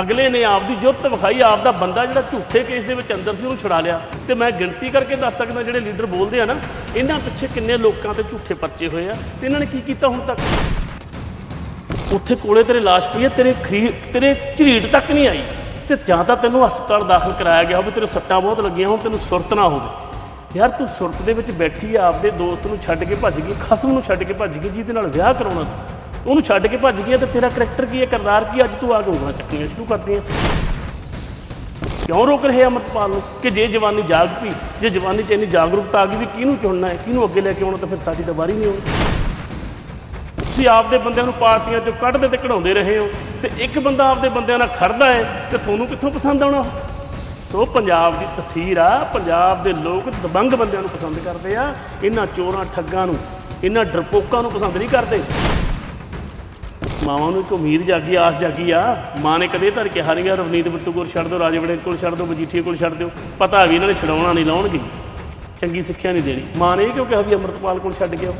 ਅਗਲੇ ਨੇ ਆਪਦੀ ਜੁੱਤ ਵਿਖਾਈ ਆਪਦਾ ਬੰਦਾ ਜਿਹੜਾ ਝੂਠੇ ਕੇਸ ਦੇ ਵਿੱਚ ਅੰਦਰ ਸੀ ਉਹਨੂੰ ਛੁੜਾ ਲਿਆ ਤੇ ਮੈਂ ਗਿਣਤੀ ਕਰਕੇ ਦੱਸ ਸਕਦਾ ਜਿਹੜੇ ਲੀਡਰ ਬੋਲਦੇ ਆ ਨਾ ਇਹਨਾਂ ਪਿੱਛੇ ਕਿੰਨੇ ਲੋਕਾਂ ਤੇ ਝੂਠੇ ਪਰਚੇ ਹੋਏ ਆ ਤੇ ਇਹਨਾਂ ਨੇ ਕੀ ਕੀਤਾ ਹੁਣ ਤੱਕ ਉੱਥੇ ਕੋਲੇ ਤੇਰੇ লাশ ਪਈ ਹੈ ਤੇਰੇ ਖਰੀ ਤੇਰੇ ਝਰੀਟ ਤੱਕ ਨਹੀਂ ਆਈ ਤੇ ਜਾਂ ਤਾਂ ਤੈਨੂੰ ਹਸਪਤਾਲ ਦਾਖਲ ਕਰਾਇਆ ਗਿਆ ਹੋਵੇ ਤੇਰੇ ਸੱਟਾਂ ਬਹੁਤ ਲੱਗੀਆਂ ਹੋਣ ਤੈਨੂੰ ਸੁਰਤ ਨਾ ਹੋਵੇ ਯਾਰ ਤੂੰ ਸੁਰਤ ਦੇ ਵਿੱਚ ਬੈਠੀ ਆ ਆਪਦੇ ਦੋਸਤ ਨੂੰ ਛੱਡ ਕੇ ਭੱਜ ਗਈ ਖਸਮ ਨੂੰ ਛੱਡ ਕੇ ਭੱਜ ਗਈ ਜਿਹਦੇ ਨਾਲ ਵਿਆਹ ਕਰਾਉਣਾ ਸੀ ਉਹਨੂੰ ਛੱਡ ਕੇ ਭੱਜ ਗਿਆ ਤੇ ਤੇਰਾ ਕੈਰੈਕਟਰ ਕੀ ਹੈ ਕਰਦਾਰ ਕੀ ਅੱਜ ਤੂੰ ਆ ਕੇ ਉਂਗਲਾਂ ਚੱਕਣੀਆਂ ਸ਼ੁਰੂ ਆ ਕਿਉਂ ਰੋਕ ਰਹੇ ਅਮਰਪਾਲ ਨੂੰ ਕਿ ਜੇ ਜਵਾਨੀ ਜਾਗ ਪਈ ਜੇ ਜਵਾਨੀ 'ਚ ਇੰਨੀ ਜਾਗਰੂਕਤਾ ਆ ਗਈ ਵੀ ਕਿਹਨੂੰ ਚੁਣਨਾ ਹੈ ਕਿਹਨੂੰ ਅੱਗੇ ਲੈ ਕੇ ਆਉਣਾ ਤਾਂ ਫਿਰ ਸਾਡੀ ਤਾਂ ਵਾਰੀ ਨਹੀਂ ਹੋਣੀ ਤੁਸੀਂ ਆਪਦੇ ਬੰਦਿਆਂ ਨੂੰ ਪਾਰਟੀਆਂ 'ਚੋਂ ਕੱਢਦੇ ਤੇ ਕਢਾਉਂਦੇ ਰਹੇ ਹੋ ਤੇ ਇੱਕ ਬੰਦਾ ਆਪਦੇ ਬੰਦਿਆਂ ਨਾਲ ਖੜਦਾ ਹੈ ਤੇ ਤੁਹਾਨੂੰ ਕਿੱਥੋਂ ਪਸੰਦ ਆਉਣਾ ਸੋ ਪੰਜਾਬ ਦੀ ਤਸਵੀਰ ਆ ਪੰਜਾਬ ਦੇ ਲੋਕ ਦਬੰਗ ਬੰਦਿਆਂ ਨੂੰ ਪਸੰਦ ਕਰਦੇ ਆ ਇਹਨਾਂ ਚੋਰਾਂ ਠੱਗਾਂ ਨੂੰ ਇਹਨਾਂ ਡਰਪੋਕਾਂ ਨੂੰ ਪਸੰਦ ਨਹੀਂ ਕਰਦੇ ਮਾਵਾਂ ਨੂੰ ਇੱਕ ਉਮੀਦ ਜਾਗੀ ਆਸ ਜਾਗੀ ਆ ਮਾਂ ਨੇ ਕਦੇ ਧਰ ਕੇ ਹਾਰੀਆਂ ਰਵਨੀਤ ਬਿੱਟੂ ਕੋਲ ਛੱਡ ਦਿਓ ਰਾਜੇ ਬੜੇ ਕੋਲ ਛੱਡ ਦਿਓ ਮਜੀਠੀਏ ਕੋਲ ਛੱਡ ਦਿਓ ਪਤਾ ਵੀ ਇਹਨਾਂ ਨੇ ਛਡਾਉਣਾ ਨਹੀਂ ਲਾਉਣਗੇ ਚੰਗੀ ਸਿੱਖਿਆ ਨਹੀਂ ਦੇਣੀ ਮਾਂ ਨੇ ਕਿਉਂ ਕਿਹਾ ਵੀ ਅਮਰਤਪਾਲ ਕੋਲ ਛੱਡ ਗਿਆ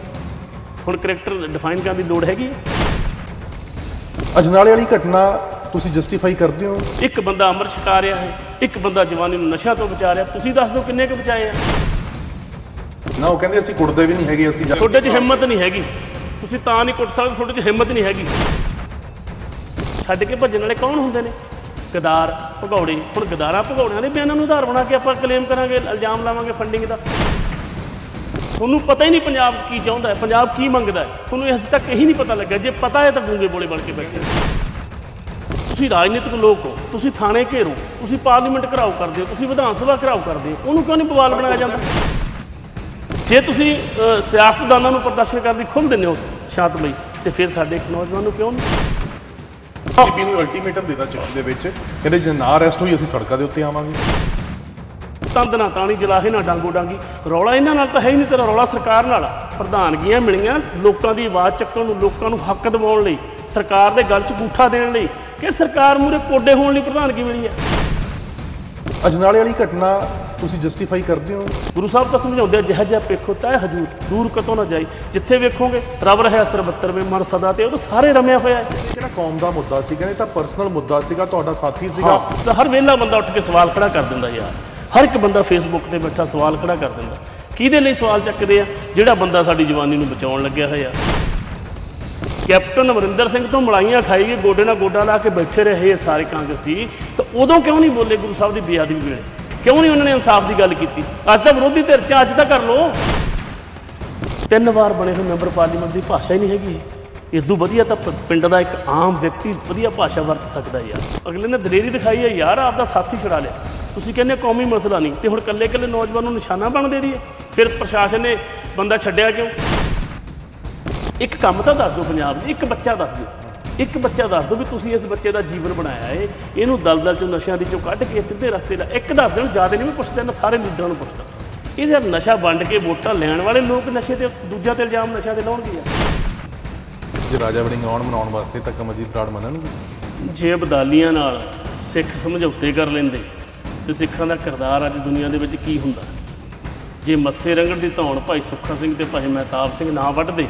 ਹੁਣ ਕੈਰੈਕਟਰ ਡਿਫਾਈਨ ਕਰਨ ਦੀ ਲੋੜ ਹੈਗੀ ਅਜਨਾਲੇ ਵਾਲੀ ਘਟਨਾ ਤੁਸੀਂ ਜਸਟੀਫਾਈ ਕਰਦੇ ਹੋ ਇੱਕ ਬੰਦਾ ਅਮਰ ਛਕਾ ਰਿਹਾ ਹੈ ਇੱਕ ਬੰਦਾ ਜਵਾਨੀ ਨੂੰ ਨਸ਼ਾ ਤੋਂ ਬਚਾ ਰਿਹਾ ਤੁਸੀਂ ਦੱਸ ਦਿਓ ਕਿੰਨੇ ਕੁ ਬਚਾਏ ਆ ਨਾ ਉਹ ਕਹਿੰਦੇ ਅਸੀਂ ਕੁੱਟਦੇ ਵੀ ਨਹੀਂ ਹੈਗੇ ਅਸੀਂ ਤੁਹਾਡੇ 'ਚ ਹਿੰਮਤ ਨਹੀਂ ਹੈਗੀ ਤੁਸੀਂ ਤਾਂ ਨਹੀਂ ਕੁੱਟ ਸਕਦੇ ਤੁਹਾਡੇ 'ਚ ਹਿੰਮਤ ਨਹੀਂ ਹੈਗੀ ਛੱਡ ਕੇ ਭੱਜਣ ਵਾਲੇ ਕੌਣ ਹੁੰਦੇ ਨੇ ਗਦਾਰ ਭਗੌੜੇ ਹੁਣ ਗਦਾਰਾਂ ਭਗੌੜਿਆਂ ਦੇ ਬਿਆਨਾਂ ਨੂੰ ਆਧਾਰ ਬਣਾ ਕੇ ਆਪਾਂ ਕਲੇਮ ਕਰਾਂਗੇ ਇਲਜ਼ਾਮ ਲਾਵਾਂਗੇ ਫੰਡਿੰਗ ਦਾ ਤੁਹਾਨੂੰ ਪਤਾ ਹੀ ਨਹੀਂ ਪੰਜਾਬ ਕੀ ਚਾਹੁੰਦਾ ਹੈ ਪੰਜਾਬ ਕੀ ਮੰਗਦਾ ਹੈ ਤੁਹਾਨੂੰ ਹਜੇ ਤੱਕ ਇਹੀ ਨਹੀਂ ਪਤਾ ਲੱਗਾ ਜੇ ਪਤਾ ਹੈ ਤਾਂ ਗੂੰਗੇ ਬੋਲੇ ਬਣ ਕੇ ਬੈਠੇ ਤੁਸੀਂ ਰਾਜਨੀਤਿਕ ਲੋਕ ਹੋ ਤੁਸੀਂ ਥਾਣੇ ਘੇਰੋ ਤੁਸੀਂ ਪਾਰਲੀਮੈਂਟ ਘਰਾਓ ਕਰਦੇ ਹੋ ਤੁਸੀਂ ਵਿਧਾਨ ਸਭਾ ਘਰਾਓ ਕਰਦੇ ਹੋ ਉਹਨੂੰ ਕਿਉਂ ਨਹੀਂ ਬਵਾਲ ਬਣਾਇਆ ਜਾਂਦਾ ਜੇ ਤੁਸੀਂ ਸਿਆਸਤਦਾਨਾਂ ਨੂੰ ਪ੍ਰਦਰਸ਼ਨ ਕਰਨ ਦੀ ਖੁੰਮ ਦਿੰਦੇ ਹੋ ਸ਼ਾਂਤ ਲਈ ਤੇ ਫਿਰ ਸਾਡੇ ਇੱਕ ਨੌਜਵਾਨ ਨੂੰ ਕਿਉਂ ਨਹੀਂ ਬੀਬੀ ਨੂੰ ਅਲਟੀਮੇਟਮ ਦਿੱਤਾ ਚਿੱਠੀ ਦੇ ਵਿੱਚ ਕਹਿੰਦੇ ਜੇ ਨਾ ਅਰੈਸਟ ਹੋਈ ਅਸੀਂ ਸੜਕਾਂ ਦੇ ਉੱਤੇ ਆਵਾਂਗੇ ਤੰਦ ਨਾ ਤਾਣੀ ਜਲਾਹੇ ਨਾ ਡਾਂਗੋ ਡਾਂਗੀ ਰੌਲਾ ਇਹਨਾਂ ਨਾਲ ਤਾਂ ਹੈ ਹੀ ਨਹੀਂ ਤੇਰਾ ਰੌਲਾ ਸਰਕਾਰ ਨਾਲ ਪ੍ਰਧਾਨਗੀਆਂ ਮਿਲੀਆਂ ਲੋਕਾਂ ਦੀ ਆਵਾਜ਼ ਚੱਕਣ ਨੂੰ ਲੋਕਾਂ ਨੂੰ ਹੱਕ ਦਿਵਾਉਣ ਲਈ ਸਰਕਾਰ ਦੇ ਗੱਲ 'ਚ ਗੂਠਾ ਦੇਣ ਲਈ ਕਿ ਸਰਕਾਰ ਮੂਰੇ ਕੋਡੇ ਹੋਣ ਲਈ ਪ੍ਰਧਾਨਗੀ ਮਿਲੀ ਹੈ ਅਜਨਾਲੇ ਵਾਲੀ ਘਟਨਾ ਤੁਸੀਂ ਜਸਟੀਫਾਈ ਕਰਦੇ ਹੋ ਗੁਰੂ ਸਾਹਿਬ ਤਾਂ ਸਮਝਾਉਂਦੇ ਜਿਹੜਾ ਜਿਹੜਾ ਪੇਖੋ ਤੈ ਹਜੂਰ ਦੂਰ ਕਤੋਂ ਨਾ ਜਾਈ ਜਿੱਥੇ ਵੇਖੋਗੇ ਰਬ ਅਸਰ ਬੱਤਰ ਵਿੱਚ ਮਨ ਸਦਾ ਤੇ ਉਹ ਤਾਂ ਸਾਰੇ ਰਮਿਆ ਹੋਇਆ ਹੈ ਕਿਹੜਾ ਕੌਮ ਦਾ ਮੁੱਦਾ ਸੀਗਾ ਇਹ ਤਾਂ ਪਰਸਨਲ ਮੁੱਦਾ ਸੀਗਾ ਤੁਹਾਡਾ ਸਾਥੀ ਸੀਗਾ ਤਾਂ ਹਰ ਵੇਲਾ ਬੰਦਾ ਉੱਠ ਕੇ ਸਵਾਲ ਖੜਾ ਕਰ ਦਿੰਦਾ ਯਾਰ ਹਰ ਇੱਕ ਬੰਦਾ ਫੇਸਬੁੱਕ ਤੇ ਬੈਠਾ ਸਵਾਲ ਖੜਾ ਕਰ ਦਿੰਦਾ ਕਿਹਦੇ ਲਈ ਸਵਾਲ ਚੱਕਦੇ ਆ ਜਿਹੜਾ ਬੰਦਾ ਸਾਡੀ ਜਵਾਨੀ ਨੂੰ ਬਚਾਉਣ ਲੱਗਿਆ ਹੋਇਆ ਕੈਪਟਨ ਅਮਰਿੰਦਰ ਸਿੰਘ ਤੋਂ ਮਲਾਈਆਂ ਖਾਈ ਗਏ ਗੋਡੇ ਨਾਲ ਗੋਡਾ ਲਾ ਕੇ ਬੈਠੇ ਰਹੇ ਸਾਰੇ ਕਾਂਗਰਸੀ ਤਾਂ ਉਦੋਂ ਕਿਉਂ ਨਹੀਂ ਬੋਲੇ ਗੁਰੂ ਸਾਹਿਬ ਦੀ ਬੇਅਦਬੀ ਵੇਲੇ ਕਿਉਂ ਨਹੀਂ ਉਹਨਾਂ ਨੇ ਇਨਸਾਫ ਦੀ ਗੱਲ ਕੀਤੀ ਅੱਜ ਤਾਂ ਵਿਰੋਧੀ ਧਿਰ 'ਚ ਅੱਜ ਤਾਂ ਕਰ ਲੋ ਤਿੰਨ ਵਾਰ ਬਣੇ ਹੋਏ ਮੈਂਬਰ ਪਾਰਲੀਮੈਂਟ ਦੀ ਭਾਸ਼ਾ ਹੀ ਨਹੀਂ ਹੈਗੀ ਇਸ ਤੋਂ ਵਧੀਆ ਤਾਂ ਪਿੰਡ ਦਾ ਇੱਕ ਆਮ ਵਿਅਕਤੀ ਵਧੀਆ ਭਾਸ਼ਾ ਵਰਤ ਸਕਦਾ ਯਾਰ ਅਗਲੇ ਨੇ ਦਲੇਰੀ ਦਿਖਾਈ ਹੈ ਯਾਰ ਆਪ ਦਾ ਸਾਥੀ ਛੜਾ ਲਿਆ ਤੁਸੀਂ ਕਹਿੰਦੇ ਕੌਮੀ ਮਸਲਾ ਨਹੀਂ ਤੇ ਹੁਣ ਕੱਲੇ ਕੱਲੇ ਨੌਜਵਾਨ ਨੂੰ ਨਿਸ਼ਾਨਾ ਬਣ ਦੇ ਦਈਏ ਫਿਰ ਪ੍ਰਸ਼ਾਸਨ ਨੇ ਬੰਦਾ ਛੱਡਿਆ ਕਿਉਂ ਇੱਕ ਕੰਮ ਤਾਂ ਦੱਸ ਦਿਓ ਪੰਜਾਬ 'ਚ ਇੱਕ ਬੱਚਾ ਦੱਸ ਦਿਓ ਇੱਕ ਬੱਚਾ ਦੱਸ ਦਿਓ ਵੀ ਤੁਸੀਂ ਇਸ ਬੱਚੇ ਦਾ ਜੀਵਨ ਬਣਾਇਆ ਏ ਇਹਨੂੰ ਦਲਦਲ ਚੋਂ ਨਸ਼ਿਆਂ ਦੀ ਚੋਂ ਕੱਢ ਕੇ ਸਿੱਧੇ ਰਸਤੇ ਦਾ ਇੱਕ ਦੱਸ ਦਿਓ ਜਿਆਦਾ ਨਹੀਂ ਪੁੱਛਦੇ ਨਾ ਸਾਰੇ ਲੀਡਰਾਂ ਨੂੰ ਪੁੱਛਦਾ ਇਹਦੇ ਨਸ਼ਾ ਵੰਡ ਕੇ ਵੋਟਾਂ ਲੈਣ ਵਾਲੇ ਲੋਕ ਨਸ਼ੇ ਤੇ ਦੂਜਾ ਤੇ ਇਲਜ਼ਾਮ ਨਸ਼ਾ ਦੇ ਲਾਉਣਗੇ ਆ ਜੇ ਰਾਜਾ ਵੜਿੰਗ ਆਉਣ ਬਣਾਉਣ ਵਾਸਤੇ ਤੱਕ ਮਜੀਦ ਪ੍ਰਾੜ ਮੰਨਣਗੇ ਜੇ ਬਦਾਲੀਆਂ ਨਾਲ ਸਿੱਖ ਸਮਝੌਤੇ ਕਰ ਲੈਂਦੇ ਤੇ ਸਿੱਖਾਂ ਦਾ ਕਿਰਦਾਰ ਅੱਜ ਦੁਨੀਆ ਦੇ ਵਿੱਚ ਕੀ ਹੁੰਦਾ ਜੇ ਮੱਸੇ ਰੰਗੜ ਦੀ ਧੌਣ ਭਾਈ ਸੁੱਖਾ ਸਿੰਘ ਤੇ ਭਾਈ ਮਹਿਤਾਬ ਸਿੰਘ ਨਾ ਵੱਢਦੇ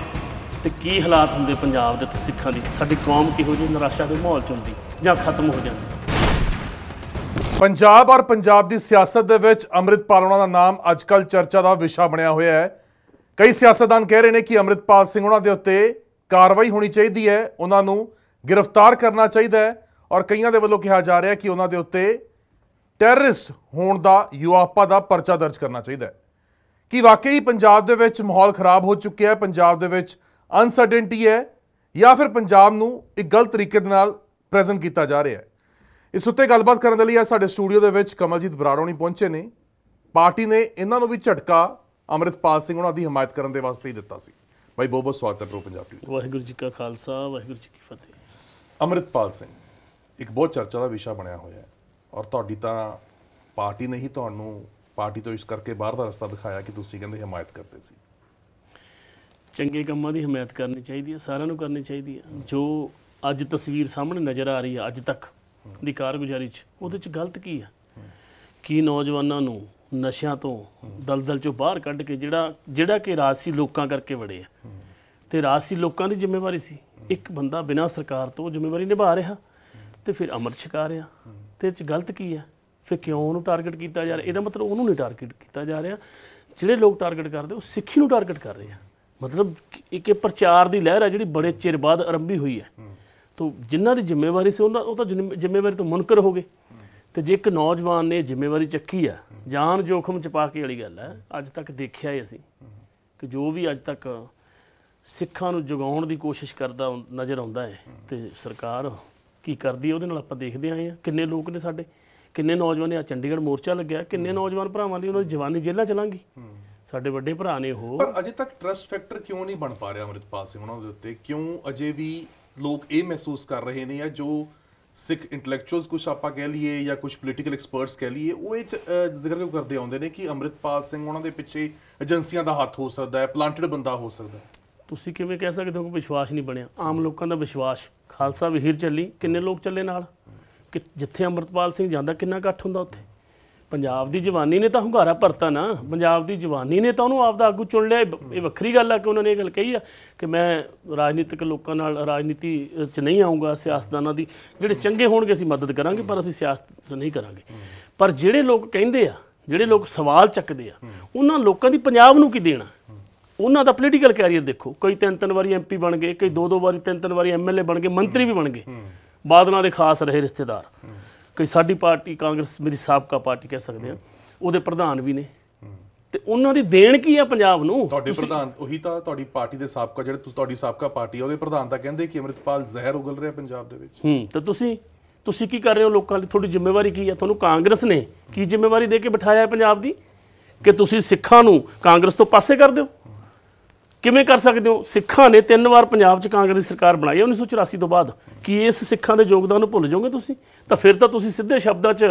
ਤੇ ਕੀ ਹਾਲਾਤ ਹੁੰਦੇ ਪੰਜਾਬ ਦੇ ਸਿੱਖਾਂ ਦੀ ਸਾਡੀ ਕੌਮ ਕਿਹੋ ਜਿਹੀ ਨਿਰਾਸ਼ਾ ਦੇ ਮਾਹੌਲ ਚ ਹੁੰਦੀ ਜਾਂ ਖਤਮ ਹੋ ਜਾਂਦੀ ਪੰਜਾਬ ਔਰ ਪੰਜਾਬ ਦੀ ਸਿਆਸਤ ਦੇ ਵਿੱਚ ਅਮਰਿਤਪਾਲ ਉਹਨਾਂ ਦਾ ਨਾਮ ਅੱਜ ਕੱਲ ਚਰਚਾ ਦਾ ਵਿਸ਼ਾ ਬਣਿਆ ਹੋਇਆ ਹੈ ਕਈ ਸਿਆਸਤਦਾਨ ਕਹਿ ਰਹੇ ਨੇ ਕਿ ਅਮਰਿਤਪਾਲ ਸਿੰਘ ਉਹਨਾਂ ਦੇ ਉੱਤੇ ਕਾਰਵਾਈ ਹੋਣੀ ਚਾਹੀਦੀ ਹੈ ਉਹਨਾਂ ਨੂੰ ਗ੍ਰਿਫਤਾਰ ਕਰਨਾ ਚਾਹੀਦਾ ਹੈ ਔਰ ਕਈਆਂ ਦੇ ਵੱਲੋਂ ਕਿਹਾ ਜਾ ਰਿਹਾ ਕਿ ਉਹਨਾਂ ਦੇ ਉੱਤੇ ਟੈਰਰਿਸਟ ਹੋਣ ਦਾ ਯੂਆਪਾ ਦਾ ਪਰਚਾ ਦਰਜ ਕਰਨਾ ਚਾਹੀਦਾ ਹੈ ਕਿ ਵਾਕਈ ਪੰਜਾਬ ਦੇ ਵਿੱਚ ਮਾਹੌਲ ਖਰਾਬ ਹੋ ਚੁੱਕਿਆ ਹੈ ਪੰਜਾਬ ਦੇ ਵਿੱਚ ਅਨਸਰਟਨਟੀ ਹੈ ਜਾਂ ਫਿਰ ਪੰਜਾਬ ਨੂੰ ਇੱਕ ਗਲਤ ਤਰੀਕੇ ਦੇ ਨਾਲ ਪ੍ਰੈਜ਼ੈਂਟ ਕੀਤਾ ਜਾ ਰਿਹਾ ਹੈ ਇਸ ਉੱਤੇ ਗੱਲਬਾਤ ਕਰਨ ਦੇ ਲਈ ਅੱਜ ਸਾਡੇ ਸਟੂਡੀਓ ਦੇ ਵਿੱਚ ਕਮਲਜੀਤ ਬਰਾੜੋਣੀ ਪਹੁੰਚੇ ਨੇ ਪਾਰਟੀ ਨੇ ਇਹਨਾਂ ਨੂੰ ਵੀ ਝਟਕਾ ਅਮਰਿਤਪਾਲ ਸਿੰਘ ਉਹਨਾਂ ਦੀ ਹਮਾਇਤ ਕਰਨ ਦੇ ਵਾਸਤੇ ਹੀ ਦਿੱਤਾ ਸੀ ਬਾਈ ਬਹੁਤ ਬਹੁਤ ਸਵਾਗਤ ਹੈ ਪ੍ਰੋ ਪੰਜਾਬੀ ਵਾਹਿਗੁਰੂ ਜੀ ਕਾ ਖਾਲਸਾ ਵਾਹਿਗੁਰੂ ਜੀ ਕੀ ਫਤਿਹ ਅਮਰਿਤਪਾਲ ਸਿੰਘ ਇੱਕ ਬਹੁਤ ਚਰਚਾ ਦਾ ਵਿਸ਼ਾ ਬਣਿਆ ਹੋਇਆ ਹੈ ਔਰ ਤੁਹਾਡੀ ਤਾਂ ਪਾਰਟੀ ਨੇ ਹੀ ਤੁਹਾਨੂੰ ਪਾਰਟੀ ਤੋਂ ਇਸ ਕਰਕੇ ਬਾਹਰ ਦਾ ਰਸਤਾ ਦਿਖਾਇਆ ਕਿ ਤੁਸੀਂ ਕਹਿੰਦੇ ਹਮਾਇਤ ਕਰਦੇ ਸੀ ਚੰਗੇ ਕੰਮਾਂ ਦੀ ਹਮਾਇਤ ਕਰਨੀ ਚਾਹੀਦੀ ਹੈ ਸਾਰਿਆਂ ਨੂੰ ਕਰਨੀ ਚਾਹੀਦੀ ਹੈ ਜੋ ਅੱਜ ਤਸਵੀਰ ਸਾਹਮਣੇ ਨਜ਼ਰ ਆ ਰਹੀ ਹੈ ਅੱਜ ਤੱਕ ਦੀ ਕਾਰਗੁਜ਼ਾਰੀ 'ਚ ਉਹਦੇ 'ਚ ਗਲਤ ਕੀ ਹੈ ਕੀ ਨੌਜਵਾਨਾਂ ਨੂੰ ਨਸ਼ਿਆਂ ਤੋਂ ਦਲਦਲ 'ਚੋਂ ਬਾਹਰ ਕੱਢ ਕੇ ਜਿਹੜਾ ਜਿਹੜਾ ਕਿ ਰਾਸੀ ਲੋਕਾਂ ਕਰਕੇ ਵੜੇ ਆ ਤੇ ਰਾਸੀ ਲੋਕਾਂ ਦੀ ਜ਼ਿੰਮੇਵਾਰੀ ਸੀ ਇੱਕ ਬੰਦਾ ਬਿਨਾਂ ਸਰਕਾਰ ਤੋਂ ਜ਼ਿੰਮੇਵਾਰੀ ਨਿਭਾ ਰਿਹਾ ਤੇ ਫਿਰ ਅਮਰ ਛਕਾ ਰਿਹਾ ਤੇ ਇਹ 'ਚ ਗਲਤ ਕੀ ਹੈ ਫਿਰ ਕਿਉਂ ਉਹਨੂੰ ਟਾਰਗੇਟ ਕੀਤਾ ਜਾ ਰਿਹਾ ਇਹਦਾ ਮਤਲਬ ਉਹਨੂੰ ਨਹੀਂ ਟਾਰਗੇਟ ਕੀਤਾ ਜਾ ਰਿਹਾ ਜਿਹੜੇ ਲੋਕ ਟਾਰਗੇਟ ਕਰਦੇ ਉਹ ਸਿੱਖੀ ਨੂੰ ਟਾਰਗੇਟ ਕਰ ਰਹੇ ਆ ਮਤਲਬ ਇੱਕ ਇਹ ਪ੍ਰਚਾਰ ਦੀ ਲਹਿਰ ਹੈ ਜਿਹੜੀ ਬੜੇ ਚਿਰ ਬਾਅਦ ਆਰੰਭੀ ਹੋਈ ਹੈ ਤੋਂ ਜਿਨ੍ਹਾਂ ਦੀ ਜ਼ਿੰਮੇਵਾਰੀ ਸੀ ਉਹਨਾਂ ਉਹ ਤਾਂ ਜ਼ਿੰਮੇਵਾਰੀ ਤੋਂ ਮੁਨਕਰ ਹੋ ਗਏ ਤੇ ਜੇ ਇੱਕ ਨੌਜਵਾਨ ਨੇ ਜ਼ਿੰਮੇਵਾਰੀ ਚੱਕੀ ਆ ਜਾਨ ਜੋਖਮ ਚ ਪਾ ਕੇ ਵਾਲੀ ਗੱਲ ਹੈ ਅੱਜ ਤੱਕ ਦੇਖਿਆ ਹੀ ਅਸੀਂ ਕਿ ਜੋ ਵੀ ਅੱਜ ਤੱਕ ਸਿੱਖਾਂ ਨੂੰ ਜਗਾਉਣ ਦੀ ਕੋਸ਼ਿਸ਼ ਕਰਦਾ ਨਜ਼ਰ ਆਉਂਦਾ ਹੈ ਤੇ ਸਰਕਾਰ ਕੀ ਕਰਦੀ ਹੈ ਉਹਦੇ ਨਾਲ ਆਪਾਂ ਦੇਖਦੇ ਆਏ ਆ ਕਿੰਨੇ ਲੋਕ ਨੇ ਸਾਡੇ ਕਿੰਨੇ ਨੌਜਵਾਨ ਆ ਚੰਡੀਗੜ੍ਹ ਮੋਰਚਾ ਲੱਗਿਆ ਕਿੰਨੇ ਨੌਜਵਾਨ ਭਰਾਵਾਂ ਲਈ ਉਹਨਾਂ ਦੀ ਜਵਾਨੀ ਜੇਲ੍ਹਾਂ ਚ ਲੰਘੀ ਸਾਡੇ ਵੱਡੇ ਭਰਾ ਨੇ ਉਹ ਪਰ ਅਜੇ ਤੱਕ ਟਰਸਟ ਫੈਕਟਰ ਕਿਉਂ ਨਹੀਂ ਬਣ ਪਾ ਰਿਹਾ ਅਮਰਿਤਪਾਲ ਸਿੰਘ ਉਹਨਾਂ ਦੇ ਉੱਤੇ ਕਿਉਂ ਅਜੇ ਵੀ ਲੋਕ ਇਹ ਮਹਿਸੂਸ ਕਰ ਰਹੇ ਨੇ ਜਾਂ ਜੋ ਸਿੱਖ ਇੰਟੈਲੈਕਚੁਅਲਸ ਕੁਝ ਆਪਾਂ ਕਹਿ ਲਈਏ ਜਾਂ ਕੁਝ ਪੋਲੀਟੀਕਲ ਐਕਸਪਰਟਸ ਕਹਿ ਲਈਏ ਉਹ ਇਹ ਜ਼ਿਕਰ ਕਿਉਂ ਕਰਦੇ ਆਉਂਦੇ ਨੇ ਕਿ ਅਮਰਿਤਪਾਲ ਸਿੰਘ ਉਹਨਾਂ ਦੇ ਪਿੱਛੇ ਏਜੰਸੀਆਂ ਦਾ ਹੱਥ ਹੋ ਸਕਦਾ ਹੈ ਪਲਾਂਟਡ ਬੰਦਾ ਹੋ ਸਕਦਾ ਹੈ ਤੁਸੀਂ ਕਿਵੇਂ ਕਹਿ ਸਕਦੇ ਹੋ ਕਿ ਵਿਸ਼ਵਾਸ ਨਹੀਂ ਬਣਿਆ ਆਮ ਲੋਕਾਂ ਦਾ ਵਿਸ਼ਵਾਸ ਖਾਲਸਾ ਵਿਹੀਰ ਚੱਲੀ ਕਿੰਨੇ ਲੋਕ ਚੱਲੇ ਨਾਲ ਕਿ ਜਿੱਥੇ ਅਮਰਤਪਾਲ ਸਿੰਘ ਜਾਂਦਾ ਕਿੰਨਾ ਇਕੱਠ ਹੁੰਦਾ ਉੱਥੇ ਪੰਜਾਬ ਦੀ ਜਵਾਨੀ ਨੇ ਤਾਂ ਹੁੰਗਾਰਾ ਭਰਤਾ ਨਾ ਪੰਜਾਬ ਦੀ ਜਵਾਨੀ ਨੇ ਤਾਂ ਉਹਨੂੰ ਆਪ ਦਾ ਆਗੂ ਚੁਣ ਲਿਆ ਇਹ ਵੱਖਰੀ ਗੱਲ ਆ ਕਿ ਉਹਨਾਂ ਨੇ ਇਹ ਗੱਲ ਕਹੀ ਆ ਕਿ ਮੈਂ ਰਾਜਨੀਤਿਕ ਲੋਕਾਂ ਨਾਲ ਰਾਜਨੀਤੀ 'ਚ ਨਹੀਂ ਆਉਂਗਾ ਸਿਆਸਤਦਾਨਾਂ ਦੀ ਜਿਹੜੇ ਚੰਗੇ ਹੋਣਗੇ ਅਸੀਂ ਮਦਦ ਕਰਾਂਗੇ ਪਰ ਅਸੀਂ ਸਿਆਸਤ ਨਹੀਂ ਕਰਾਂਗੇ ਪਰ ਜਿਹੜੇ ਲੋਕ ਕਹਿੰਦੇ ਆ ਜਿਹੜੇ ਲੋਕ ਸਵਾਲ ਚੱਕਦੇ ਆ ਉਹਨਾਂ ਲੋਕਾਂ ਦੀ ਪੰਜਾਬ ਨੂੰ ਕੀ ਦੇਣਾ ਉਹਨਾਂ ਦਾ ਪੋਲੀਟੀਕਲ ਕੈਰੀਅਰ ਦੇਖੋ ਕੋਈ ਤਿੰਨ ਤਿੰਨ ਵਾਰੀ ਐਮਪੀ ਬਣ ਗਏ ਕੋਈ ਦੋ ਦੋ ਵਾਰੀ ਤਿੰਨ ਤਿੰਨ ਵਾਰੀ ਐਮਐਲਏ ਬਣ ਗਏ ਮੰਤਰੀ ਵੀ ਬਣ ਗਏ ਬਾਦਲਾਂ ਦੇ ਖਾਸ ਰਹੇ ਰਿਸ਼ਤੇਦਾਰ ਕਿ ਸਾਡੀ ਪਾਰਟੀ ਕਾਂਗਰਸ ਮੇਰੀ ਸਾਬਕਾ ਪਾਰਟੀ ਕਹਿ ਸਕਦੇ ਆ ਉਹਦੇ ਪ੍ਰਧਾਨ ਵੀ ਨੇ ਤੇ ਉਹਨਾਂ ਦੀ ਦੇਣ ਕੀ ਆ ਪੰਜਾਬ ਨੂੰ ਤੁਹਾਡੇ ਪ੍ਰਧਾਨ ਉਹੀ ਤਾਂ ਤੁਹਾਡੀ ਪਾਰਟੀ ਦੇ ਸਾਬਕਾ ਜਿਹੜੇ ਤੁਹਾਡੀ ਸਾਬਕਾ ਪਾਰਟੀ ਆ ਉਹਦੇ ਪ੍ਰਧਾਨ ਤਾਂ ਕਹਿੰਦੇ ਕਿ ਅਮਰਿਤਪਾਲ ਜ਼ਹਿਰ ਉਗਲ ਰਿਹਾ ਪੰਜਾਬ ਦੇ ਵਿੱਚ ਹੂੰ ਤਾਂ ਤੁਸੀਂ ਤੁਸੀਂ ਕੀ ਕਰ ਰਹੇ ਹੋ ਲੋਕਾਂ ਲਈ ਤੁਹਾਡੀ ਜ਼ਿੰਮੇਵਾਰੀ ਕੀ ਆ ਤੁਹਾਨੂੰ ਕਾਂਗਰਸ ਨੇ ਕੀ ਜ਼ਿੰਮੇਵਾਰੀ ਦੇ ਕੇ ਬਿਠਾਇਆ ਹੈ ਪੰਜਾਬ ਦੀ ਕਿ ਤੁਸੀਂ ਸਿੱਖਾਂ ਨੂੰ ਕਾਂਗਰਸ ਤੋਂ ਪਾਸੇ ਕਰ ਦਿਓ ਕਿਵੇਂ ਕਰ ਸਕਦੇ ਹੋ ਸਿੱਖਾਂ ਨੇ ਤਿੰਨ ਵਾਰ ਪੰਜਾਬ 'ਚ ਕਾਂਗਰਸ ਦੀ ਸਰਕਾਰ ਬਣਾਈ 1984 ਤੋਂ ਬਾਅਦ ਕੀ ਇਸ ਸਿੱਖਾਂ ਦੇ ਯੋਗਦਾਨ ਨੂੰ ਭੁੱਲ ਜਾਓਗੇ ਤੁਸੀਂ ਤਾਂ ਫਿਰ ਤਾਂ ਤੁਸੀਂ ਸਿੱਧੇ ਸ਼ਬਦਾਂ 'ਚ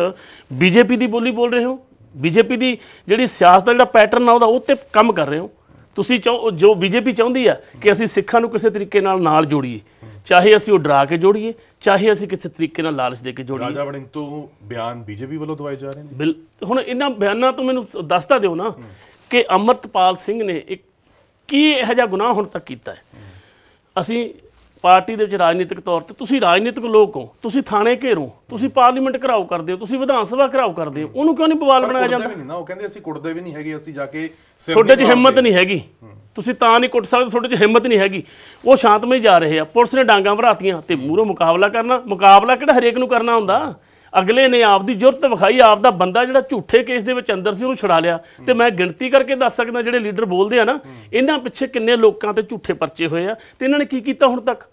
ਬੀਜੇਪੀ ਦੀ ਬੋਲੀ ਬੋਲ ਰਹੇ ਹੋ ਬੀਜੇਪੀ ਦੀ ਜਿਹੜੀ ਸਿਆਸਤ ਦਾ ਜਿਹੜਾ ਪੈਟਰਨ ਆ ਉਹਦਾ ਉਹ ਤੇ ਕੰਮ ਕਰ ਰਹੇ ਹੋ ਤੁਸੀਂ ਜੋ ਬੀਜੇਪੀ ਚਾਹੁੰਦੀ ਆ ਕਿ ਅਸੀਂ ਸਿੱਖਾਂ ਨੂੰ ਕਿਸੇ ਤਰੀਕੇ ਨਾਲ ਨਾਲ ਜੋੜੀਏ ਚਾਹੇ ਅਸੀਂ ਉਹ ਡਰਾ ਕੇ ਜੋੜੀਏ ਚਾਹੇ ਅਸੀਂ ਕਿਸੇ ਤਰੀਕੇ ਨਾਲ ਲਾਲਚ ਦੇ ਕੇ ਜੋੜੀਏ ਰਾਜਾ ਵੜਿੰਗ ਤੋਂ ਬਿਆਨ ਬੀਜੇਪੀ ਵੱਲੋਂ ਦਵਾਏ ਜਾ ਰਹੇ ਨੇ ਹੁਣ ਇਹਨਾਂ ਬਿਆਨਾਂ ਤੋਂ ਮੈਨੂੰ ਦੱਸਦਾ ਦਿਓ ਨਾ ਕਿ ਅਮਰਤਪਾਲ ਸਿੰਘ ਨੇ ਇੱਕ ਕੀ ਇਹੋ ਜਿਹਾ ਗੁਨਾਹ ਹੁਣ ਤੱਕ ਕੀਤਾ ਹੈ ਅਸੀਂ ਪਾਰਟੀ ਦੇ ਵਿੱਚ ਰਾਜਨੀਤਿਕ ਤੌਰ ਤੇ ਤੁਸੀਂ ਰਾਜਨੀਤਿਕ ਲੋਕ ਹੋ ਤੁਸੀਂ ਥਾਣੇ ਘੇਰੋ ਤੁਸੀਂ ਪਾਰਲੀਮੈਂਟ ਘਰਾਓ ਕਰਦੇ ਹੋ ਤੁਸੀਂ ਵਿਧਾਨ ਸਭਾ ਘਰਾਓ ਕਰਦੇ ਹੋ ਉਹਨੂੰ ਕਿਉਂ ਨਹੀਂ ਬਵਾਲ ਬਣਾਇਆ ਜਾਂਦਾ ਨਹੀਂ ਨਾ ਉਹ ਕਹਿੰਦੇ ਅਸੀਂ ਕੁੱਟਦੇ ਵੀ ਨਹੀਂ ਹੈਗੇ ਅਸੀਂ ਜਾ ਕੇ ਤੁਹਾਡੇ 'ਚ ਹਿੰਮਤ ਨਹੀਂ ਹੈਗੀ ਤੁਸੀਂ ਤਾਂ ਨਹੀਂ ਕੁੱਟ ਸਕਦੇ ਤੁਹਾਡੇ 'ਚ ਹਿੰਮਤ ਨਹੀਂ ਹੈਗੀ ਉਹ ਸ਼ਾਂਤਮਈ ਜਾ ਰਹੇ ਆ ਪੁਲਿਸ ਨੇ ਡਾਂਗਾ ਭਰਾਤੀਆਂ ਤੇ ਮੂਰੋਂ ਮੁਕਾਬਲਾ ਕਰਨਾ ਮੁਕਾਬਲਾ ਕਿਹੜਾ ਹਰੇਕ ਨੂੰ ਕਰਨਾ ਹੁੰਦਾ ਅਗਲੇ ਨੇ ਆਪਦੀ ਜ਼ੁਰਤ ਵਿਖਾਈ ਆਪਦਾ ਬੰਦਾ ਜਿਹੜਾ ਝੂਠੇ ਕੇਸ ਦੇ ਵਿੱਚ ਅੰਦਰ ਸੀ ਉਹਨੂੰ ਛੁਡਾ ਲਿਆ ਤੇ ਮੈਂ ਗਿਣਤੀ ਕਰਕੇ ਦੱਸ ਸਕਦਾ ਜਿਹੜੇ ਲੀਡਰ ਬੋਲਦੇ ਆ ਨਾ ਇਹਨਾਂ ਪਿੱਛੇ ਕਿੰਨੇ ਲੋਕਾਂ ਤੇ ਝੂਠੇ ਪਰਚੇ ਹੋਏ ਆ ਤੇ ਇਹਨਾਂ ਨੇ ਕੀ ਕੀਤਾ ਹੁਣ ਤੱਕ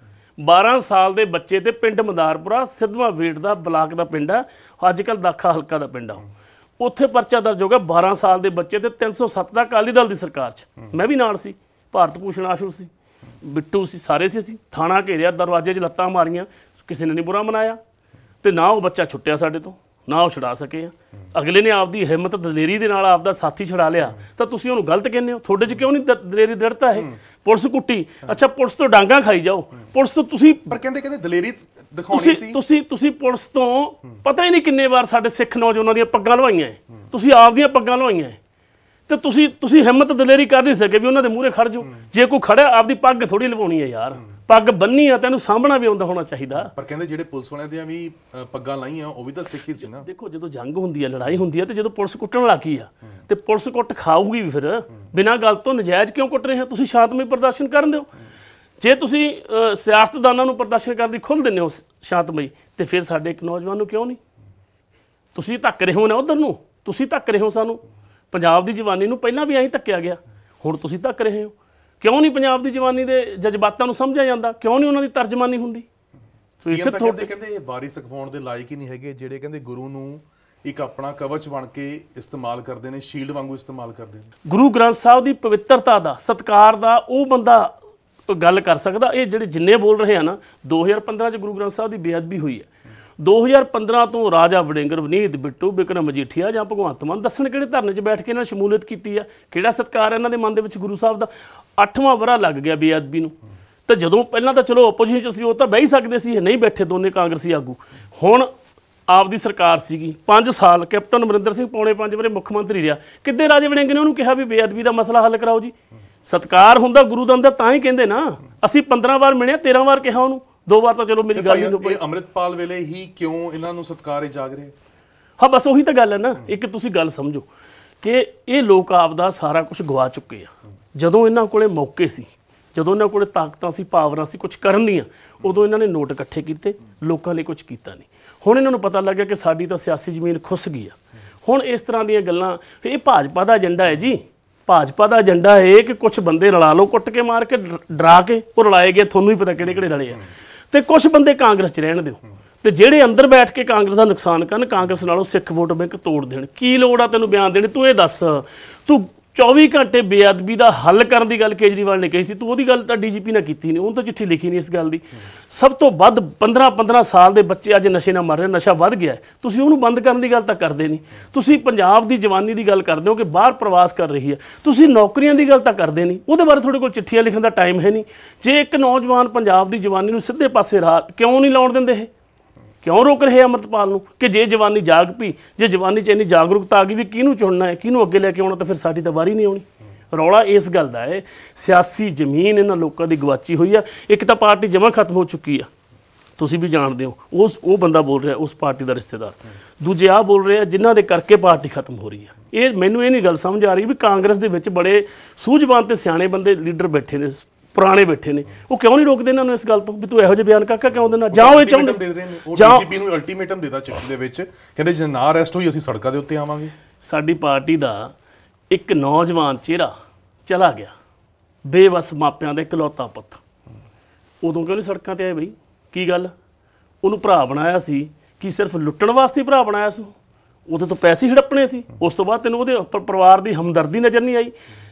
12 ਸਾਲ ਦੇ ਬੱਚੇ ਤੇ ਪਿੰਡ ਮਦਾਰਪੁਰਾ ਸਿੱਧਵਾ ਵੇਟ ਦਾ ਬਲਾਕ ਦਾ ਪਿੰਡ ਆ ਅੱਜ ਕੱਲ ਦਾਖਾ ਹਲਕਾ ਦਾ ਪਿੰਡ ਆ ਉੱਥੇ ਪਰਚਾ ਦਰਜ ਹੋ ਗਿਆ 12 ਸਾਲ ਦੇ ਬੱਚੇ ਤੇ 307 ਦਾ ਅਕਾਲੀ ਦਲ ਦੀ ਸਰਕਾਰ 'ਚ ਮੈਂ ਵੀ ਨਾਲ ਸੀ ਭਾਰਤ ਪੂਸ਼ਣ ਆਸ਼ੂ ਸੀ ਬਿੱਟੂ ਸੀ ਸਾਰੇ ਸੀ ਅਸੀਂ ਥਾਣਾ ਘੇਰਿਆ ਦਰਵਾਜ਼ੇ 'ਚ ਲੱਤਾਂ ਮਾਰੀਆਂ ਕਿਸੇ ਨੇ ਨਹੀਂ ਬੁਰਾ ਮਨਾਇਆ ਤੇ ਨਾ ਉਹ ਬੱਚਾ ਛੁੱਟਿਆ ਸਾਡੇ ਤੋਂ ਨਾ ਉਹ ਛੁਡਾ ਸਕੇ ਆ ਅਗਲੇ ਨੇ ਆਪਦੀ ਹਿੰਮਤ ਦਲੇਰੀ ਦੇ ਨਾਲ ਆਪਦਾ ਸਾਥੀ ਛੁਡਾ ਲਿਆ ਤਾਂ ਤੁਸੀਂ ਉਹਨੂੰ ਗਲਤ ਕਹਿੰਦੇ ਹੋ ਤੁਹਾਡੇ 'ਚ ਕਿਉਂ ਨਹੀਂ ਦਲੇਰੀ ਦੜਤਾ ਹੈ ਪੁਲਿਸ ਕੁੱਟੀ ਅੱਛਾ ਪੁਲਿਸ ਤੋਂ ਡਾਂਗਾ ਖਾਈ ਜਾਓ ਪੁਲਿਸ ਤੋਂ ਤੁਸੀਂ ਪਰ ਕਹਿੰਦੇ ਕਹਿੰਦੇ ਦਲੇਰੀ ਦਿਖਾਉਣੀ ਸੀ ਤੁਸੀਂ ਤੁਸੀਂ ਪੁਲਿਸ ਤੋਂ ਪਤਾ ਹੀ ਨਹੀਂ ਕਿੰਨੇ ਵਾਰ ਸਾਡੇ ਸਿੱਖ ਨੌਜਵਾਨਾਂ ਦੀਆਂ ਪੱਗਾਂ ਲਵਾਈਆਂ ਤੁਸੀਂ ਆਪਦੀਆਂ ਪੱਗਾਂ ਲਵਾਈਆਂ ਤੇ ਤੁਸੀਂ ਤੁਸੀਂ ਹਿੰਮਤ ਦਲੇਰੀ ਕਰ ਨਹੀਂ ਸਕੇ ਵੀ ਉਹਨਾਂ ਦੇ ਮੂਹਰੇ ਖੜ ਜਾਓ ਜੇ ਕੋਈ ਖੜਿਆ ਆਪਦੀ ਪੱਗ ਥੋੜੀ ਲਵਾਉਣੀ ਹੈ ਯਾਰ ਪੱਗ ਬੰਨੀ ਆ ਤੈਨੂੰ ਸਾਹਮਣਾ ਵੀ ਆਉਂਦਾ ਹੋਣਾ ਚਾਹੀਦਾ ਪਰ ਕਹਿੰਦੇ ਜਿਹੜੇ ਪੁਲਿਸ ਵਾਲਿਆਂ ਦੀਆਂ ਵੀ ਪੱਗਾਂ ਲਾਈਆਂ ਉਹ ਵੀ ਤਾਂ ਸਿੱਖੀ ਸੀ ਨਾ ਦੇਖੋ ਜਦੋਂ ਜੰਗ ਹੁੰਦੀ ਆ ਲੜਾਈ ਹੁੰਦੀ ਆ ਤੇ ਜਦੋਂ ਪੁਲਿਸ ਕੁੱਟਣ ਲੱਗੀ ਆ ਤੇ ਪੁਲਿਸ ਕੁੱਟ ਖਾਊਗੀ ਵੀ ਫਿਰ ਬਿਨਾਂ ਗੱਲ ਤੋਂ ਨਜਾਇਜ਼ ਕਿਉਂ ਕੁੱਟ ਰਹੇ ਹੋ ਤੁਸੀਂ ਸ਼ਾਂਤਮਈ ਪ੍ਰਦਰਸ਼ਨ ਕਰਨ ਦਿਓ ਜੇ ਤੁਸੀਂ ਸਿਆਸਤਦਾਨਾਂ ਨੂੰ ਪ੍ਰਦਰਸ਼ਨ ਕਰਨ ਦੀ ਖੁੱਲ ਦਿੰਦੇ ਹੋ ਸ਼ਾਂਤਮਈ ਤੇ ਫਿਰ ਸਾਡੇ ਇੱਕ ਨੌਜਵਾਨ ਨੂੰ ਕਿਉਂ ਨਹੀਂ ਤੁਸੀਂ ਧੱਕ ਰਹੇ ਹੋ ਨਾ ਉਧਰ ਨੂੰ ਤੁਸੀਂ ਧੱਕ ਰਹੇ ਹੋ ਸਾਨੂੰ ਪੰਜਾਬ ਦੀ ਜਵਾਨੀ ਨੂੰ ਪਹਿਲਾਂ ਵੀ ਐਂ ਧੱਕਿਆ ਗਿਆ ਹੁਣ ਤੁਸੀਂ ਧੱਕ ਰਹੇ ਹੋ ਕਿਉਂ ਨਹੀਂ ਪੰਜਾਬ ਦੀ ਜਵਾਨੀ ਦੇ ਜਜ਼ਬਾਤਾਂ ਨੂੰ ਸਮਝਿਆ ਜਾਂਦਾ ਕਿਉਂ ਨਹੀਂ ਉਹਨਾਂ ਦੀ ਤਰਜਮਾਨੀ ਹੁੰਦੀ ਸੀਐਮ ਤੋਂ ਕਹਿੰਦੇ ਇਹ ਵਾਰਿਸ ਖਵਾਉਣ ਦੇ ਲਾਇਕ ਹੀ ਨਹੀਂ ਹੈਗੇ ਜਿਹੜੇ ਕਹਿੰਦੇ ਗੁਰੂ ਨੂੰ ਇੱਕ ਆਪਣਾ ਕਵਚ ਬਣ ਕੇ ਇਸਤੇਮਾਲ ਕਰਦੇ ਨੇ ਸ਼ੀਲਡ ਵਾਂਗੂ ਇਸਤੇਮਾਲ ਕਰਦੇ ਨੇ ਗੁਰੂ ਗ੍ਰੰਥ ਸਾਹਿਬ ਦੀ ਪਵਿੱਤਰਤਾ ਦਾ ਸਤਕਾਰ ਦਾ ਉਹ ਬੰਦਾ ਗੱਲ ਕਰ ਸਕਦਾ ਇਹ ਜਿਹੜੇ ਜਿੰਨੇ ਬੋਲ ਰਹੇ ਆ ਨਾ 2015 ਚ ਗੁਰੂ ਗ੍ਰੰਥ ਸਾਹਿਬ ਦੀ ਬੇਅਦਬੀ ਹੋਈ ਹੈ 2015 ਤੋਂ ਰਾਜਾ ਵੜਿੰਗਰ ਵਨੀਤ ਬਿੱਟੂ ਬਿਕਰਮ ਮਜੀਠੀਆ ਜਾਂ ਭਗਵੰਤ ਮਾਨ ਦੱਸਣ ਕਿਹੜੇ ਧਰਨੇ 'ਚ ਬੈਠ ਕੇ ਇਹਨਾਂ ਸ਼ਮੂਲੀਅਤ ਕੀਤੀ ਆ ਕਿਹੜਾ ਸਤਕਾਰ ਇਹਨਾਂ ਦੇ ਮਨ ਦੇ ਵਿੱਚ ਗੁਰੂ ਸਾਹਿਬ ਦਾ 8ਵਾਂ ਵਰਾ ਲੱਗ ਗਿਆ ਬੇਅਦਬੀ ਨੂੰ ਤਾਂ ਜਦੋਂ ਪਹਿਲਾਂ ਤਾਂ ਚਲੋ ਆਪੋਜੀਸ਼ਨ 'ਚ ਸੀ ਉਹ ਤਾਂ ਬਹਿ ਹੀ ਸਕਦੇ ਸੀ ਨਹੀਂ ਬੈਠੇ ਦੋਨੇ ਕਾਂਗਰਸੀ ਆਗੂ ਹੁਣ ਆਪਦੀ ਸਰਕਾਰ ਸੀਗੀ 5 ਸਾਲ ਕੈਪਟਨ ਅਮਰਿੰਦਰ ਸਿੰਘ ਪੌਣੇ 5 ਵਰੇ ਮੁੱਖ ਮੰਤਰੀ ਰਿਹਾ ਕਿੱਦੇ ਰਾਜੇ ਵੜਿੰਗ ਨੇ ਉਹਨੂੰ ਕਿਹਾ ਵੀ ਬੇਅਦਬੀ ਦਾ ਮਸਲਾ ਹੱਲ ਕਰਾਓ ਜੀ ਸਤਕਾਰ ਹੁੰਦਾ ਗੁਰੂ ਦਾ ਤਾਂ ਹੀ ਕਹਿੰਦੇ ਨਾ ਅਸੀਂ 15 ਵਾਰ ਮਿਲਿਆ 13 ਵਾਰ ਕਿਹਾ ਉਹਨੂੰ ਦੋ ਵਾਰ ਤਾਂ ਚਲੋ ਮੇਰੀ ਗੱਲ ਨੂੰ ਹੋਈ ਅਮਰਿਤਪਾਲ ਵੇਲੇ ਹੀ ਕਿਉਂ ਇਹਨਾਂ ਨੂੰ ਹੀ ਜਾਗ ਰਹੇ ਹਾਂ ਬਸ ਉਹੀ ਤਾਂ ਗੱਲ ਹੈ ਨਾ ਇੱਕ ਤੁਸੀਂ ਗੱਲ ਸਮਝੋ ਕਿ ਇਹ ਲੋਕ ਆਪ ਦਾ ਸਾਰਾ ਕੁਝ ਗਵਾ ਚੁੱਕੇ ਆ ਜਦੋਂ ਇਹਨਾਂ ਕੋਲੇ ਮੌਕੇ ਸੀ ਜਦੋਂ ਇਹਨਾਂ ਕੋਲੇ ਤਾਕਤਾਂ ਸੀ ਪਾਵਰਾਂ ਸੀ ਕੁਝ ਕਰਨ ਦੀਆਂ ਉਦੋਂ ਇਹਨਾਂ ਨੇ ਨੋਟ ਇਕੱਠੇ ਕੀਤੇ ਲੋਕਾਂ ਲਈ ਕੁਝ ਕੀਤਾ ਨਹੀਂ ਹੁਣ ਇਹਨਾਂ ਨੂੰ ਪਤਾ ਲੱਗਿਆ ਕਿ ਸਾਡੀ ਤਾਂ ਸਿਆਸੀ ਜ਼ਮੀਨ ਖੁੱਸ ਗਈ ਆ ਹੁਣ ਇਸ ਤਰ੍ਹਾਂ ਦੀਆਂ ਗੱਲਾਂ ਇਹ ਭਾਜਪਾ ਦਾ ਏਜੰਡਾ ਹੈ ਜੀ ਭਾਜਪਾ ਦਾ ਏਜੰਡਾ ਹੈ ਕਿ ਕੁਝ ਬੰਦੇ ਰਲਾ ਲਓ ਕੁੱਟ ਕੇ ਮਾਰ ਕੇ ਡਰਾ ਕੇ ਉਹ ਰਲਾਏ ਗਏ ਤੁਹਾਨੂੰ ਹੀ ਪਤਾ ਕਿਹੜੇ ਕਿਹੜੇ ਰਲੇ ਆ ਤੇ ਕੁਝ ਬੰਦੇ ਕਾਂਗਰਸ 'ਚ ਰਹਿਣ ਦਿਓ ਤੇ ਜਿਹੜੇ ਅੰਦਰ ਬੈਠ ਕੇ ਕਾਂਗਰਸ ਦਾ ਨੁਕਸਾਨ ਕਰਨ ਕਾਂਗਰਸ ਨਾਲੋਂ ਸਿੱਖ ਵੋਟ ਬੈਂਕ ਤੋੜ ਦੇਣ ਕੀ ਲੋੜ ਆ ਤੈਨੂੰ ਬਿਆਨ ਦੇਣ ਤੂੰ ਇਹ ਦੱਸ ਤੂੰ 24 ਘੰਟੇ ਬੇਅਦਬੀ ਦਾ ਹੱਲ ਕਰਨ ਦੀ ਗੱਲ ਕੇਜਰੀਵਾਲ ਨੇ ਕਹੀ ਸੀ ਤੂੰ ਉਹਦੀ ਗੱਲ ਤਾਂ ਡੀਜੀਪੀ ਨੇ ਕੀਤੀ ਨਹੀਂ ਉਹਨੂੰ ਤਾਂ ਚਿੱਠੀ ਲਿਖੀ ਨਹੀਂ ਇਸ ਗੱਲ ਦੀ ਸਭ ਤੋਂ ਵੱਧ 15 15 ਸਾਲ ਦੇ ਬੱਚੇ ਅੱਜ ਨਸ਼ੇ ਨਾਲ ਮਰ ਰਹੇ ਨਸ਼ਾ ਵੱਧ ਗਿਆ ਤੁਸੀਂ ਉਹਨੂੰ ਬੰਦ ਕਰਨ ਦੀ ਗੱਲ ਤਾਂ ਕਰਦੇ ਨਹੀਂ ਤੁਸੀਂ ਪੰਜਾਬ ਦੀ ਜਵਾਨੀ ਦੀ ਗੱਲ ਕਰਦੇ ਹੋ ਕਿ ਬਾਹਰ ਪ੍ਰਵਾਸ ਕਰ ਰਹੀ ਹੈ ਤੁਸੀਂ ਨੌਕਰੀਆਂ ਦੀ ਗੱਲ ਤਾਂ ਕਰਦੇ ਨਹੀਂ ਉਹਦੇ ਬਾਰੇ ਤੁਹਾਡੇ ਕੋਲ ਚਿੱਠੀਆਂ ਲਿਖਣ ਦਾ ਟਾਈਮ ਹੈ ਨਹੀਂ ਜੇ ਇੱਕ ਨੌਜਵਾਨ ਪੰਜਾਬ ਦੀ ਜਵਾਨੀ ਨੂੰ ਸਿੱਧੇ ਪਾਸੇ ਰਾਹ ਕਿਉਂ ਨਹੀਂ ਲਾਉਣ ਦਿੰਦੇ ਇਹ ਕਿਉਂ ਰੋਕ ਰਹੇ ਅਮਰਤਪਾਲ ਨੂੰ ਕਿ ਜੇ ਜਵਾਨੀ ਜਾਗ ਪਈ ਜੇ ਜਵਾਨੀ 'ਚ ਇੰਨੀ ਜਾਗਰੂਕਤਾ ਆ ਗਈ ਵੀ ਕਿਹਨੂੰ ਚੁਣਨਾ ਹੈ ਕਿਹਨੂੰ ਅੱਗੇ ਲੈ ਕੇ ਆਉਣਾ ਤਾਂ ਫਿਰ ਸਾਡੀ ਤਾਂ ਵਾਰੀ ਨਹੀਂ ਆਉਣੀ ਰੌਲਾ ਇਸ ਗੱਲ ਦਾ ਹੈ ਸਿਆਸੀ ਜ਼ਮੀਨ ਇਹਨਾਂ ਲੋਕਾਂ ਦੀ ਗਵਾਚੀ ਹੋਈ ਆ ਇੱਕ ਤਾਂ ਪਾਰਟੀ ਜਮਾ ਖਤਮ ਹੋ ਚੁੱਕੀ ਆ ਤੁਸੀਂ ਵੀ ਜਾਣਦੇ ਹੋ ਉਸ ਉਹ ਬੰਦਾ ਬੋਲ ਰਿਹਾ ਉਸ ਪਾਰਟੀ ਦਾ ਰਿਸ਼ਤੇਦਾਰ ਦੂਜੇ ਆ ਬੋਲ ਰਿਹਾ ਜਿਨ੍ਹਾਂ ਦੇ ਕਰਕੇ ਪਾਰਟੀ ਖਤਮ ਹੋ ਰਹੀ ਆ ਇਹ ਮੈਨੂੰ ਇਹ ਨਹੀਂ ਗੱਲ ਸਮਝ ਆ ਰਹੀ ਵੀ ਕਾਂਗਰਸ ਦੇ ਵਿੱਚ ਬੜੇ ਸੂਝਵਾਨ ਤੇ ਸਿਆਣੇ ਬੰਦੇ ਲੀਡਰ ਬੈਠੇ ਨੇ ਪੁਰਾਣੇ ਬੈਠੇ ਨੇ ਉਹ ਕਿਉਂ ਨਹੀਂ ਰੋਕਦੇ ਇਹਨਾਂ ਨੂੰ ਇਸ ਗੱਲ ਤੋਂ ਵੀ ਤੂੰ ਇਹੋ ਜਿਹੇ ਬਿਆਨ ਕਾਕਾ ਕਿਉਂ ਦਿੰਦਾ ਜਾਂ ਉਹ ਇਹ ਚਾਹੁੰਦੇ ਜੀਪੀ ਨੂੰ ਅਲਟੀਮੇਟਮ ਦੇਤਾ ਚੱਕੀ ਦੇ ਵਿੱਚ ਕਹਿੰਦੇ ਜੇ ਨਾ ਅਰੈਸਟ ਹੋਈ ਅਸੀਂ ਸੜਕਾਂ ਦੇ ਉੱਤੇ ਆਵਾਂਗੇ ਸਾਡੀ ਪਾਰਟੀ ਦਾ ਇੱਕ ਨੌਜਵਾਨ ਚਿਹਰਾ ਚਲਾ ਗਿਆ ਬੇਵਸ ਮਾਪਿਆਂ ਦਾ ਇਕਲੌਤਾ ਪੁੱਤ ਉਦੋਂ ਕਿਉਂ ਨਹੀਂ ਸੜਕਾਂ ਤੇ ਆਏ ਬਈ ਕੀ ਗੱਲ ਉਹਨੂੰ ਭਰਾ ਬਣਾਇਆ ਸੀ ਕਿ ਸਿਰਫ ਲੁੱਟਣ ਵਾਸਤੇ ਭਰਾ ਬਣਾਇਆ ਸੀ ਉਹਦੇ ਤੋਂ ਪੈਸੇ ਹੜੱਪਣੇ ਸੀ ਉਸ ਤੋਂ ਬਾਅਦ ਤੈਨੂੰ ਉਹਦੇ ਪਰਿਵਾਰ ਦੀ ਹਮਦਰਦੀ ਨਜ਼ਰ ਨਹੀਂ ਆਈ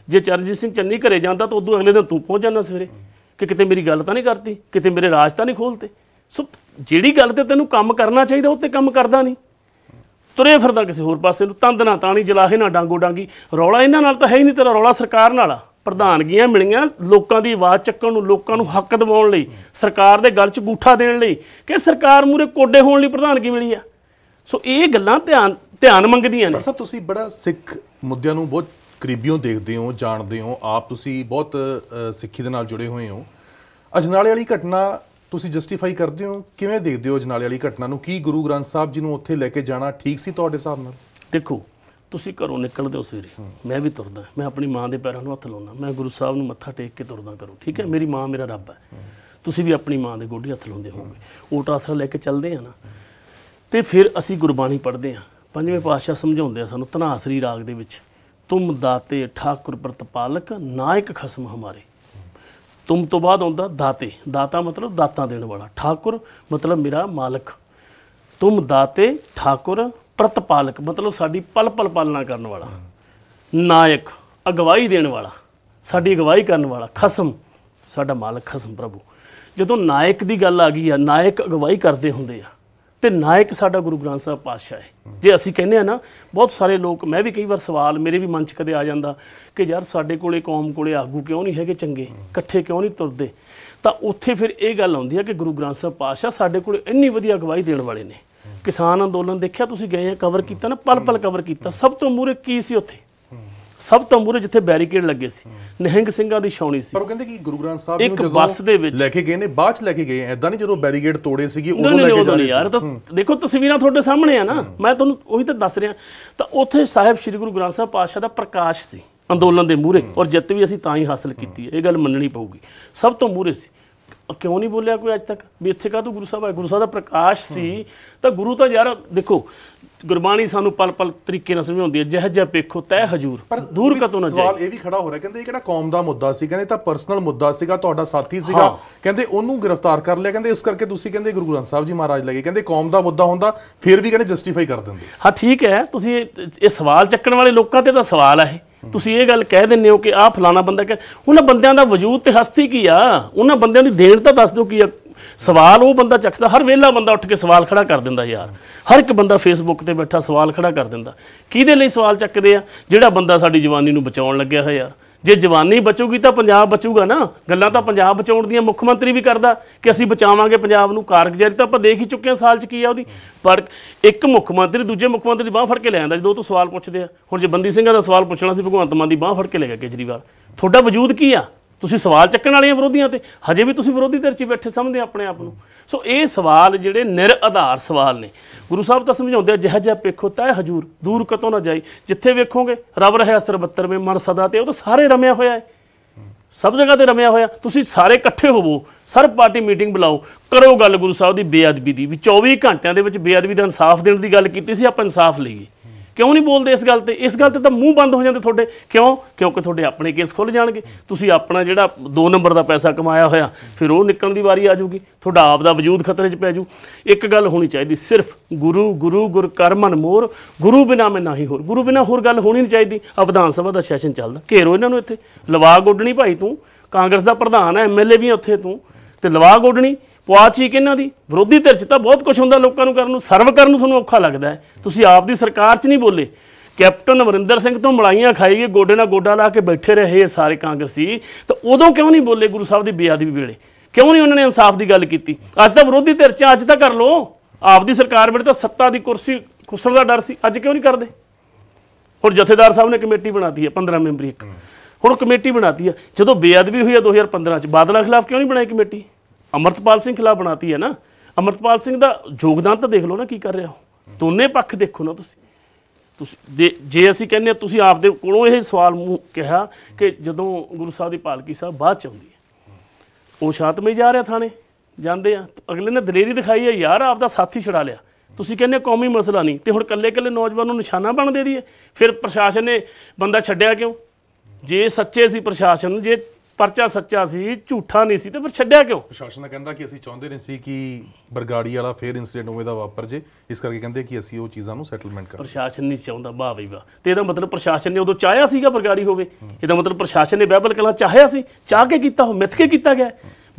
ਜੇ ਚਰਨਜੀਤ ਸਿੰਘ ਚੰਨੀ ਘਰੇ ਜਾਂਦਾ ਤਾਂ ਉਦੋਂ ਅਗਲੇ ਦਿਨ ਤੂੰ ਪਹੁੰਚ ਜਾਂਦਾ ਸਵੇਰੇ ਕਿ ਕਿਤੇ ਮੇਰੀ ਗੱਲ ਤਾਂ ਨਹੀਂ ਕਰਤੀ ਕਿਤੇ ਮੇਰੇ ਰਾਜ ਤਾਂ ਨਹੀਂ ਖੋਲਤੇ ਸੋ ਜਿਹੜੀ ਗੱਲ ਤੇ ਤੈਨੂੰ ਕੰਮ ਕਰਨਾ ਚਾਹੀਦਾ ਉਹ ਤੇ ਕੰਮ ਕਰਦਾ ਨਹੀਂ ਤੁਰੇ ਫਿਰਦਾ ਕਿਸੇ ਹੋਰ ਪਾਸੇ ਨੂੰ ਤੰਦ ਨਾ ਤਾਣੀ ਜਲਾਹੇ ਨਾ ਡਾਂਗੋ ਡਾਂਗੀ ਰੌਲਾ ਇਹਨਾਂ ਨਾਲ ਤਾਂ ਹੈ ਹੀ ਨਹੀਂ ਤੇਰਾ ਰੌਲਾ ਸਰਕਾਰ ਨਾਲ ਪ੍ਰਧਾਨਗੀਆਂ ਮਿਲੀਆਂ ਲੋਕਾਂ ਦੀ ਆਵਾਜ਼ ਚੱਕਣ ਨੂੰ ਲੋਕਾਂ ਨੂੰ ਹੱਕ ਦਿਵਾਉਣ ਲਈ ਸਰਕਾਰ ਦੇ ਗਲ 'ਚ ਗੂਠਾ ਦੇਣ ਲਈ ਕਿ ਸਰਕਾਰ ਮੂਰੇ ਕੋਡੇ ਹੋਣ ਲਈ ਪ੍ਰਧਾਨਗੀ ਮਿਲੀ ਆ ਸੋ ਇਹ ਗੱਲਾਂ ਧਿਆਨ ਧਿਆਨ ਮੰਗਦੀਆਂ ਨੇ ਸਰ ਤੁਸੀਂ ਬੜਾ ਸਿੱਖ ਮੁੱਦਿਆਂ ਨੂੰ ਬਹੁਤ ਕਰੀਬੀਓਂ ਦੇਖਦੇ ਹੋ ਜਾਣਦੇ ਹੋ ਆਪ ਤੁਸੀਂ ਬਹੁਤ ਸਿੱਖੀ ਦੇ ਨਾਲ ਜੁੜੇ ਹੋਏ ਹੋ ਅਜਨਾਲੇ ਵਾਲੀ ਘਟਨਾ ਤੁਸੀਂ ਜਸਟੀਫਾਈ ਕਰਦੇ ਹੋ ਕਿਵੇਂ ਦੇਖਦੇ ਹੋ ਅਜਨਾਲੇ ਵਾਲੀ ਘਟਨਾ ਨੂੰ ਕੀ ਗੁਰੂ ਗ੍ਰੰਥ ਸਾਹਿਬ ਜੀ ਨੂੰ ਉੱਥੇ ਲੈ ਕੇ ਜਾਣਾ ਠੀਕ ਸੀ ਤੁਹਾਡੇ ਹਿਸਾਬ ਨਾਲ ਦੇਖੋ ਤੁਸੀਂ ਘਰੋਂ ਨਿਕਲਦੇ ਹੋ ਸਵੇਰੇ ਮੈਂ ਵੀ ਤੁਰਦਾ ਮੈਂ ਆਪਣੀ ਮਾਂ ਦੇ ਪੈਰਾਂ ਨੂੰ ਹੱਥ ਲਾਉਣਾ ਮੈਂ ਗੁਰੂ ਸਾਹਿਬ ਨੂੰ ਮੱਥਾ ਟੇਕ ਕੇ ਤੁਰਦਾ ਕਰੂੰ ਠੀਕ ਹੈ ਮੇਰੀ ਮਾਂ ਮੇਰਾ ਰੱਬ ਹੈ ਤੁਸੀਂ ਵੀ ਆਪਣੀ ਮਾਂ ਦੇ ਗੋਡੇ ਹੱਥ ਲਾਉਂਦੇ ਹੋਵੋਗੇ ਉਹ ਟਾਸਰਾ ਲੈ ਕੇ ਚੱਲਦੇ ਆ ਨਾ ਤੇ ਫਿਰ ਅਸੀਂ ਗੁਰਬਾਣੀ ਪੜ੍ਹਦੇ ਆ ਪੰਜਵੇਂ ਪਾਤਸ਼ਾਹ ਸਮਝਾਉਂਦੇ ਆ ਸਾਨੂੰ ਤਨਾਸਰੀ ਰਾਗ ਦੇ ਵਿੱਚ ਤੁਮ ਦਾਤੇ ਠਾਕੁਰ ਪ੍ਰਤਪਾਲਕ ਨਾਇਕ ਖਸਮ ਹਮਾਰੇ ਤੁਮ ਤੋਂ ਬਾਅਦ ਆਉਂਦਾ ਦਾਤੇ ਦਾਤਾ ਮਤਲਬ ਦਾਤਾ ਦੇਣ ਵਾਲਾ ਠਾਕੁਰ ਮਤਲਬ ਮੇਰਾ ਮਾਲਕ ਤੁਮ ਦਾਤੇ ਠਾਕੁਰ ਪ੍ਰਤਪਾਲਕ ਮਤਲਬ ਸਾਡੀ ਪਲ ਪਲ ਪਾਲਣਾ ਕਰਨ ਵਾਲਾ ਨਾਇਕ ਅਗਵਾਈ ਦੇਣ ਵਾਲਾ ਸਾਡੀ ਅਗਵਾਈ ਕਰਨ ਵਾਲਾ ਖਸਮ ਸਾਡਾ ਮਾਲਕ ਖਸਮ ਪ੍ਰਭੂ ਜਦੋਂ ਨਾਇਕ ਦੀ ਗੱਲ ਆ ਗਈ ਆ ਨਾਇਕ ਅਗਵਾਈ ਕਰਦੇ ਹੁੰਦੇ ਆ ਤੇ ਨਾਇਕ ਸਾਡਾ ਗੁਰੂ ਗ੍ਰੰਥ ਸਾਹਿਬ ਪਾਤਸ਼ਾਹ ਹੈ ਜੇ ਅਸੀਂ ਕਹਿੰਦੇ ਆ ਨਾ ਬਹੁਤ ਸਾਰੇ ਲੋਕ ਮੈਂ ਵੀ ਕਈ ਵਾਰ ਸਵਾਲ ਮੇਰੇ ਵੀ ਮਨ 'ਚ ਕਦੇ ਆ ਜਾਂਦਾ ਕਿ ਯਾਰ ਸਾਡੇ ਕੋਲੇ ਕੌਮ ਕੋਲੇ ਆਗੂ ਕਿਉਂ ਨਹੀਂ ਹੈਗੇ ਚੰਗੇ ਇਕੱਠੇ ਕਿਉਂ ਨਹੀਂ ਤੁਰਦੇ ਤਾਂ ਉੱਥੇ ਫਿਰ ਇਹ ਗੱਲ ਆਉਂਦੀ ਹੈ ਕਿ ਗੁਰੂ ਗ੍ਰੰਥ ਸਾਹਿਬ ਪਾਤਸ਼ਾਹ ਸਾਡੇ ਕੋਲੇ ਇੰਨੀ ਵਧੀਆ ਗਵਾਹੀ ਦੇਣ ਵਾਲੇ ਨੇ ਕਿਸਾਨ ਅੰਦੋਲਨ ਦੇਖਿਆ ਤੁਸੀਂ ਗਏ ਆ ਕਵਰ ਕੀਤਾ ਨਾ ਪਲ ਪਲ ਕਵਰ ਕੀਤਾ ਸਭ ਤੋਂ ਮੂਰੇ ਕੀ ਸੀ ਉੱਥੇ ਸਭ ਤੋਂ ਮੂਰੇ ਜਿੱਥੇ ਬੈਰੀਕੇਡ ਲੱਗੇ ਸੀ ਨਿਹੰਗ ਸਿੰਘਾਂ ਦੀ ਛਾਉਣੀ ਸੀ ਪਰ ਉਹ ਕਹਿੰਦੇ ਕਿ ਗੁਰੂ ਗ੍ਰੰਥ ਸਾਹਿਬ ਜੀ ਨੂੰ ਜਦੋਂ ਬੱਸ ਦੇ ਵਿੱਚ ਲੈ ਕੇ ਗਏ ਨੇ ਬਾਅਦ ਚ ਲੈ ਕੇ ਗਏ ਐਦਾਂ ਨਹੀਂ ਜਦੋਂ ਬੈਰੀਕੇਡ ਤੋੜੇ ਸੀਗੇ ਉਦੋਂ ਲੈ ਕੇ ਜਾ ਰਹੇ ਸੀ ਯਾਰ ਤਾਂ ਦੇਖੋ ਤਸਵੀਰਾਂ ਤੁਹਾਡੇ ਸਾਹਮਣੇ ਆ ਨਾ ਮੈਂ ਤੁਹਾਨੂੰ ਉਹੀ ਤਾਂ ਦੱਸ ਰਿਹਾ ਤਾਂ ਉੱਥੇ ਸਾਹਿਬ ਸ੍ਰੀ ਗੁਰੂ ਗ੍ਰੰਥ ਸਾਹਿਬ ਪਾਤਸ਼ਾਹ ਦਾ ਪ੍ਰਕਾਸ਼ ਸੀ ਅੰਦੋਲਨ ਦੇ ਮੂਰੇ ਔਰ ਜਿੱਤ ਵੀ ਅਸੀਂ ਤਾਂ ਹੀ ਹਾਸਲ ਕੀਤੀ ਹੈ ਇਹ ਗੱਲ ਮੰਨਣੀ ਪਊਗੀ ਸਭ ਤੋਂ ਮੂਰੇ ਸੀ ਕਿਉਂ ਨਹੀਂ ਬੋਲਿਆ ਕੋਈ ਅੱਜ ਤੱਕ ਵੀ ਇੱਥੇ ਕਾਹਤੋਂ ਗੁਰੂ ਸਾਹਿਬ ਹੈ ਗੁਰੂ ਸਾਹਿਬ ਦਾ ਪ੍ਰਕਾਸ਼ ਸੀ ਤਾਂ ਗੁਰੂ ਤਾਂ ਯਾਰ ਦੇਖੋ ਗੁਰਬਾਣੀ ਸਾਨੂੰ ਪਲ ਪਲ ਤਰੀਕੇ ਨਾਲ ਸਮਝਾਉਂਦੀ ਹੈ ਜਹ ਜਹ ਤੈ ਹਜੂਰ ਦੂਰ ਕਤੋਂ ਨਾ ਜਾਏ ਸਵਾਲ ਇਹ ਵੀ ਖੜਾ ਹੋ ਰਿਹਾ ਕਹਿੰਦੇ ਇਹ ਕਿਹੜਾ ਕੌਮ ਦਾ ਮੁੱਦਾ ਸੀ ਕਹਿੰਦੇ ਤਾਂ ਪਰਸਨਲ ਮੁੱਦਾ ਸੀਗਾ ਤੁਹਾਡਾ ਸਾਥੀ ਸੀਗਾ ਕਹਿੰਦੇ ਉਹਨੂੰ ਗ੍ਰਿਫਤਾਰ ਕਰ ਲਿਆ ਕਹਿੰਦੇ ਇਸ ਕਰਕੇ ਤੁਸੀਂ ਕਹਿੰਦੇ ਗੁਰੂ ਗ੍ਰੰਥ ਸਾਹਿਬ ਜੀ ਮਹਾਰਾਜ ਲੱਗੇ ਕਹਿੰਦੇ ਕੌਮ ਦਾ ਮੁੱਦਾ ਹੁੰਦਾ ਫਿਰ ਵੀ ਕਹਿੰਦੇ ਜਸਟੀਫਾਈ ਕਰ ਦਿੰਦੇ ਹਾਂ ਠੀਕ ਹੈ ਤੁਸੀਂ ਇਹ ਸਵਾਲ ਚੱਕਣ ਵਾਲੇ ਲੋਕਾਂ ਤੇ ਤਾਂ ਸਵਾਲ ਹੈ ਤੁਸੀਂ ਇਹ ਗੱਲ ਕਹਿ ਦਿੰਦੇ ਹੋ ਕਿ ਆਹ ਫਲਾਣਾ ਬੰਦਾ ਕਿ ਉਹਨਾਂ ਬੰਦਿਆਂ ਦਾ ਵਜੂਦ ਤੇ ਹਸਤੀ ਕੀ ਆ ਉਹਨਾਂ ਬੰਦਿਆਂ ਦੀ ਦੇਣ ਤਾਂ ਦੱਸ ਦਿਓ ਕੀ ਆ ਸਵਾਲ ਉਹ ਬੰਦਾ ਚੱਕਦਾ ਹਰ ਵੇਲਾ ਬੰਦਾ ਉੱਠ ਕੇ ਸਵਾਲ ਖੜਾ ਕਰ ਦਿੰਦਾ ਯਾਰ ਹਰ ਇੱਕ ਬੰਦਾ ਫੇਸਬੁੱਕ ਤੇ ਬੈਠਾ ਸਵਾਲ ਖੜਾ ਕਰ ਦਿੰਦਾ ਕਿਹਦੇ ਲਈ ਸਵਾਲ ਚੱਕਦੇ ਆ ਜਿਹੜਾ ਬੰਦਾ ਸਾਡੀ ਜਵਾਨੀ ਨੂੰ ਬਚਾਉਣ ਲੱਗਿਆ ਹੋਇਆ ਯਾਰ ਜੇ ਜਵਾਨੀ ਬਚੂਗੀ ਤਾਂ ਪੰਜਾਬ ਬਚੂਗਾ ਨਾ ਗੱਲਾਂ ਤਾਂ ਪੰਜਾਬ ਬਚਾਉਣ ਦੀਆਂ ਮੁੱਖ ਮੰਤਰੀ ਵੀ ਕਰਦਾ ਕਿ ਅਸੀਂ ਬਚਾਵਾਂਗੇ ਪੰਜਾਬ ਨੂੰ ਕਾਰਗੁਜ਼ਾਰੀ ਤਾਂ ਆਪਾਂ ਦੇਖ ਹੀ ਚੁੱਕੇ ਹਾਂ ਸਾਲ 'ਚ ਕੀ ਆ ਉਹਦੀ ਪਰ ਇੱਕ ਮੁੱਖ ਮੰਤਰੀ ਦੂਜੇ ਮੁੱਖ ਮੰਤਰੀ ਦੀ ਬਾਹ ਫੜ ਕੇ ਲੈ ਆਂਦਾ ਜਦੋਂ ਤੋਂ ਸਵਾਲ ਪੁੱਛਦੇ ਆ ਹੁਣ ਜੇ ਬੰਦੀ ਸਿੰਘਾਂ ਦਾ ਸਵਾਲ ਪੁੱਛਣਾ ਸੀ ਭਗਵੰਤ ਮਾਨ ਦੀ ਬਾਹ ਫੜ ਕੇ ਲੈ ਗਿਆ ਕੇਜਰੀਵਾਲ ਤੁਹਾਡਾ ਵਜੂਦ ਕੀ ਆ ਤੁਸੀਂ ਸਵਾਲ ਚੱਕਣ ਵਾਲੀਆਂ ਵਿਰੋਧੀਆਂ ਤੇ ਹਜੇ ਵੀ ਤੁਸੀਂ ਵਿਰੋਧੀ ਧਿਰ 'ਚ ਬੈਠੇ ਸਮਝਦੇ ਆਪਣੇ ਆਪ ਨੂੰ ਸੋ ਇਹ ਸਵਾਲ ਜਿਹੜੇ ਨਿਰ ਆਧਾਰ ਸਵਾਲ ਨੇ ਗੁਰੂ ਸਾਹਿਬ ਤਾਂ ਸਮਝਾਉਂਦੇ ਜਿਹ ਜਿਹਾ ਪੇਖੋ ਤੈ ਹਜੂਰ ਦੂਰ ਕਤੋਂ ਨਾ ਜਾਈ ਜਿੱਥੇ ਵੇਖੋਗੇ ਰਬ ਰਹਿਆ ਸਰਬੱਤਰ ਵਿੱਚ ਮਨ ਸਦਾ ਤੇ ਉਹ ਤਾਂ ਸਾਰੇ ਰਮਿਆ ਹੋਇਆ ਹੈ ਸਭ ਜਗ੍ਹਾ ਤੇ ਰਮਿਆ ਹੋਇਆ ਤੁਸੀਂ ਸਾਰੇ ਇਕੱਠੇ ਹੋਵੋ ਸਰਬ ਪਾਰਟੀ ਮੀਟਿੰਗ ਬੁਲਾਓ ਕਰੋ ਗੱਲ ਗੁਰੂ ਸਾਹਿਬ ਦੀ ਬੇਅਦਬੀ ਦੀ ਵੀ 24 ਘੰਟਿਆਂ ਦੇ ਵਿੱਚ ਬੇਅਦਬੀ ਦਾ ਇਨਸਾਫ ਦੇਣ ਦੀ ਗੱਲ ਕੀਤੀ ਸੀ ਆਪਾਂ ਇਨਸਾਫ ਲਈਏ ਕਿਉਂ ਨਹੀਂ ਬੋਲਦੇ ਇਸ ਗੱਲ ਤੇ ਇਸ ਗੱਲ ਤੇ ਤਾਂ ਮੂੰਹ ਬੰਦ ਹੋ ਜਾਂਦੇ ਤੁਹਾਡੇ ਕਿਉਂ ਕਿਉਂਕਿ ਤੁਹਾਡੇ ਆਪਣੇ ਕੇਸ ਖੁੱਲ ਜਾਣਗੇ ਤੁਸੀਂ ਆਪਣਾ ਜਿਹੜਾ 2 ਨੰਬਰ ਦਾ ਪੈਸਾ ਕਮਾਇਆ ਹੋਇਆ ਫਿਰ ਉਹ ਨਿਕਲਣ ਦੀ ਵਾਰੀ ਆ ਜਾਊਗੀ ਤੁਹਾਡਾ ਆਪ ਦਾ ਵਜੂਦ ਖਤਰੇ 'ਚ ਪੈ ਜਾਊ ਇੱਕ ਗੱਲ ਹੋਣੀ ਚਾਹੀਦੀ ਸਿਰਫ ਗੁਰੂ ਗੁਰੂ ਗੁਰ ਕਰਮਨ ਮੋਰ ਗੁਰੂ ਬਿਨਾ ਮੈਂ ਨਹੀਂ ਹੋਰ ਗੁਰੂ ਬਿਨਾ ਹੋਰ ਗੱਲ ਹੋਣੀ ਨਹੀਂ ਚਾਹੀਦੀ ਆ ਵਿਧਾਨ ਸਭਾ ਦਾ ਸੈਸ਼ਨ ਚੱਲਦਾ ਘੇਰੋ ਇਹਨਾਂ ਨੂੰ ਇੱਥੇ ਲਵਾ ਗੋਡਣੀ ਭਾਈ ਤੂੰ ਕਾਂਗਰਸ ਦਾ ਪ੍ਰਧਾਨ ਹੈ ਐਮਐਲਏ ਵੀ ਉੱਥੇ ਤੂੰ ਤੇ ਲਵਾ ਗੋਡਣੀ ਪੁਆ ਛੀਕ ਇਹਨਾਂ ਦੀ ਵਿਰੋਧੀ ਧਿਰ 'ਚ ਤਾਂ ਬਹੁਤ ਕੁਝ ਹੁੰਦਾ ਲੋਕਾਂ ਨੂੰ ਕਰਨ ਨੂੰ ਸਰਵ ਕਰਨ ਨੂੰ ਤੁਹਾਨੂੰ ਔਖਾ ਲੱਗਦਾ ਤੁਸੀਂ ਆਪ ਦੀ ਸਰਕਾਰ 'ਚ ਨਹੀਂ ਬੋਲੇ ਕੈਪਟਨ ਅਮਰਿੰਦਰ ਸਿੰਘ ਤੋਂ ਮਲਾਈਆਂ ਖਾਈ ਗਏ ਗੋਡੇ ਨਾਲ ਗੋਡਾ ਲਾ ਕੇ ਬੈਠੇ ਰਹੇ ਸਾਰੇ ਕਾਂਗਰਸੀ ਤਾਂ ਉਦੋਂ ਕਿਉਂ ਨਹੀਂ ਬੋਲੇ ਗੁਰੂ ਸਾਹਿਬ ਦੀ ਬੇਅਦਬੀ ਵੇਲੇ ਕਿਉਂ ਨਹੀਂ ਉਹਨਾਂ ਨੇ ਇਨਸਾਫ ਦੀ ਗੱਲ ਕੀਤੀ ਅੱਜ ਤਾਂ ਵਿਰੋਧੀ ਧਿਰ 'ਚ ਅੱਜ ਤਾਂ ਕਰ ਲੋ ਆਪ ਦੀ ਸਰਕਾਰ ਵੇਲੇ ਤਾਂ ਸੱਤਾ ਦੀ ਕੁਰਸੀ ਖੁਸਰ ਦਾ ਡਰ ਸੀ ਅੱਜ ਕਿਉਂ ਨਹੀਂ ਕਰਦੇ ਹੁਣ ਜਥੇਦਾਰ ਸਾਹਿਬ ਨੇ ਕਮੇਟੀ ਬਣਾਤੀ ਹੈ 15 ਮੈਂਬਰੀ ਇੱਕ ਹੁਣ ਕਮੇਟੀ ਬਣਾਤੀ ਹੈ ਜਦੋਂ ਬੇਅਦਬੀ ਹੋਈ ਹੈ 2015 'ਚ ਬਾਦਲਾ ਖਿਲਾਫ ਕਿਉਂ ਨਹੀਂ ਬਣਾਈ ਕਮੇਟੀ ਅਮਰਤਪਾਲ ਸਿੰਘ ਖਿਲਾਫ ਬਣਾਤੀ ਹੈ ਨਾ ਅਮਰਤਪਾਲ ਸਿੰਘ ਦਾ ਯੋਗਦਾਨ ਤਾਂ ਦੇਖ ਲਓ ਨਾ ਕੀ ਕਰ ਰਿਹਾ ਉਹ ਦੋਨੇ ਪੱਖ ਦੇਖੋ ਨਾ ਤੁਸੀਂ ਤੁਸੀਂ ਜੇ ਅਸੀਂ ਕਹਿੰਦੇ ਤੁਸੀਂ ਆਪ ਦੇ ਕੋਲੋਂ ਇਹ ਸਵਾਲ ਮੂੰਹ ਕਿਹਾ ਕਿ ਜਦੋਂ ਗੁਰੂ ਸਾਹਿਬ ਦੀ ਪਾਲਕੀ ਸਾਹਿਬ ਬਾਅਦ ਚ ਆਉਂਦੀ ਹੈ ਉਹ ਸ਼ਾਤਮੇ ਜਾ ਰਿਹਾ ਥਾਣੇ ਜਾਂਦੇ ਆ ਅਗਲੇ ਨੇ ਦਲੇਰੀ ਦਿਖਾਈ ਹੈ ਯਾਰ ਆਪ ਦਾ ਸਾਥੀ ਛੜਾ ਲਿਆ ਤੁਸੀਂ ਕਹਿੰਦੇ ਕੌਮੀ ਮਸਲਾ ਨਹੀਂ ਤੇ ਹੁਣ ਕੱਲੇ ਕੱਲੇ ਨੌਜਵਾਨ ਨੂੰ ਨਿਸ਼ਾਨਾ ਬਣ ਦੇ ਦਈਏ ਫਿਰ ਪ੍ਰਸ਼ਾਸਨ ਨੇ ਬੰਦਾ ਛੱਡਿਆ ਕਿਉਂ ਜੇ ਸੱਚੇ ਸੀ ਪ੍ਰਸ਼ਾਸਨ ਜੇ ਪਰਚਾ ਸੱਚਾ ਸੀ ਝੂਠਾ ਨਹੀਂ ਸੀ ਤੇ ਫਿਰ ਛੱਡਿਆ ਕਿਉਂ ਪ੍ਰਸ਼ਾਸਨ ਦਾ ਕਹਿੰਦਾ ਕਿ ਅਸੀਂ ਚਾਹੁੰਦੇ ਨਹੀਂ ਸੀ ਕਿ ਬਰਗਾੜੀ ਵਾਲਾ ਫੇਰ ਇਨਸੀਡੈਂਟ ਹੋਵੇ ਦਾ ਵਾਪਰ ਜੇ ਇਸ ਕਰਕੇ ਕਹਿੰਦੇ ਕਿ ਅਸੀਂ ਉਹ ਚੀਜ਼ਾਂ ਨੂੰ ਸੈਟਲਮੈਂਟ ਕਰਾਂ ਪ੍ਰਸ਼ਾਸਨ ਨਹੀਂ ਚਾਹੁੰਦਾ ਵਾਹ ਬਈ ਵਾਹ ਤੇ ਇਹਦਾ ਮਤਲਬ ਪ੍ਰਸ਼ਾਸਨ ਨੇ ਉਦੋਂ ਚਾਹਿਆ ਸੀਗਾ ਬਰਗਾੜੀ ਹੋਵੇ ਇਹਦਾ ਮਤਲਬ ਪ੍ਰਸ਼ਾਸਨ ਨੇ ਬਹਿਬਲ ਕਲਾ ਚਾਹਿਆ ਸੀ ਚਾਹ ਕੇ ਕੀਤਾ ਹੋ ਮਿੱਥ ਕੇ ਕੀਤਾ ਗਿਆ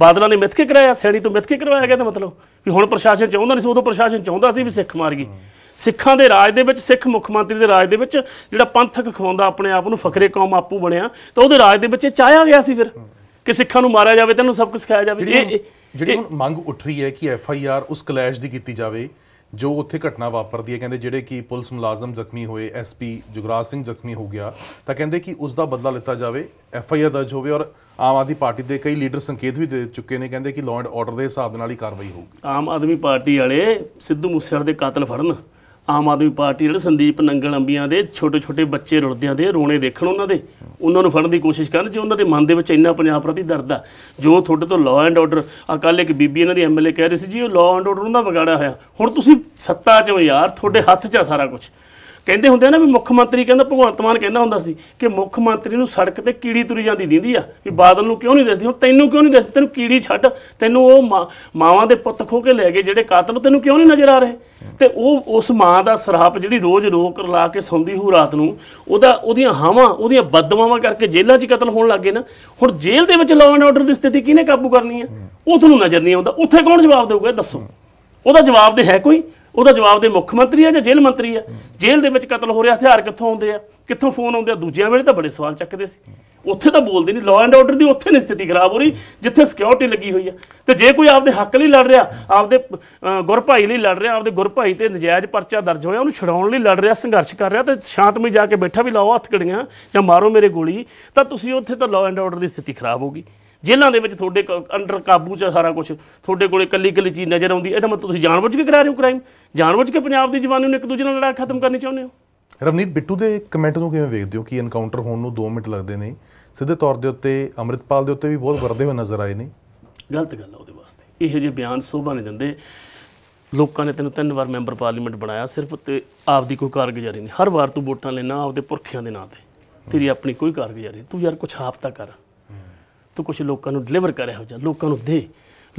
ਬਾਦਲਾਂ ਨੇ ਮਿੱਥ ਕੇ ਕਰਾਇਆ ਸੈਣੀ ਤੋਂ ਮਿੱਥ ਕੇ ਕਰਵਾਇਆ ਗਿਆ ਤਾਂ ਮਤਲਬ ਵੀ ਹੁਣ ਪ੍ਰਸ਼ਾਸਨ ਚਾਹੁੰਦਾ ਨਹੀਂ ਸੀ ਉਦੋਂ ਪ੍ਰਸ਼ਾਸਨ ਚਾਹੁੰਦਾ ਸੀ ਵੀ ਸਿੱਖ ਮਾਰ ਗਈ ਸਿੱਖਾਂ ਦੇ ਰਾਜ ਦੇ ਵਿੱਚ ਸਿੱਖ ਮੁੱਖ ਮੰਤਰੀ ਦੇ ਰਾਜ ਦੇ ਵਿੱਚ ਜਿਹੜਾ ਪੰਥਕ ਖਵਾਉਂਦਾ ਆਪਣੇ ਆਪ ਨੂੰ ਫਕਰੇ ਕੌਮ ਆਪੂ ਬਣਿਆ ਤਾਂ ਉਹਦੇ ਰਾਜ ਦੇ ਵਿੱਚ ਇਹ ਚਾਹਿਆ ਗਿਆ ਸੀ ਫਿਰ ਕਿ ਸਿੱਖਾਂ ਨੂੰ ਮਾਰਿਆ ਜਾਵੇ ਤੈਨੂੰ ਸਭ ਕੁਝ ਸਿਖਾਇਆ ਜਾਵੇ ਇਹ ਜਿਹੜੀ ਹੁਣ ਮੰਗ ਉੱਠ ਰਹੀ ਹੈ ਕਿ ਐਫ ਆਈ ਆਰ ਉਸ ਕਲੈਸ਼ ਦੀ ਕੀਤੀ ਜਾਵੇ ਜੋ ਉੱਥੇ ਘਟਨਾ ਵਾਪਰਦੀ ਹੈ ਕਹਿੰਦੇ ਜਿਹੜੇ ਕਿ ਪੁਲਿਸ ਮੁਲਾਜ਼ਮ ਜ਼ਖਮੀ ਹੋਏ ਐਸਪੀ ਜੁਗਰਾਜ ਸਿੰਘ ਜ਼ਖਮੀ ਹੋ ਗਿਆ ਤਾਂ ਕਹਿੰਦੇ ਕਿ ਉਸ ਦਾ ਬਦਲਾ ਲਿੱਤਾ ਜਾਵੇ ਐਫ ਆਈ ਆਰ ਦਰਜ ਹੋਵੇ ਔਰ ਆਮ ਆਦਮੀ ਪਾਰਟੀ ਦੇ ਕਈ ਲੀਡਰ ਸੰਕੇਤ ਵੀ ਦੇ ਚੁੱਕੇ ਨੇ ਕਹਿੰਦੇ ਕਿ ਲਾਅ ਐਂਡ ਆਰਡਰ ਦੇ ਹਿਸਾਬ ਨਾਲ ਹੀ ਕਾਰਵਾਈ ਹੋਊਗੀ ਆਮ ਆਦਮੀ ਪਾਰਟੀ ਵਾਲੇ ਸਿੱਧੂ ਮੂਸੇਵਾਲੇ ਦੇ ਕਾਤਲ ਫੜਨ ਆਮ ਆਦਮੀ ਪਾਰਟੀ ਜਿਹੜੇ ਸੰਦੀਪ ਨੰਗਲ ਅੰਬੀਆਂ ਦੇ ਛੋਟੇ ਛੋਟੇ ਬੱਚੇ ਰੁਲਦਿਆਂ ਦੇ ਰੋਣੇ ਦੇਖਣ ਉਹਨਾਂ ਦੇ ਉਹਨਾਂ ਨੂੰ ਫੜਨ ਦੀ ਕੋਸ਼ਿਸ਼ ਕਰਨ ਜੇ ਉਹਨਾਂ ਦੇ ਮਨ ਦੇ ਵਿੱਚ ਇੰਨਾ ਪੰਜਾਬ ਪ੍ਰਤੀ ਦਰਦ ਆ ਜੋ ਤੁਹਾਡੇ ਤੋਂ ਲਾਅ ਐਂਡ ਆਰਡਰ ਆ ਕੱਲ ਇੱਕ ਬੀਬੀ ਇਹਨਾਂ ਦੀ ਐਮਐਲਏ ਕਹਿ ਰਹੀ ਸੀ ਜੀ ਉਹ ਲਾਅ ਐਂਡ ਆਰਡਰ ਉਹਨਾਂ ਦਾ ਵਿਗਾੜਿਆ ਹੋਇਆ ਹੁਣ ਤੁਸੀਂ ਸੱਤਾ 'ਚ ਹੋ ਯਾਰ ਤੁਹਾਡੇ ਹੱਥ 'ਚ ਆ ਸਾਰਾ ਕੁਝ ਕਹਿੰਦੇ ਹੁੰਦੇ ਆ ਨਾ ਵੀ ਮੁੱਖ ਮੰਤਰੀ ਕਹਿੰਦਾ ਭਗਵੰਤ ਮਾਨ ਕਹਿੰਦਾ ਹੁੰਦਾ ਸੀ ਕਿ ਮੁੱਖ ਮੰਤਰੀ ਨੂੰ ਸੜਕ ਤੇ ਕੀੜੀ ਤੁਰੀ ਜਾਂਦੀ ਦਿੰਦੀ ਆ ਵੀ ਬਾਦਲ ਨੂੰ ਕਿਉਂ ਨਹੀਂ ਦਿਸਦੀ ਹੁਣ ਤੈਨੂੰ ਕਿਉਂ ਨਹੀਂ ਦਿਸਦੀ ਤੈਨੂੰ ਕੀੜੀ ਛੱਡ ਤੈਨੂੰ ਉਹ ਮਾਵਾਂ ਦੇ ਪੁੱਤ ਖੋ ਕੇ ਲੈ ਗਏ ਜਿਹੜੇ ਕਾਤਲ ਤੈਨੂੰ ਕਿਉਂ ਨਹੀਂ ਨਜ਼ਰ ਆ ਰਹੇ ਤੇ ਉਹ ਉਸ ਮਾਂ ਦਾ ਸਰਾਪ ਜਿਹੜੀ ਰੋਜ਼ ਰੋਕ ਲਾ ਕੇ ਸੌਂਦੀ ਹੂ ਰਾਤ ਨੂੰ ਉਹਦਾ ਉਹਦੀਆਂ ਹਾਵਾਂ ਉਹਦੀਆਂ ਬਦਦਵਾਵਾਂ ਕਰਕੇ ਜੇਲ੍ਹਾਂ 'ਚ ਕਤਲ ਹੋਣ ਲੱਗੇ ਨਾ ਹੁਣ ਜੇਲ੍ਹ ਦੇ ਵਿੱਚ ਲਾਅ ਐਂਡ ਆਰਡਰ ਦੀ ਸਥਿਤੀ ਕਿਹਨੇ ਕਾਬੂ ਕਰਨੀ ਆ ਉਹ ਤੁਹਾਨੂੰ ਨਜ਼ਰ ਨਹੀਂ ਆਉਂਦਾ ਉੱਥੇ ਕੌਣ ਜਵਾਬ ਦੇਊਗਾ ਦੱਸੋ ਉਹਦਾ ਜਵਾਬ ਦੇ ਹੈ ਕੋਈ ਉਹਦਾ ਜਵਾਬ ਦੇ ਮੁੱਖ ਮੰਤਰੀ ਆ ਜਾਂ ਜੇਲ੍ਹ ਮੰਤਰੀ ਆ ਜੇਲ੍ਹ ਦੇ ਵਿੱਚ ਕਤਲ ਹੋ ਰਿਹਾ ਹਥਿਆਰ ਕਿੱਥੋਂ ਆਉਂਦੇ ਆ ਕਿੱਥੋਂ ਫੋਨ ਆਉਂਦੇ ਆ ਦੂਜਿਆਂ ਵੇਲੇ ਤਾਂ ਬੜੇ ਸਵਾਲ ਚੱਕਦੇ ਸੀ ਉੱਥੇ ਤਾਂ ਬੋਲਦੇ ਨਹੀਂ ਲਾਅ ਐਂਡ ਆਰਡਰ ਦੀ ਉੱਥੇ ਨਹੀਂ ਸਥਿਤੀ ਖਰਾਬ ਹੋ ਰਹੀ ਜਿੱਥੇ ਸਿਕਿਉਰਿਟੀ ਲੱਗੀ ਹੋਈ ਆ ਤੇ ਜੇ ਕੋਈ ਆਪਦੇ ਹੱਕ ਲਈ ਲੜ ਰਿਹਾ ਆਪਦੇ ਗੁਰਭਾਈ ਲਈ ਲੜ ਰਿਹਾ ਆਪਦੇ ਗੁਰਭਾਈ ਤੇ ਨਜਾਇਜ਼ ਪਰਚਾ ਦਰਜ ਹੋਇਆ ਉਹਨੂੰ ਛਡਾਉਣ ਲਈ ਲੜ ਰਿਹਾ ਸੰਘਰਸ਼ ਕਰ ਰਿਹਾ ਤੇ ਸ਼ਾਂਤਮਈ ਜਾ ਕੇ ਬੈਠਾ ਵੀ ਲਾਓ ਹੱਥ ਕੜੀਆਂ ਜਾਂ ਮਾਰੋ ਮੇਰੇ ਗੋਲੀ ਤਾਂ ਤੁਸੀਂ ਉੱਥੇ ਤਾਂ ਲਾਅ ਐਂਡ ਆਰਡਰ ਦੀ ਸਥਿਤੀ ਖਰਾਬ ਗਈ ਜਿਨ੍ਹਾਂ ਦੇ ਵਿੱਚ ਤੁਹਾਡੇ ਅੰਡਰ ਕਾਬੂ 'ਚ ਸਾਰਾ ਕੁਝ ਤੁਹਾਡੇ ਕੋਲੇ ਕੱਲੀ ਕੱਲੀ ਚੀਜ਼ ਨਜ਼ਰ ਆਉਂਦੀ ਇਹਦਾ ਮਤਲਬ ਤੁਸੀਂ ਜਾਣਬੁੱਝ ਕੇ ਕਰਾ ਰਹੇ ਹੋ ਕ੍ਰਾਈਮ ਜਾਣਬੁੱਝ ਕੇ ਪੰਜਾਬ ਦੀ ਜਵਾਨੀ ਨੂੰ ਇੱਕ ਦੂਜੇ ਨਾਲ ਲੜਾ ਖਤਮ ਕਰਨੀ ਚਾਹੁੰਦੇ ਹੋ ਰਵਨੀਤ ਬਿੱਟੂ ਦੇ ਕਮੈਂਟ ਨੂੰ ਕਿਵੇਂ ਵੇਖਦੇ ਹੋ ਕਿ ਐਨਕਾਊਂਟਰ ਹੋਣ ਨੂੰ 2 ਮਿੰਟ ਲੱਗਦੇ ਨੇ ਸਿੱਧੇ ਤੌਰ ਦੇ ਉੱਤੇ ਅਮਰਿਤਪਾਲ ਦੇ ਉੱਤੇ ਵੀ ਬਹੁਤ ਵਰਦੇ ਹੋਏ ਨਜ਼ਰ ਆਏ ਨੇ ਗਲਤ ਗੱਲ ਆ ਉਹਦੇ ਵਾਸਤੇ ਇਹੋ ਜਿਹੇ ਬਿਆਨ ਸੋਭਾ ਨੇ ਦਿੰਦੇ ਲੋਕਾਂ ਨੇ ਤੈਨੂੰ ਤਿੰਨ ਵਾਰ ਮੈਂਬਰ ਪਾਰਲੀਮੈਂਟ ਬਣਾਇਆ ਸਿਰਫ ਤੇ ਆਪਦੀ ਕੋਈ ਕਾਰਗੁਜ਼ਾਰੀ ਨਹੀਂ ਹਰ ਵਾਰ ਤੂੰ ਵੋਟਾਂ ਲੈਣਾ ਆਪਦੇ ਪੁਰਖਿਆਂ ਦੇ ਨਾਂ ਤੇ ਤੇਰੀ ਆਪਣੀ ਕੋਈ ਕਾਰਗੁਜ਼ਾਰੀ ਤੂੰ ਯਾਰ ਕੁਛ ਆਪ ਤਾਂ ਕਰ ਤੂੰ ਕੁਝ ਲੋਕਾਂ ਨੂੰ ਡਿਲੀਵਰ ਕਰ ਹੋ ਜਾ ਲੋਕਾਂ ਨੂੰ ਦੇ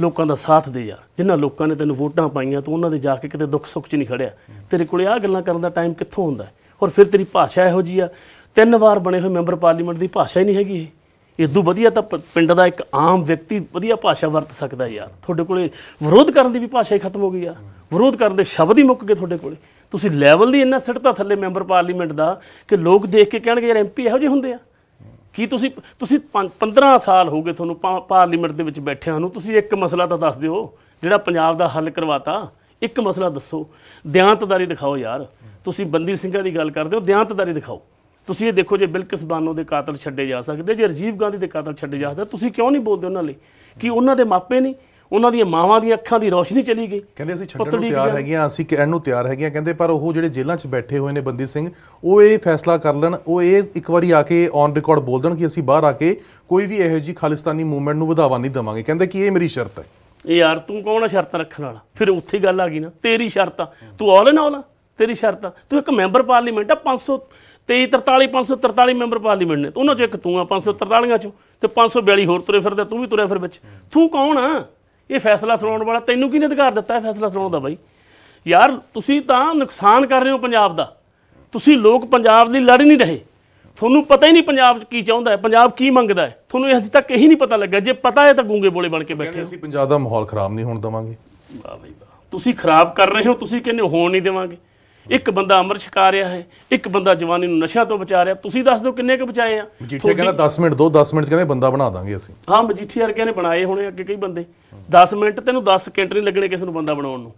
ਲੋਕਾਂ ਦਾ ਸਾਥ ਦੇ ਯਾਰ ਜਿਨ੍ਹਾਂ ਲੋਕਾਂ ਨੇ ਤੈਨੂੰ ਵੋਟਾਂ ਪਾਈਆਂ ਤੂੰ ਉਹਨਾਂ ਦੇ ਜਾ ਕੇ ਕਿਤੇ ਦੁੱਖ ਸੁੱਖ 'ਚ ਨਹੀਂ ਖੜਿਆ ਤੇਰੇ ਕੋਲੇ ਆ ਗੱਲਾਂ ਕਰਨ ਦਾ ਟਾਈਮ ਕਿੱਥੋਂ ਹੁੰਦਾ ਔਰ ਫਿਰ ਤੇਰੀ ਭਾਸ਼ਾ ਇਹੋ ਜੀ ਆ ਤਿੰਨ ਵਾਰ ਬਣੇ ਹੋਏ ਮੈਂਬਰ ਪਾਰਲੀਮੈਂਟ ਦੀ ਭਾਸ਼ਾ ਹੀ ਨਹੀਂ ਹੈਗੀ ਇਹ ਇਸ ਤੋਂ ਵਧੀਆ ਤਾਂ ਪਿੰਡ ਦਾ ਇੱਕ ਆਮ ਵਿਅਕਤੀ ਵਧੀਆ ਭਾਸ਼ਾ ਵਰਤ ਸਕਦਾ ਯਾਰ ਤੁਹਾਡੇ ਕੋਲੇ ਵਿਰੋਧ ਕਰਨ ਦੀ ਵੀ ਭਾਸ਼ਾ ਹੀ ਖਤਮ ਹੋ ਗਈ ਆ ਵਿਰੋਧ ਕਰਨ ਦੇ ਸ਼ਬਦ ਹੀ ਮੁੱਕ ਗਏ ਤੁਹਾਡੇ ਕੋਲੇ ਤੁਸੀਂ ਲੈਵਲ ਦੀ ਇੰਨਾ ਸਿੱਟਤਾ ਥੱਲੇ ਮੈਂਬਰ ਪਾਰਲੀਮੈਂਟ ਦਾ ਕਿ ਲੋਕ ਦੇਖ ਕੇ ਕਹਿਣਗੇ ਯਾਰ ਐਮਪੀ ਇਹੋ ਜਿਹੇ ਹੁੰਦੇ ਆ ਕੀ ਤੁਸੀਂ ਤੁਸੀਂ 15 ਸਾਲ ਹੋ ਗਏ ਤੁਹਾਨੂੰ ਪਾਰਲੀਮੈਂਟ ਦੇ ਵਿੱਚ ਬੈਠਿਆਂ ਨੂੰ ਤੁਸੀਂ ਇੱਕ ਮਸਲਾ ਤਾਂ ਦੱਸ ਦਿਓ ਜਿਹੜਾ ਪੰਜਾਬ ਦਾ ਹੱਲ ਕਰਵਾਤਾ ਇੱਕ ਮਸਲਾ ਦੱਸੋ ਦਿਆਂਤਦਾਰੀ ਦਿਖਾਓ ਯਾਰ ਤੁਸੀਂ ਬੰਦੀ ਸਿੰਘਾਂ ਦੀ ਗੱਲ ਕਰਦੇ ਹੋ ਦਿਆਂਤਦਾਰੀ ਦਿਖਾਓ ਤੁਸੀਂ ਇਹ ਦੇਖੋ ਜੇ ਬਿਲਕਿਸ ਬਾਨੋ ਦੇ ਕਾਤਲ ਛੱਡੇ ਜਾ ਸਕਦੇ ਜੇ ਰਜੀਵ ਗਾਂਧੀ ਦੇ ਕਾਤਲ ਛੱਡੇ ਜਾ ਸਕਦੇ ਤੁਸੀਂ ਕਿਉਂ ਨਹੀਂ ਬੋਲਦੇ ਉਹਨਾਂ ਲਈ ਕਿ ਉਹਨਾਂ ਦੇ ਮਾਪੇ ਨਹੀਂ ਉਹਨਾਂ ਦੀਆਂ ਮਾਵਾਂ ਦੀਆਂ ਅੱਖਾਂ ਦੀ ਰੋਸ਼ਨੀ ਚਲੀ ਗਈ ਕਹਿੰਦੇ ਅਸੀਂ ਛੱਡਣ ਨੂੰ ਤਿਆਰ ਹੈਗੀਆਂ ਅਸੀਂ ਕਹਿਣ ਨੂੰ ਤਿਆਰ ਹੈਗੀਆਂ ਕਹਿੰਦੇ ਪਰ ਉਹ ਜਿਹੜੇ ਜੇਲ੍ਹਾਂ 'ਚ ਬੈਠੇ ਹੋਏ ਨੇ ਬੰਦੀ ਸਿੰਘ ਉਹ ਇਹ ਫੈਸਲਾ ਕਰ ਲੈਣ ਉਹ ਇਹ ਇੱਕ ਵਾਰੀ ਆ ਕੇ ਔਨ ਰਿਕਾਰਡ ਬੋਲ ਦੇਣ ਕਿ ਅਸੀਂ ਬਾਹਰ ਆ ਕੇ ਕੋਈ ਵੀ ਇਹੋ ਜੀ ਖਾਲਿਸਤਾਨੀ ਮੂਵਮੈਂਟ ਨੂੰ ਵਧਾਵਾ ਨਹੀਂ ਦੇਵਾਂਗੇ ਕਹਿੰਦੇ ਕਿ ਇਹ ਮੇਰੀ ਸ਼ਰਤ ਹੈ ਇਹ ਯਾਰ ਤੂੰ ਕੌਣ ਆ ਸ਼ਰਤਾਂ ਰੱਖਣ ਵਾਲਾ ਫਿਰ ਉੱਥੇ ਗੱਲ ਆ ਗਈ ਨਾ ਤੇਰੀ ਸ਼ਰਤਾਂ ਤੂੰ ਆਲ ਇਨ ਆਲ ਤੇਰੀ ਸ਼ਰਤਾਂ ਤੂੰ ਇੱਕ ਮੈਂਬਰ ਪਾਰਲੀਮੈਂਟ ਆ 500 23 43 543 ਮੈਂਬਰ ਪਾਰਲੀਮੈਂਟ ਨੇ ਉਹਨਾਂ ਚੋਂ ਇੱਕ ਤੂੰ ਆ 543 ਚੋਂ ਤੇ 542 ਹੋਰ ਤੁਰੇ ਫਿਰਦੇ ਤੂੰ ਵੀ ਤੁਰਿਆ ਫਿਰ ਵਿੱਚ ਤੂੰ ਕੌਣ ਆ ਇਹ ਫੈਸਲਾ ਸੁਣਾਉਣ ਵਾਲਾ ਤੈਨੂੰ ਕਿਹਨੇ ਅਧਿਕਾਰ ਦਿੱਤਾ ਹੈ ਫੈਸਲਾ ਸੁਣਾਉਣ ਦਾ ਬਾਈ ਯਾਰ ਤੁਸੀਂ ਤਾਂ ਨੁਕਸਾਨ ਕਰ ਰਹੇ ਹੋ ਪੰਜਾਬ ਦਾ ਤੁਸੀਂ ਲੋਕ ਪੰਜਾਬ ਦੀ ਲੜ ਨਹੀਂ ਰਹੇ ਤੁਹਾਨੂੰ ਪਤਾ ਹੀ ਨਹੀਂ ਪੰਜਾਬ ਕੀ ਚਾਹੁੰਦਾ ਹੈ ਪੰਜਾਬ ਕੀ ਮੰਗਦਾ ਹੈ ਤੁਹਾਨੂੰ ਇਹ ਅਜੇ ਤੱਕ ਇਹੀ ਨਹੀਂ ਪਤਾ ਲੱਗਾ ਜੇ ਪਤਾ ਹੈ ਤਾਂ ਗੂੰਗੇ ਬੋਲੇ ਬਣ ਕੇ ਬੈਠੇ ਅਸੀਂ ਪੰਜਾਬ ਦਾ ਮਾਹੌਲ ਖਰਾਬ ਨਹੀਂ ਹੋਣ ਦਵਾਂਗੇ ਵਾਹ ਬਾਈ ਵਾਹ ਤੁਸੀਂ ਖਰਾਬ ਕਰ ਰਹੇ ਹੋ ਤੁਸੀਂ ਕਹਿੰਦੇ ਹੋਣ ਨਹੀਂ ਦੇਵਾਂਗੇ ਇੱਕ ਬੰਦਾ ਅੰਮ੍ਰਿਤ ਛਕਾ ਰਿਹਾ ਹੈ ਇੱਕ ਬੰਦਾ ਜਵਾਨੀ ਨੂੰ ਨਸ਼ਾ ਤੋਂ ਬਚਾ ਰਿਹਾ ਤੁਸੀਂ ਦੱਸ ਦਿਓ ਕਿੰਨੇ ਕੁ ਬਚਾਏ ਆ ਮਜੀਠੀਆ ਕਹਿੰਦਾ 10 ਮਿੰਟ ਦੋ 10 ਮਿੰਟ ਕਹਿੰਦੇ ਬੰਦਾ ਬਣਾ ਦਾਂਗੇ ਅਸੀਂ ਹਾਂ ਮਜੀਠੀਆ ਵਰਗੇ ਨੇ ਬਣਾਏ ਹੋਣੇ ਅੱਗੇ ਕਈ ਬੰਦੇ 10 ਮਿੰਟ ਤੈਨੂੰ 10 ਸਕਿੰਟ ਨਹੀਂ ਲੱਗਣੇ ਕਿਸੇ ਨੂੰ ਬੰਦਾ ਬਣਾਉਣ ਨੂੰ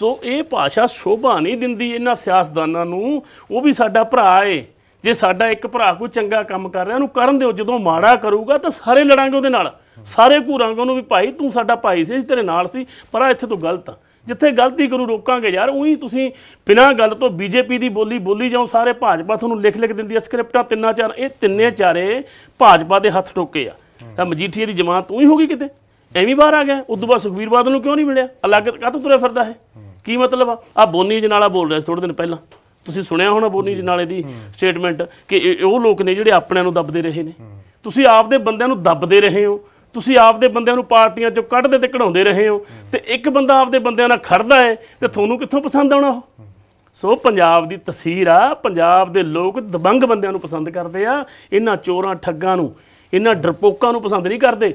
ਸੋ ਇਹ ਭਾਸ਼ਾ ਸ਼ੋਭਾ ਨਹੀਂ ਦਿੰਦੀ ਇਹਨਾਂ ਸਿਆਸਦਾਨਾਂ ਨੂੰ ਉਹ ਵੀ ਸਾਡਾ ਭਰਾ ਏ ਜੇ ਸਾਡਾ ਇੱਕ ਭਰਾ ਕੋਈ ਚੰਗਾ ਕੰਮ ਕਰ ਰਿਹਾ ਉਹਨੂੰ ਕਰਨ ਦਿਓ ਜਦੋਂ ਮਾੜਾ ਕਰੂਗਾ ਤਾਂ ਸਾਰੇ ਲੜਾਂਗੇ ਉਹਦੇ ਨਾਲ ਸਾਰੇ ਘੂਰਾਂਗੇ ਉਹਨੂੰ ਵੀ ਭਾਈ ਤੂੰ ਸਾਡਾ ਭਾਈ ਸੀ ਤੇਰੇ ਨਾਲ ਸੀ ਪਰ ਆ ਇੱਥੇ ਤੂੰ ਗਲਤ ਆ ਜਿੱਥੇ ਗਲਤੀ ਕਰੂ ਰੋਕਾਂਗੇ ਯਾਰ ਉਹੀ ਤੁਸੀਂ ਬਿਨਾ ਗੱਲ ਤੋਂ ਬੀਜੇਪੀ ਦੀ ਬੋਲੀ ਬੋਲੀ ਜਾਓ ਸਾਰੇ ਭਾਜਪਾ ਤੁਹਾਨੂੰ ਲਿਖ ਲਿਖ ਦਿੰਦੀ ਹੈ ਸਕ੍ਰਿਪਟਾਂ ਤਿੰਨਾਂ ਚਾਰ ਇਹ ਤਿੰਨੇ ਚਾਰੇ ਭਾਜਪਾ ਦੇ ਹੱਥ ਟੋਕੇ ਆ ਤਾਂ ਮਜੀਠੀਏ ਦੀ ਜਮਾਤ ਉਹੀ ਹੋ ਗਈ ਕਿਤੇ ਐਵੇਂ ਬਾਹਰ ਆ ਗਿਆ ਉਦੋਂ ਬਾਅਦ ਸੁਖਵੀਰ ਬਾਦਲ ਨੂੰ ਕਿਉਂ ਨਹੀਂ ਮਿਲਿਆ ਅਲੱਗ ਕਾਹਤੋਂ ਤੁਰੇ ਫਿਰਦਾ ਹੈ ਕੀ ਮਤਲਬ ਆ ਆ ਬੋਨੀ ਜਨਾਲਾ ਬੋਲ ਰਿਹਾ ਸੀ ਥੋੜੇ ਦਿਨ ਪਹਿਲਾਂ ਤੁਸੀਂ ਸੁਣਿਆ ਹੋਣਾ ਬੋਨੀ ਜਨਾਲੇ ਦੀ ਸਟੇਟਮੈਂਟ ਕਿ ਉਹ ਲੋਕ ਨੇ ਜਿਹੜੇ ਆਪਣਿਆਂ ਨੂੰ ਦੱਬਦੇ ਰਹੇ ਨੇ ਤੁਸੀਂ ਆਪਦੇ ਬੰਦਿਆਂ ਨੂੰ ਦੱਬਦੇ ਰਹੇ ਹੋ ਤੁਸੀਂ ਆਪਦੇ ਬੰਦਿਆਂ ਨੂੰ ਪਾਰਟੀਆਂ ਚੋਂ ਕੱਢਦੇ ਤੇ ਕਢਾਉਂਦੇ ਰਹੇ ਹੋ ਤੇ ਇੱਕ ਬੰਦਾ ਆਪਦੇ ਬੰਦਿਆਂ ਨਾਲ ਖੜਦਾ ਹੈ ਤੇ ਤੁਹਾਨੂੰ ਕਿੱਥੋਂ ਪਸੰਦ ਆਉਣਾ ਉਹ ਸੋ ਪੰਜਾਬ ਦੀ ਤਸਵੀਰ ਆ ਪੰਜਾਬ ਦੇ ਲੋਕ ਦਬੰਗ ਬੰਦਿਆਂ ਨੂੰ ਪਸੰਦ ਕਰਦੇ ਆ ਇਹਨਾਂ ਚੋਰਾਂ ਠੱਗਾਂ ਨੂੰ ਇਹਨਾਂ ਡਰਪੋਕਾਂ ਨੂੰ ਪਸੰਦ ਨਹੀਂ ਕਰਦੇ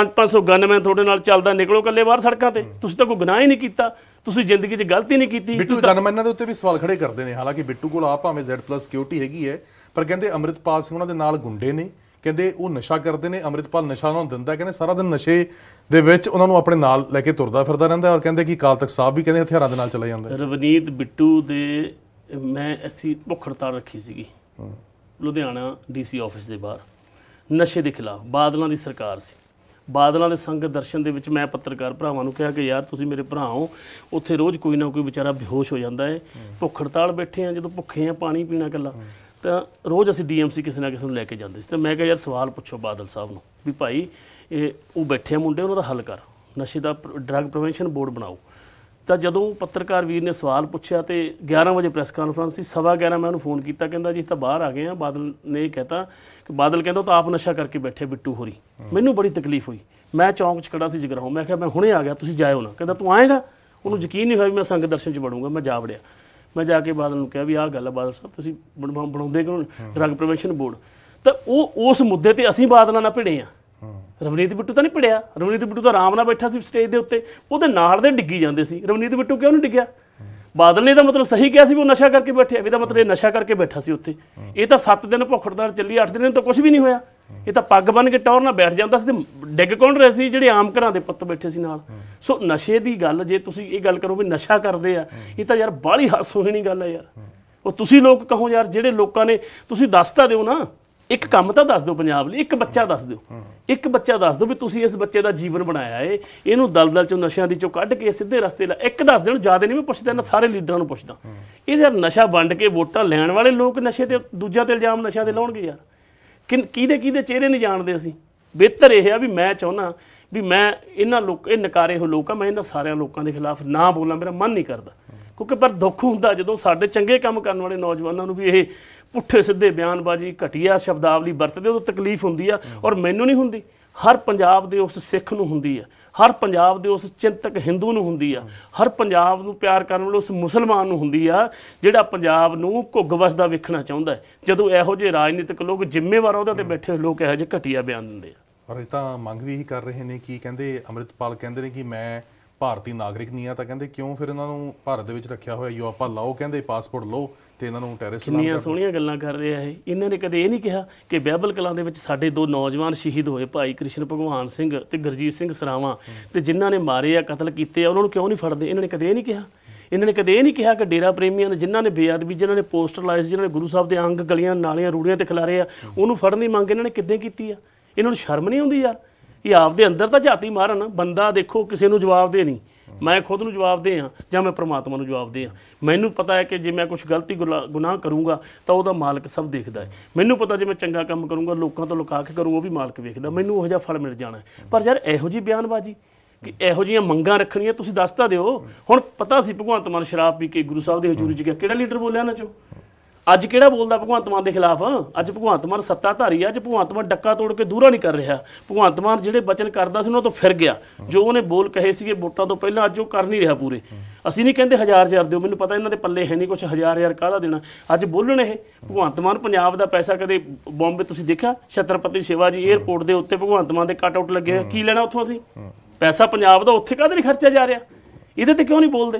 5-500 ਤੁਹਾਡੇ ਨਾਲ ਚੱਲਦਾ ਨਿਕਲੋ ਕੱਲੇ ਬਾਹਰ ਸੜਕਾਂ ਤੇ ਤੁਸੀਂ ਤਾਂ ਕੋਈ ਗੁਨਾਹ ਹੀ ਨਹੀਂ ਕੀਤਾ ਤੁਸੀਂ ਜ਼ਿੰਦਗੀ 'ਚ ਗਲਤੀ ਨਹੀਂ ਕੀਤੀ ਬਿੱਟੂ ਇਹਨਾਂ ਦੇ ਉੱਤੇ ਵੀ ਸਵਾਲ ਖੜੇ ਕਰਦੇ ਨੇ ਹਾਲਾਂਕਿ ਬਿੱਟੂ ਕੋਲ ਆ ਭਾਵੇਂ Z+ ਸਿਕਿਉਰਿਟੀ ਹੈਗੀ ਹੈ ਪਰ ਕਹਿੰਦੇ ਅਮਰਿਤਪਾਲ ਸਿੰਘ ਉਹਨਾਂ ਦੇ ਨਾਲ ਗੁੰਡੇ ਨੇ ਕਹਿੰਦੇ ਉਹ ਨਸ਼ਾ ਕਰਦੇ ਨੇ ਅਮਰਿਤਪਾਲ ਨਸ਼ਾ ਉਹਨਾਂ ਦਿੰਦਾ ਕਹਿੰਦੇ ਸਾਰਾ ਦਿਨ ਨਸ਼ੇ ਦੇ ਵਿੱਚ ਉਹਨਾਂ ਨੂੰ ਆਪਣੇ ਨਾਲ ਲੈ ਕੇ ਤੁਰਦਾ ਫਿਰਦਾ ਰਹਿੰਦਾ ਔਰ ਕਹਿੰਦੇ ਕਿ ਕਾਲ ਤੱਕ ਸਾਹਿਬ ਵੀ ਕਹਿੰਦੇ ਹਥਿਆਰਾਂ ਦੇ ਨਾਲ ਚਲਾ ਜਾਂਦਾ ਰਵਨੀਤ ਬਿੱਟੂ ਦੇ ਮੈਂ ਅਸੀਂ ਭੁੱਖ ਹੜਤਾਲ ਰੱਖੀ ਸੀਗੀ ਲੁਧਿਆਣਾ ਡੀਸੀ ਆਫਿਸ ਦੇ ਬਾਹਰ ਨਸ਼ੇ ਦੇ ਖਿਲਾਫ ਬਾਦਲਾਂ ਦੀ ਸਰਕਾਰ ਸੀ ਬਾਦਲਾਂ ਦੇ ਸੰਗ ਦਰਸ਼ਨ ਦੇ ਵਿੱਚ ਮੈਂ ਪੱਤਰਕਾਰ ਭਰਾਵਾਂ ਨੂੰ ਕਿਹਾ ਕਿ ਯਾਰ ਤੁਸੀਂ ਮੇਰੇ ਭਰਾ ਹੋ ਉੱਥੇ ਰੋਜ਼ ਕੋਈ ਨਾ ਕੋਈ ਵਿਚਾਰਾ ਬੇਹੋਸ਼ ਹੋ ਜਾਂਦਾ ਹੈ ਭੁੱਖ ਹੜਤਾਲ ਬੈਠੇ ਆ ਜਦੋਂ ਭੁੱਖੇ ਆ ਪਾਣੀ ਪੀਣਾ ਕੱਲਾ ਤਾਂ ਰੋਜ਼ ਅਸੀਂ ਡੀਐਮਸੀ ਕਿਸੇ ਨਾ ਕਿਸੇ ਨੂੰ ਲੈ ਕੇ ਜਾਂਦੇ ਸੀ ਤਾਂ ਮੈਂ ਕਿਹਾ ਯਾਰ ਸਵਾਲ ਪੁੱਛੋ ਬਾਦਲ ਸਾਹਿਬ ਨੂੰ ਵੀ ਭਾਈ ਇਹ ਉਹ ਬੈਠੇ ਮੁੰਡੇ ਉਹਨਾਂ ਦਾ ਹੱਲ ਕਰ ਨਸ਼ੇ ਦਾ ਡਰੱਗ ਪ੍ਰੀਵੈਂਸ਼ਨ ਬੋਰਡ ਬਣਾਓ ਤਾਂ ਜਦੋਂ ਪੱਤਰਕਾਰ ਵੀਰ ਨੇ ਸਵਾਲ ਪੁੱਛਿਆ ਤੇ 11 ਵਜੇ ਪ੍ਰੈਸ ਕਾਨਫਰੰਸ ਸੀ ਸਵਾ 11 ਮੈਂ ਉਹਨੂੰ ਫੋਨ ਕੀਤਾ ਕਹਿੰਦਾ ਜੀ ਤਾਂ ਬਾਹਰ ਆ ਗਏ ਆ ਬਾਦਲ ਨੇ ਇਹ ਕਹਤਾ ਕਿ ਬਾਦਲ ਕਹਿੰਦਾ ਤਾਂ ਆਪ ਨਸ਼ਾ ਕਰਕੇ ਬੈਠੇ ਬਿੱਟੂ ਹੋਰੀ ਮੈਨੂੰ ਬੜੀ ਤਕਲੀਫ ਹੋਈ ਮੈਂ ਚੌਂਕ 'ਚ ਖੜਾ ਸੀ ਜਗਰਾਉਂ ਮੈਂ ਕਿਹਾ ਮੈਂ ਹੁਣੇ ਆ ਗਿਆ ਤੁਸੀਂ ਜਾਇਓ ਨਾ ਕਹਿੰਦਾ ਤੂੰ ਆਏਗਾ ਉਹਨੂੰ ਯਕੀਨ ਨਹੀਂ ਹੋਇਆ ਵੀ ਮੈਂ ਸੰਗਤ ਦਰਸ਼ਨ 'ਚ ਵੜੂੰਗਾ ਮੈਂ ਜਾ ਵੜਿਆ ਮੈਂ ਜਾ ਕੇ ਬਾਦਲ ਨੂੰ ਕਿਹਾ ਵੀ ਆਹ ਗੱਲ ਆ ਬਾਦਲ ਸਾਹਿਬ ਤੁਸੀਂ ਬਣਾਉਂਦੇ ਕਿਉਂ ਡਰੱਗ ਪ੍ਰੀਵੈਂਸ਼ਨ ਬੋਰਡ ਤਾਂ ਉਹ ਉਸ ਮੁੱਦੇ ਤੇ ਅਸੀਂ ਬਾਦਲਾਂ ਨਾਲ ਭਿੜੇ ਆ ਰਵਨੀਤ ਬਿੱਟੂ ਤਾਂ ਨਹੀਂ ਭਿੜਿਆ ਰਵਨੀਤ ਬਿੱਟੂ ਤਾਂ ਆਰਾਮ ਨਾਲ ਬੈਠਾ ਸੀ ਸਟੇਜ ਦੇ ਉੱਤੇ ਉਹਦੇ ਨਾਲ ਦੇ ਡਿੱਗੀ ਜਾਂਦੇ ਸੀ ਰਵਨੀਤ ਬਿੱਟੂ ਕਿਉਂ ਨਹੀਂ ਡਿੱਗਿਆ ਬਾਦਲ ਨੇ ਤਾਂ ਮਤਲਬ ਸਹੀ ਕਿਹਾ ਸੀ ਵੀ ਉਹ ਨਸ਼ਾ ਕਰਕੇ ਬੈਠਿਆ ਇਹਦਾ ਮਤਲਬ ਇਹ ਨਸ਼ਾ ਕਰਕੇ ਬੈਠਾ ਸੀ ਉੱਥੇ ਇਹ ਤਾਂ 7 ਦਿਨ ਭੁੱਖੜਦਾਰ ਚੱਲੀ 8 ਦਿਨ ਤਾਂ ਕੁਝ ਵੀ ਨਹੀਂ ਹੋਇਆ ਇਹ ਤਾਂ ਪੱਗ ਬੰਨ ਕੇ ਟੌਰ ਨਾਲ ਬੈਠ ਜਾਂਦਾ ਸੀ ਡਿੱਗ ਕੌਣ ਰਹੇ ਸੀ ਜਿਹੜੇ ਆਮ ਘਰਾਂ ਦੇ ਪੁੱਤ ਬੈਠੇ ਸੀ ਨਾਲ ਸੋ ਨਸ਼ੇ ਦੀ ਗੱਲ ਜੇ ਤੁਸੀਂ ਇਹ ਗੱਲ ਕਰੋ ਵੀ ਨਸ਼ਾ ਕਰਦੇ ਆ ਇਹ ਤਾਂ ਯਾਰ ਬਾਹਲੀ ਹਾਸੋਹੀਣੀ ਗੱਲ ਆ ਯਾਰ ਉਹ ਤੁਸੀਂ ਲੋਕ ਕਹੋ ਯਾਰ ਜਿਹੜੇ ਲੋਕਾਂ ਨੇ ਤੁਸੀਂ ਦੱਸ ਤਾਂ ਦਿਓ ਨਾ ਇੱਕ ਕੰਮ ਤਾਂ ਦੱਸ ਦਿਓ ਪੰਜਾਬ ਲਈ ਇੱਕ ਬੱਚਾ ਦੱਸ ਦਿਓ ਇੱਕ ਬੱਚਾ ਦੱਸ ਦਿਓ ਵੀ ਤੁਸੀਂ ਇਸ ਬੱਚੇ ਦਾ ਜੀਵਨ ਬਣਾਇਆ ਏ ਇਹਨੂੰ ਦਲਦਲ ਚੋਂ ਨਸ਼ਿਆਂ ਦੀ ਚੋਂ ਕੱਢ ਕੇ ਸਿੱਧੇ ਰਸਤੇ ਲਾ ਇੱਕ ਦੱਸ ਦੇਣ ਜਿਆਦਾ ਨਹੀਂ ਮੈਂ ਪੁੱਛਦਾ ਨਾ ਸਾਰੇ ਲੀਡਰਾਂ ਨੂੰ ਪੁੱਛਦਾ ਇਹ ਯਾਰ ਨਸ਼ਾ ਵੰਡ ਕੇ ਵੋਟਾਂ ਲੈਣ ਵਾਲੇ ਲੋਕ ਨਸ਼ੇ ਤੇ ਦੂਜਾ ਤੇ ਇਲਜ਼ਾਮ ਨਸ਼ਾ ਦੇ ਲਾਉਣਗੇ ਯਾਰ ਕਿਹਦੇ ਕਿਹਦੇ ਚਿਹਰੇ ਨਹੀਂ ਜਾਣਦੇ ਅਸੀਂ ਬਿਹਤਰ ਇਹ ਆ ਵੀ ਮੈਂ ਚਾਹੁੰਦਾ ਵੀ ਮੈਂ ਇਹਨਾਂ ਲੋਕ ਇਹ ਨਕਾਰੇ ਹੋ ਲੋਕਾਂ ਮੈਂ ਇਹਨਾਂ ਸਾਰਿਆਂ ਲੋਕਾਂ ਦੇ ਖਿਲਾਫ ਨਾ ਬੋਲਾਂ ਮੇਰਾ ਮਨ ਨਹੀਂ ਕਰਦਾ ਕਿਉਂਕਿ ਪਰ ਦੁੱਖ ਹੁੰਦਾ ਜਦੋਂ ਸਾਡੇ ਚੰਗੇ ਕੰਮ ਕਰਨ ਵਾਲੇ ਨੌਜਵਾਨਾਂ ਨੂੰ ਵੀ ਇਹ ਪੁੱਠੇ ਸਿੱਧੇ ਬਿਆਨਬਾਜ਼ੀ ਘਟੀਆ ਸ਼ਬਦਾਵਲੀ ਵਰਤਦੇ ਉਦੋਂ ਤਕਲੀਫ ਹੁੰਦੀ ਆ ਔਰ ਮੈਨੂੰ ਨਹੀਂ ਹੁੰਦੀ ਹਰ ਪੰਜਾਬ ਦੇ ਉਸ ਸਿੱਖ ਨੂੰ ਹੁੰਦੀ ਆ ਹਰ ਪੰਜਾਬ ਦੇ ਉਸ ਚਿੰਤਕ ਹਿੰਦੂ ਨੂੰ ਹੁੰਦੀ ਆ ਹਰ ਪੰਜਾਬ ਨੂੰ ਪਿਆਰ ਕਰਨ ਵਾਲੇ ਉਸ ਮੁਸਲਮਾਨ ਨੂੰ ਹੁੰਦੀ ਆ ਜਿਹੜਾ ਪੰਜਾਬ ਨੂੰ ਘੁੱਗ ਵਸਦਾ ਵੇਖਣਾ ਚਾਹੁੰਦਾ ਜਦੋਂ ਇਹੋ ਜਿਹੇ ਰਾਜਨੀਤਿਕ ਲੋਕ ਜ਼ਿੰਮੇਵਾਰ ਉਹਦੇ ਤੇ ਬੈਠੇ ਲੋਕ ਇਹੋ ਜਿਹੇ ਘਟੀਆ ਬਿਆਨ ਦਿੰਦੇ ਆ ਪਰ ਇਹ ਤਾਂ ਮੰਗ ਵੀ ਹੀ ਕਰ ਰਹੇ ਨੇ ਕੀ ਕਹਿੰਦੇ ਅਮਰਿਤਪਾਲ ਕਹਿੰਦੇ ਨੇ ਕਿ ਮੈਂ ਭਾਰਤੀ ਨਾਗਰਿਕ ਨਹੀਂ ਆ ਤਾਂ ਕਹਿੰਦੇ ਕਿਉਂ ਫਿਰ ਇਹਨਾਂ ਨੂੰ ਭਾਰਤ ਦੇ ਵਿੱਚ ਰੱਖਿਆ ਹੋਇਆ ਯੂ ਲਾਓ ਕਹਿੰਦੇ ਪਾਸਪੋਰਟ ਲਓ ਤੇ ਇਹਨਾਂ ਨੂੰ ਟੈਰਰਿਸਟ ਕਿੰਨੀਆਂ ਸੋਹਣੀਆਂ ਗੱਲਾਂ ਕਰ ਰਿਹਾ ਹੈ ਇਹਨਾਂ ਨੇ ਕਦੇ ਇਹ ਨਹੀਂ ਕਿਹਾ ਕਿ ਬਾਈਬਲ ਕਲਾਂ ਦੇ ਵਿੱਚ ਸਾਡੇ ਦੋ ਨੌਜਵਾਨ ਸ਼ਹੀਦ ਹੋਏ ਭਾਈ ਕ੍ਰਿਸ਼ਨ ਭਗਵਾਨ ਸਿੰਘ ਤੇ ਗਰਜੀਤ ਸਿੰਘ ਸਰਾਵਾ ਤੇ ਜਿਨ੍ਹਾਂ ਨੇ ਮਾਰੇ ਆ ਕਤਲ ਕੀਤੇ ਆ ਉਹਨਾਂ ਨੂੰ ਕਿਉਂ ਨਹੀਂ ਫੜਦੇ ਇਹਨਾਂ ਨੇ ਕਦੇ ਇਹ ਨਹੀਂ ਕਿਹਾ ਇਹਨਾਂ ਨੇ ਕਦੇ ਇਹ ਨਹੀਂ ਕਿਹਾ ਕਿ ਡੇਰਾ ਪ੍ਰੇਮੀਆਂ ਨੇ ਜਿਨ੍ਹਾਂ ਨੇ ਬੇਅਦਬੀ ਜਿਨ੍ਹਾਂ ਨੇ ਪੋਸਟਰ ਲਾਏ ਜਿਨ੍ਹਾਂ ਨੇ ਗੁਰੂ ਸਾਹਿਬ ਦੇ ਅੰਗ ਗਲੀਆਂ ਨਾਲੀਆਂ ਰੂੜੀਆਂ ਤੇ ਖਿਲਾਰੇ ਆ ਉਹਨੂੰ ਫੜਨ ਦੀ ਮੰਗ ਇਹਨਾਂ ਨੇ ਕਿੱਦਾਂ ਕੀਤੀ ਆ ਇਹਨਾਂ ਨੂੰ ਸ਼ਰਮ ਨਹੀਂ ਆਉਂਦੀ ਯਾਰ ਇਹ ਆਪਦੇ ਅੰਦਰ ਤਾਂ ਝਾਤੀ ਮਾਰਨ ਬੰਦਾ ਦੇਖੋ ਕਿਸੇ ਨੂੰ ਜਵਾਬ ਦੇ ਨਹੀਂ ਮੈਂ ਖੁਦ ਨੂੰ ਜਵਾਬ ਦੇ ਹਾਂ ਜਾਂ ਮੈਂ ਪ੍ਰਮਾਤਮਾ ਨੂੰ ਜਵਾਬ ਦੇ ਹਾਂ ਮੈਨੂੰ ਪਤਾ ਹੈ ਕਿ ਜੇ ਮੈਂ ਕੁਝ ਗਲਤੀ ਗੁਨਾਹ ਕਰੂੰਗਾ ਤਾਂ ਉਹਦਾ ਮਾਲਕ ਸਭ ਦੇਖਦਾ ਹੈ ਮੈਨੂੰ ਪਤਾ ਜੇ ਮੈਂ ਚੰਗਾ ਕੰਮ ਕਰੂੰਗਾ ਲੋਕਾਂ ਤੋਂ ਲੁਕਾ ਕੇ ਕਰੂੰ ਉਹ ਵੀ ਮਾਲਕ ਵੇਖਦਾ ਮੈਨੂੰ ਉਹ ਜਿਹਾ ਫਲ ਮਿਲ ਜਾਣਾ ਪਰ ਯਾਰ ਇਹੋ ਜੀ ਬਿਆਨਬਾਜ਼ੀ ਕਿ ਇਹੋ ਜੀਆਂ ਮੰਗਾਂ ਰੱਖਣੀਆਂ ਤੁਸੀਂ ਦੱਸ ਤਾਂ ਦਿਓ ਹੁਣ ਪਤਾ ਸੀ ਭਗਵੰਤ ਮਾਨ ਸ਼ਰਾਬ ਪੀ ਕੇ ਗੁਰੂ ਸਾਹਿਬ ਦੇ ਹਜ਼ੂਰੀ 'ਚ ਗਿਆ ਕਿਹੜਾ ਲੀਡਰ ਬੋਲਿਆ ਨਾ ਚੋ ਅੱਜ ਕਿਹੜਾ ਬੋਲਦਾ ਭਗਵੰਤ ਮਾਨ ਦੇ ਖਿਲਾਫ ਅੱਜ ਭਗਵੰਤ ਮਾਨ ਸੱਤਾਧਾਰੀ ਆ ਅੱਜ ਭਗਵੰਤ ਮਾਨ ਡੱਕਾ ਤੋੜ ਕੇ ਦੂਰਾ ਨਹੀਂ ਕਰ ਰਿਹਾ ਭਗਵੰਤ ਮਾਨ ਜਿਹੜੇ ਬਚਨ ਕਰਦਾ ਸੀ ਉਹਨਾਂ ਤੋਂ ਫਿਰ ਗਿਆ ਜੋ ਉਹਨੇ ਬੋਲ ਕਹੇ ਸੀਗੇ ਵੋਟਾਂ ਤੋਂ ਪਹਿਲਾਂ ਅੱਜ ਉਹ ਕਰ ਨਹੀਂ ਰਿਹਾ ਪੂਰੇ ਅਸੀਂ ਨਹੀਂ ਕਹਿੰਦੇ ਹਜ਼ਾਰ ਹਜ਼ਾਰ ਦਿਓ ਮੈਨੂੰ ਪਤਾ ਇਹਨਾਂ ਦੇ ਪੱਲੇ ਹੈ ਨਹੀਂ ਕੁਝ ਹਜ਼ਾਰ ਹਜ਼ਾਰ ਕਾਹਦਾ ਦੇਣਾ ਅੱਜ ਬੋਲਣ ਇਹ ਭਗਵੰਤ ਮਾਨ ਪੰਜਾਬ ਦਾ ਪੈਸਾ ਕਦੇ ਬੰਬੇ ਤੁਸੀਂ ਦੇਖਿਆ ਛਤਰਪਤੀ ਸ਼ਿਵਾਜੀ 에ਅਰਪੋਰਟ ਦੇ ਉੱਤੇ ਭਗਵੰਤ ਮਾਨ ਦੇ ਕੱਟ ਆਊਟ ਲੱਗੇ ਕੀ ਲੈਣਾ ਉੱਥੋਂ ਅਸੀਂ ਪੈਸਾ ਪੰਜਾਬ ਦਾ ਉੱਥੇ ਕਾਹਦੇ ਲਈ ਖਰਚਿਆ ਜਾ ਰਿਹਾ ਇਹਦੇ ਤੇ ਕਿਉਂ ਨਹੀਂ ਬੋਲਦੇ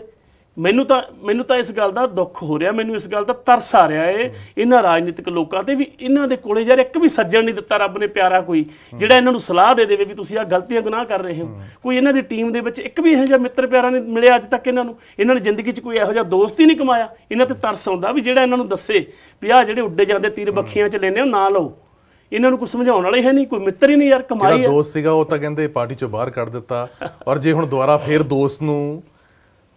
ਮੈਨੂੰ ਤਾਂ ਮੈਨੂੰ ਤਾਂ ਇਸ ਗੱਲ ਦਾ ਦੁੱਖ ਹੋ ਰਿਹਾ ਮੈਨੂੰ ਇਸ ਗੱਲ ਦਾ ਤਰਸ ਆ ਰਿਹਾ ਏ ਇਹਨਾਂ ਰਾਜਨੀਤਿਕ ਲੋਕਾਂ ਤੇ ਵੀ ਇਹਨਾਂ ਦੇ ਕੋਲੇ ਯਾਰ ਇੱਕ ਵੀ ਸੱਜਣ ਨਹੀਂ ਦਿੱਤਾ ਰੱਬ ਨੇ ਪਿਆਰਾ ਕੋਈ ਜਿਹੜਾ ਇਹਨਾਂ ਨੂੰ ਸਲਾਹ ਦੇ ਦੇਵੇ ਵੀ ਤੁਸੀਂ ਆ ਗਲਤੀਆਂ ਗੁਨਾਹ ਕਰ ਰਹੇ ਹੋ ਕੋਈ ਇਹਨਾਂ ਦੀ ਟੀਮ ਦੇ ਵਿੱਚ ਇੱਕ ਵੀ ਇਹੋ ਜਿਹਾ ਮਿੱਤਰ ਪਿਆਰਾ ਨਹੀਂ ਮਿਲਿਆ ਅੱਜ ਤੱਕ ਇਹਨਾਂ ਨੂੰ ਇਹਨਾਂ ਨੇ ਜ਼ਿੰਦਗੀ 'ਚ ਕੋਈ ਇਹੋ ਜਿਹਾ ਦੋਸਤ ਹੀ ਨਹੀਂ ਕਮਾਇਆ ਇਹਨਾਂ ਤੇ ਤਰਸ ਆਉਂਦਾ ਵੀ ਜਿਹੜਾ ਇਹਨਾਂ ਨੂੰ ਦੱਸੇ ਵੀ ਆ ਜਿਹੜੇ ਉੱਡੇ ਜਾਂਦੇ ਤੀਰ ਬੱਖੀਆਂ 'ਚ ਲੈਨੇ ਹੋ ਨਾ ਲਓ ਇਹਨਾਂ ਨੂੰ ਕੁਝ ਸਮਝਾਉਣ ਵਾਲੇ ਹੈ ਨਹੀਂ ਕੋਈ ਮਿੱਤਰ ਹੀ ਨਹੀਂ ਯਾਰ ਕਮਾਈ ਹੈ ਜਿਹੜਾ ਦੋਸਤ ਸੀਗਾ ਉਹ ਤਾਂ ਕਹਿੰਦੇ ਪਾਰਟੀ 'ਚੋਂ ਬਾਹਰ ਕੱਢ ਦਿੱਤਾ ਔਰ ਜੇ ਹੁਣ ਦੁਬਾਰਾ ਫੇਰ ਦੋਸਤ ਨੂੰ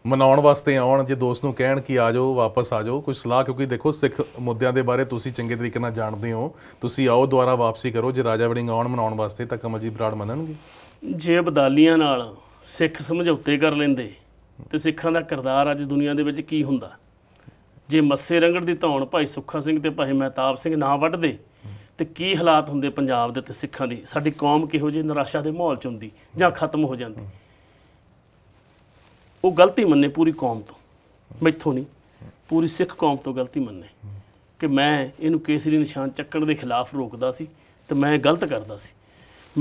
ਮਨਾਉਣ ਵਾਸਤੇ ਆਉਣ ਜੇ ਦੋਸਤ ਨੂੰ ਕਹਿਣ ਕਿ ਆ ਜਾਓ ਵਾਪਸ ਆ ਜਾਓ ਕੋਈ ਸਲਾਹ ਕਿਉਂਕਿ ਦੇਖੋ ਸਿੱਖ ਮੁੱਦਿਆਂ ਦੇ ਬਾਰੇ ਤੁਸੀਂ ਚੰਗੇ ਤਰੀਕੇ ਨਾਲ ਜਾਣਦੇ ਹੋ ਤੁਸੀਂ ਆਓ ਦੁਆਰਾ ਵਾਪਸੀ ਕਰੋ ਜੇ ਰਾਜਾ ਵੜਿੰਗ ਆਉਣ ਮਨਾਉਣ ਵਾਸਤੇ ਤਾਂ ਕਮਲਜੀਤ ਬਰਾੜ ਮੰਨਣਗੇ ਜੇ ਬਦਾਲੀਆਂ ਨਾਲ ਸਿੱਖ ਸਮਝੌਤੇ ਕਰ ਲੈਂਦੇ ਤੇ ਸਿੱਖਾਂ ਦਾ ਕਰਦਾਰ ਅੱਜ ਦੁਨੀਆ ਦੇ ਵਿੱਚ ਕੀ ਹੁੰਦਾ ਜੇ ਮੱਸੇ ਰੰਗੜ ਦੀ ਧੌਣ ਭਾਈ ਸੁੱਖਾ ਸਿੰਘ ਤੇ ਭਾਈ ਮਹਿਤਾਬ ਸਿੰਘ ਨਾ ਵੱਢਦੇ ਤੇ ਕੀ ਹਾਲਾਤ ਹੁੰਦੇ ਪੰਜਾਬ ਦੇ ਤੇ ਸਿੱਖਾਂ ਦੀ ਸਾਡੀ ਕੌਮ ਕਿਹੋ ਜਿਹੀ ਨਿਰਾਸ਼ਾ ਦੇ ਮਾਹੌਲ ਚ ਹੁੰਦੀ ਜਾਂ ਖਤਮ ਹੋ ਜਾਂਦੀ ਉਹ ਗਲਤੀ ਮੰਨੇ ਪੂਰੀ ਕੌਮ ਤੋਂ ਮੈਥੋਂ ਨਹੀਂ ਪੂਰੀ ਸਿੱਖ ਕੌਮ ਤੋਂ ਗਲਤੀ ਮੰਨੇ ਕਿ ਮੈਂ ਇਹਨੂੰ ਕੇਸਰੀ ਨਿਸ਼ਾਨ ਚੱਕਣ ਦੇ ਖਿਲਾਫ ਰੋਕਦਾ ਸੀ ਤੇ ਮੈਂ ਗਲਤ ਕਰਦਾ ਸੀ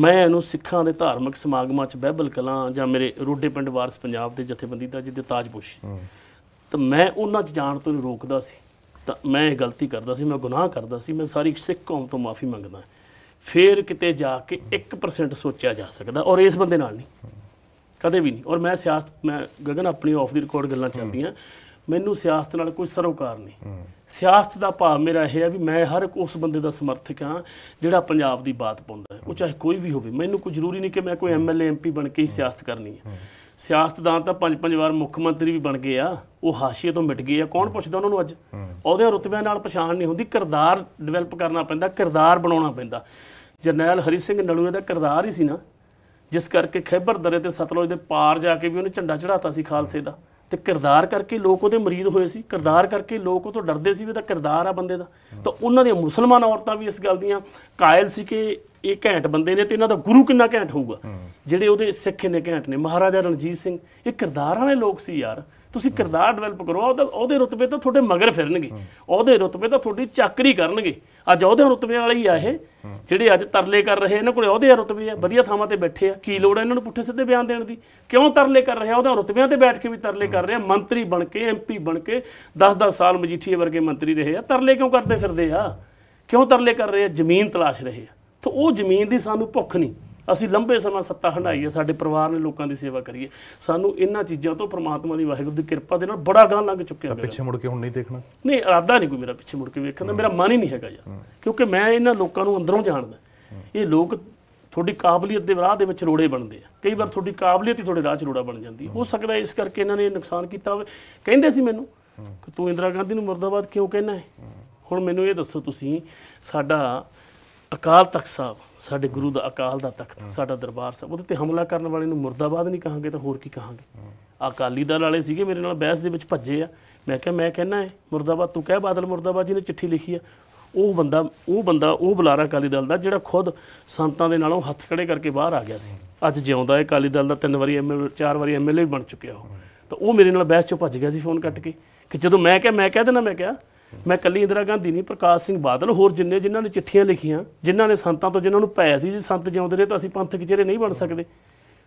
ਮੈਂ ਇਹਨੂੰ ਸਿੱਖਾਂ ਦੇ ਧਾਰਮਿਕ ਸਮਾਗਮਾਂ 'ਚ ਬਹਿਬਲ ਕਲਾਂ ਜਾਂ ਮੇਰੇ ਰੋਡੇ ਪਿੰਡ ਵਾਰਸ ਪੰਜਾਬ ਦੇ ਜਥੇਬੰਦੀ ਦਾ ਜਿੱਦੇ ਤਾਜ ਸੀ ਤਾਂ ਮੈਂ ਉਹਨਾਂ 'ਚ ਜਾਣ ਤੋਂ ਰੋਕਦਾ ਸੀ ਤਾਂ ਮੈਂ ਇਹ ਗਲਤੀ ਕਰਦਾ ਸੀ ਮੈਂ ਗੁਨਾਹ ਕਰਦਾ ਸੀ ਮੈਂ ਸਾਰੀ ਸਿੱਖ ਕੌਮ ਤੋਂ ਮਾਫੀ ਮੰਗਦਾ ਫੇਰ ਕਿਤੇ ਜਾ ਕੇ 1% ਸੋਚਿਆ ਜਾ ਸਕਦਾ ਔਰ ਇਸ ਬੰਦੇ ਨਾਲ ਨਹੀਂ ਕਦੇ ਵੀ ਨਹੀਂ ਔਰ ਮੈਂ ਸਿਆਸਤ ਮੈਂ ਗਗਨ ਆਪਣੀ ਆਫ ਦੀ ਰਿਕਾਰਡ ਗੱਲਾਂ ਚੱਲਦੀਆਂ ਮੈਨੂੰ ਸਿਆਸਤ ਨਾਲ ਕੋਈ ਸਰੋਕਾਰ ਨਹੀਂ ਸਿਆਸਤ ਦਾ ਭਾਵ ਮੇਰਾ ਇਹ ਹੈ ਵੀ ਮੈਂ ਹਰ ਇੱਕ ਉਸ ਬੰਦੇ ਦਾ ਸਮਰਥਕ ਹਾਂ ਜਿਹੜਾ ਪੰਜਾਬ ਦੀ ਬਾਤ ਪਾਉਂਦਾ ਹੈ ਉਹ ਚਾਹੇ ਕੋਈ ਵੀ ਹੋਵੇ ਮੈਨੂੰ ਕੋਈ ਜ਼ਰੂਰੀ ਨਹੀਂ ਕਿ ਮੈਂ ਕੋਈ ਐਮਐਲਏ ਐਮਪੀ ਬਣ ਕੇ ਹੀ ਸਿਆਸਤ ਕਰਨੀ ਹੈ ਸਿਆਸਤਦਾਨ ਤਾਂ ਪੰਜ ਪੰਜ ਵਾਰ ਮੁੱਖ ਮੰਤਰੀ ਵੀ ਬਣ ਗਏ ਆ ਉਹ ਹਾਸ਼ੀਏ ਤੋਂ ਮਿਟ ਗਏ ਆ ਕੌਣ ਪੁੱਛਦਾ ਉਹਨਾਂ ਨੂੰ ਅੱਜ ਉਹਦੇ ਰੁਤਬਿਆਂ ਨਾਲ ਪਛਾਣ ਨਹੀਂ ਹੁੰਦੀ ਕਿਰਦਾਰ ਡਿਵੈਲਪ ਕਰਨਾ ਪੈਂਦਾ ਕਿਰਦਾਰ ਬਣਾਉਣਾ ਪੈਂਦਾ ਜਰਨੈਲ ਹਰੀ ਸਿੰਘ ਨਲੂਏ ਦਾ ਕਿਰਦਾਰ ਹੀ ਸੀ ਨਾ ਜਿਸ ਕਰਕੇ ਖੈਬਰ ਦਰੇ ਤੇ ਸਤਲੁਜ ਦੇ ਪਾਰ ਜਾ ਕੇ ਵੀ ਉਹਨੇ ਝੰਡਾ ਚੜਾਤਾ ਸੀ ਖਾਲਸੇ ਦਾ ਤੇ ਕਿਰਦਾਰ ਕਰਕੇ ਲੋਕ ਉਹਦੇ ਮਰੀਦ ਹੋਏ ਸੀ ਕਿਰਦਾਰ ਕਰਕੇ ਲੋਕ ਉਹ ਤੋਂ ਡਰਦੇ ਸੀ ਵੀ ਇਹਦਾ ਕਿਰਦਾਰ ਆ ਬੰਦੇ ਦਾ ਤਾਂ ਉਹਨਾਂ ਦੀਆਂ ਮੁਸਲਮਾਨ ਔਰਤਾਂ ਵੀ ਇਸ ਗੱਲ ਦੀਆਂ ਕਾਇਲ ਸੀ ਕਿ ਇਹ ਘੈਂਟ ਬੰਦੇ ਨੇ ਤੇ ਇਹਨਾਂ ਦਾ ਗੁਰੂ ਕਿੰਨਾ ਘੈਂਟ ਹੋਊਗਾ ਜਿਹੜੇ ਉਹਦੇ ਸਿੱਖ ਨੇ ਘੈਂਟ ਨੇ ਮਹਾਰਾਜਾ ਰਣਜੀਤ ਸਿੰਘ ਇਹ ਕਿਰਦਾਰ ਵਾਲੇ ਲੋਕ ਸੀ ਯਾਰ ਤੁਸੀਂ ਕਿਰਦਾਰ ਡਿਵੈਲਪ ਕਰੋ ਉਹਦਾ ਉਹਦੇ ਰੁਤਬੇ ਤਾਂ ਤੁਹਾਡੇ ਮਗਰ ਫਿਰਨਗੇ ਉਹਦੇ ਰੁਤਬੇ ਤਾਂ ਤੁਹਾਡੀ ਚੱਕਰੀ ਕਰਨਗੇ ਅੱਜ ਉਹਦੇ ਰੁਤਬੇ ਵਾਲੇ ਹੀ ਆ ਇਹ ਜਿਹੜੇ ਅੱਜ ਤਰਲੇ ਕਰ ਰਹੇ ਇਹਨਾਂ ਕੋਲੇ ਉਹਦੇ ਰੁਤਬੇ ਆ ਵਧੀਆ ਥਾਵਾਂ ਤੇ ਬੈਠੇ ਆ ਕੀ ਲੋੜ ਹੈ ਇਹਨਾਂ ਨੂੰ ਪੁੱਠੇ ਸਿੱਧੇ ਬਿਆਨ ਦੇਣ ਦੀ ਕਿਉਂ ਤਰਲੇ ਕਰ ਰਹੇ ਆ ਉਹਦੇ ਰੁਤਬਿਆਂ ਤੇ ਬੈਠ ਕੇ ਵੀ ਤਰਲੇ ਕਰ ਰਹੇ ਆ ਮੰਤਰੀ ਬਣ ਕੇ ਐਮਪੀ ਬਣ ਕੇ 10-10 ਸਾਲ ਮਜੀਠੀਏ ਵਰਗੇ ਮੰਤਰੀ ਰਹੇ ਆ ਤਰਲੇ ਕਿਉਂ ਕਰਦੇ ਫਿਰਦੇ ਆ ਕਿਉਂ ਤਰਲੇ ਕਰ ਰਹੇ ਆ ਜ਼ਮੀਨ ਤਲਾਸ਼ ਰਹੇ ਆ ਤਾਂ ਉਹ ਜ਼ਮੀਨ ਦੀ ਸਾਨੂੰ ਭੁੱਖ ਨਹੀਂ ਅਸੀਂ ਲੰਬੇ ਸਮਾਂ ਸੱਤਾ ਹੰਡਾਈਏ ਸਾਡੇ ਪਰਿਵਾਰ ਨੇ ਲੋਕਾਂ ਦੀ ਸੇਵਾ ਕਰੀਏ ਸਾਨੂੰ ਇਹਨਾਂ ਚੀਜ਼ਾਂ ਤੋਂ ਪ੍ਰਮਾਤਮਾ ਦੀ ਵਾਹਿਗੁਰੂ ਦੀ ਕਿਰਪਾ ਦੇ ਨਾਲ ਬੜਾ ਗਾਂ ਲੰਘ ਚੁੱਕਿਆ ਹੈ ਪਿੱਛੇ ਮੁੜ ਕੇ ਹੁਣ ਨਹੀਂ ਦੇਖਣਾ ਨਹੀਂ ਇਰਾਦਾ ਨਹੀਂ ਕੋਈ ਮੇਰਾ ਪਿੱਛੇ ਮੁੜ ਕੇ ਵੇਖਣ ਦਾ ਮੇਰਾ ਮਨ ਹੀ ਨਹੀਂ ਹੈਗਾ ਯਾਰ ਕਿਉਂਕਿ ਮੈਂ ਇਹਨਾਂ ਲੋਕਾਂ ਨੂੰ ਅੰਦਰੋਂ ਜਾਣਦਾ ਇਹ ਲੋਕ ਤੁਹਾਡੀ ਕਾਬਲੀਅਤ ਦੇ ਰਾਹ ਦੇ ਵਿੱਚ ਰੋੜੇ ਬਣਦੇ ਆ ਕਈ ਵਾਰ ਤੁਹਾਡੀ ਕਾਬਲੀਅਤ ਹੀ ਤੁਹਾਡੇ ਰਾਹ 'ਚ ਰੋੜਾ ਬਣ ਜਾਂਦੀ ਹੋ ਸਕਦਾ ਇਸ ਕਰਕੇ ਇਹਨਾਂ ਨੇ ਨੁਕਸਾਨ ਕੀਤਾ ਹੋਵੇ ਕਹਿੰਦੇ ਸੀ ਮੈਨੂੰ ਕਿ ਤੂੰ ਇੰਦਰਾ ਗਾਂਧੀ ਨੂੰ ਮਰਦਾਬਾਦ ਕਿਉਂ ਕਹਿਣਾ ਹੈ ਹੁਣ ਮੈਨੂੰ ਇਹ ਦੱਸੋ ਤੁਸੀਂ ਸਾਡਾ ਅਕਾਲ ਤਖਤ ਸਾਹਿਬ ਸਾਡੇ ਗੁਰੂ ਦਾ ਅਕਾਲ ਦਾ ਤਖਤ ਸਾਡਾ ਦਰਬਾਰ ਸਾਹਿਬ ਉਹਦੇ ਤੇ ਹਮਲਾ ਕਰਨ ਵਾਲੇ ਨੂੰ ਮੁਰਦਾਬਾਦ ਨਹੀਂ ਕਹਾਂਗੇ ਤਾਂ ਹੋਰ ਕੀ ਕਹਾਂਗੇ ਅਕਾਲੀ ਦਲ ਵਾਲੇ ਸੀਗੇ ਮੇਰੇ ਨਾਲ ਬਹਿਸ ਦੇ ਵਿੱਚ ਭੱਜੇ ਆ ਮੈਂ ਕਿਹਾ ਮੈਂ ਕਹਿਣਾ ਹੈ ਮੁਰਦਾਬਾਦ ਤੂੰ ਕਹਿ ਬਾਦਲ ਮੁਰਦਾਬਾਦ ਜੀ ਨੇ ਚਿੱਠੀ ਲਿਖੀ ਆ ਉਹ ਬੰਦਾ ਉਹ ਬੰਦਾ ਉਹ ਬੁਲਾਰਾ ਅਕਾਲੀ ਦਲ ਦਾ ਜਿਹੜਾ ਖੁਦ ਸੰਤਾਂ ਦੇ ਨਾਲੋਂ ਹੱਥ ਖੜੇ ਕਰਕੇ ਬਾਹਰ ਆ ਗਿਆ ਸੀ ਅੱਜ ਜਿਉਂਦਾ ਹੈ ਅਕਾਲੀ ਦਲ ਦਾ ਤਿੰਨ ਵਾਰੀ ਐਮਐਲ ਚਾਰ ਵਾਰੀ ਐਮਐਲਏ ਬਣ ਚੁੱਕਿਆ ਉਹ ਤਾਂ ਉਹ ਮੇਰੇ ਨਾਲ ਬਹਿਸ ਚੋਂ ਭੱਜ ਗਿਆ ਸੀ ਫੋਨ ਕੱਟ ਕੇ ਕਿ ਜਦੋਂ ਮੈਂ ਕਿਹਾ ਮੈਂ ਕਹਿ ਦੇਣਾ ਮੈਂ ਕਿਹਾ ਮੈਂ ਕੱਲੀ ਇੰਦਰਾ ਗਾਂਧੀ ਨਹੀਂ ਪ੍ਰਕਾਸ਼ ਸਿੰਘ ਬਾਦਲ ਹੋਰ ਜਿੰਨੇ ਜਿਨ੍ਹਾਂ ਨੇ ਚਿੱਠੀਆਂ ਲਿਖੀਆਂ ਜਿਨ੍ਹਾਂ ਨੇ ਸੰਤਾਂ ਤੋਂ ਜਿਨ੍ਹਾਂ ਨੂੰ ਪਾਇਆ ਸੀ ਜੀ ਸੰਤ ਜਿਉਂਦੇ ਰਹੇ ਤਾਂ ਅਸੀਂ ਪੰਥਕ ਚਿਹਰੇ ਨਹੀਂ ਬਣ ਸਕਦੇ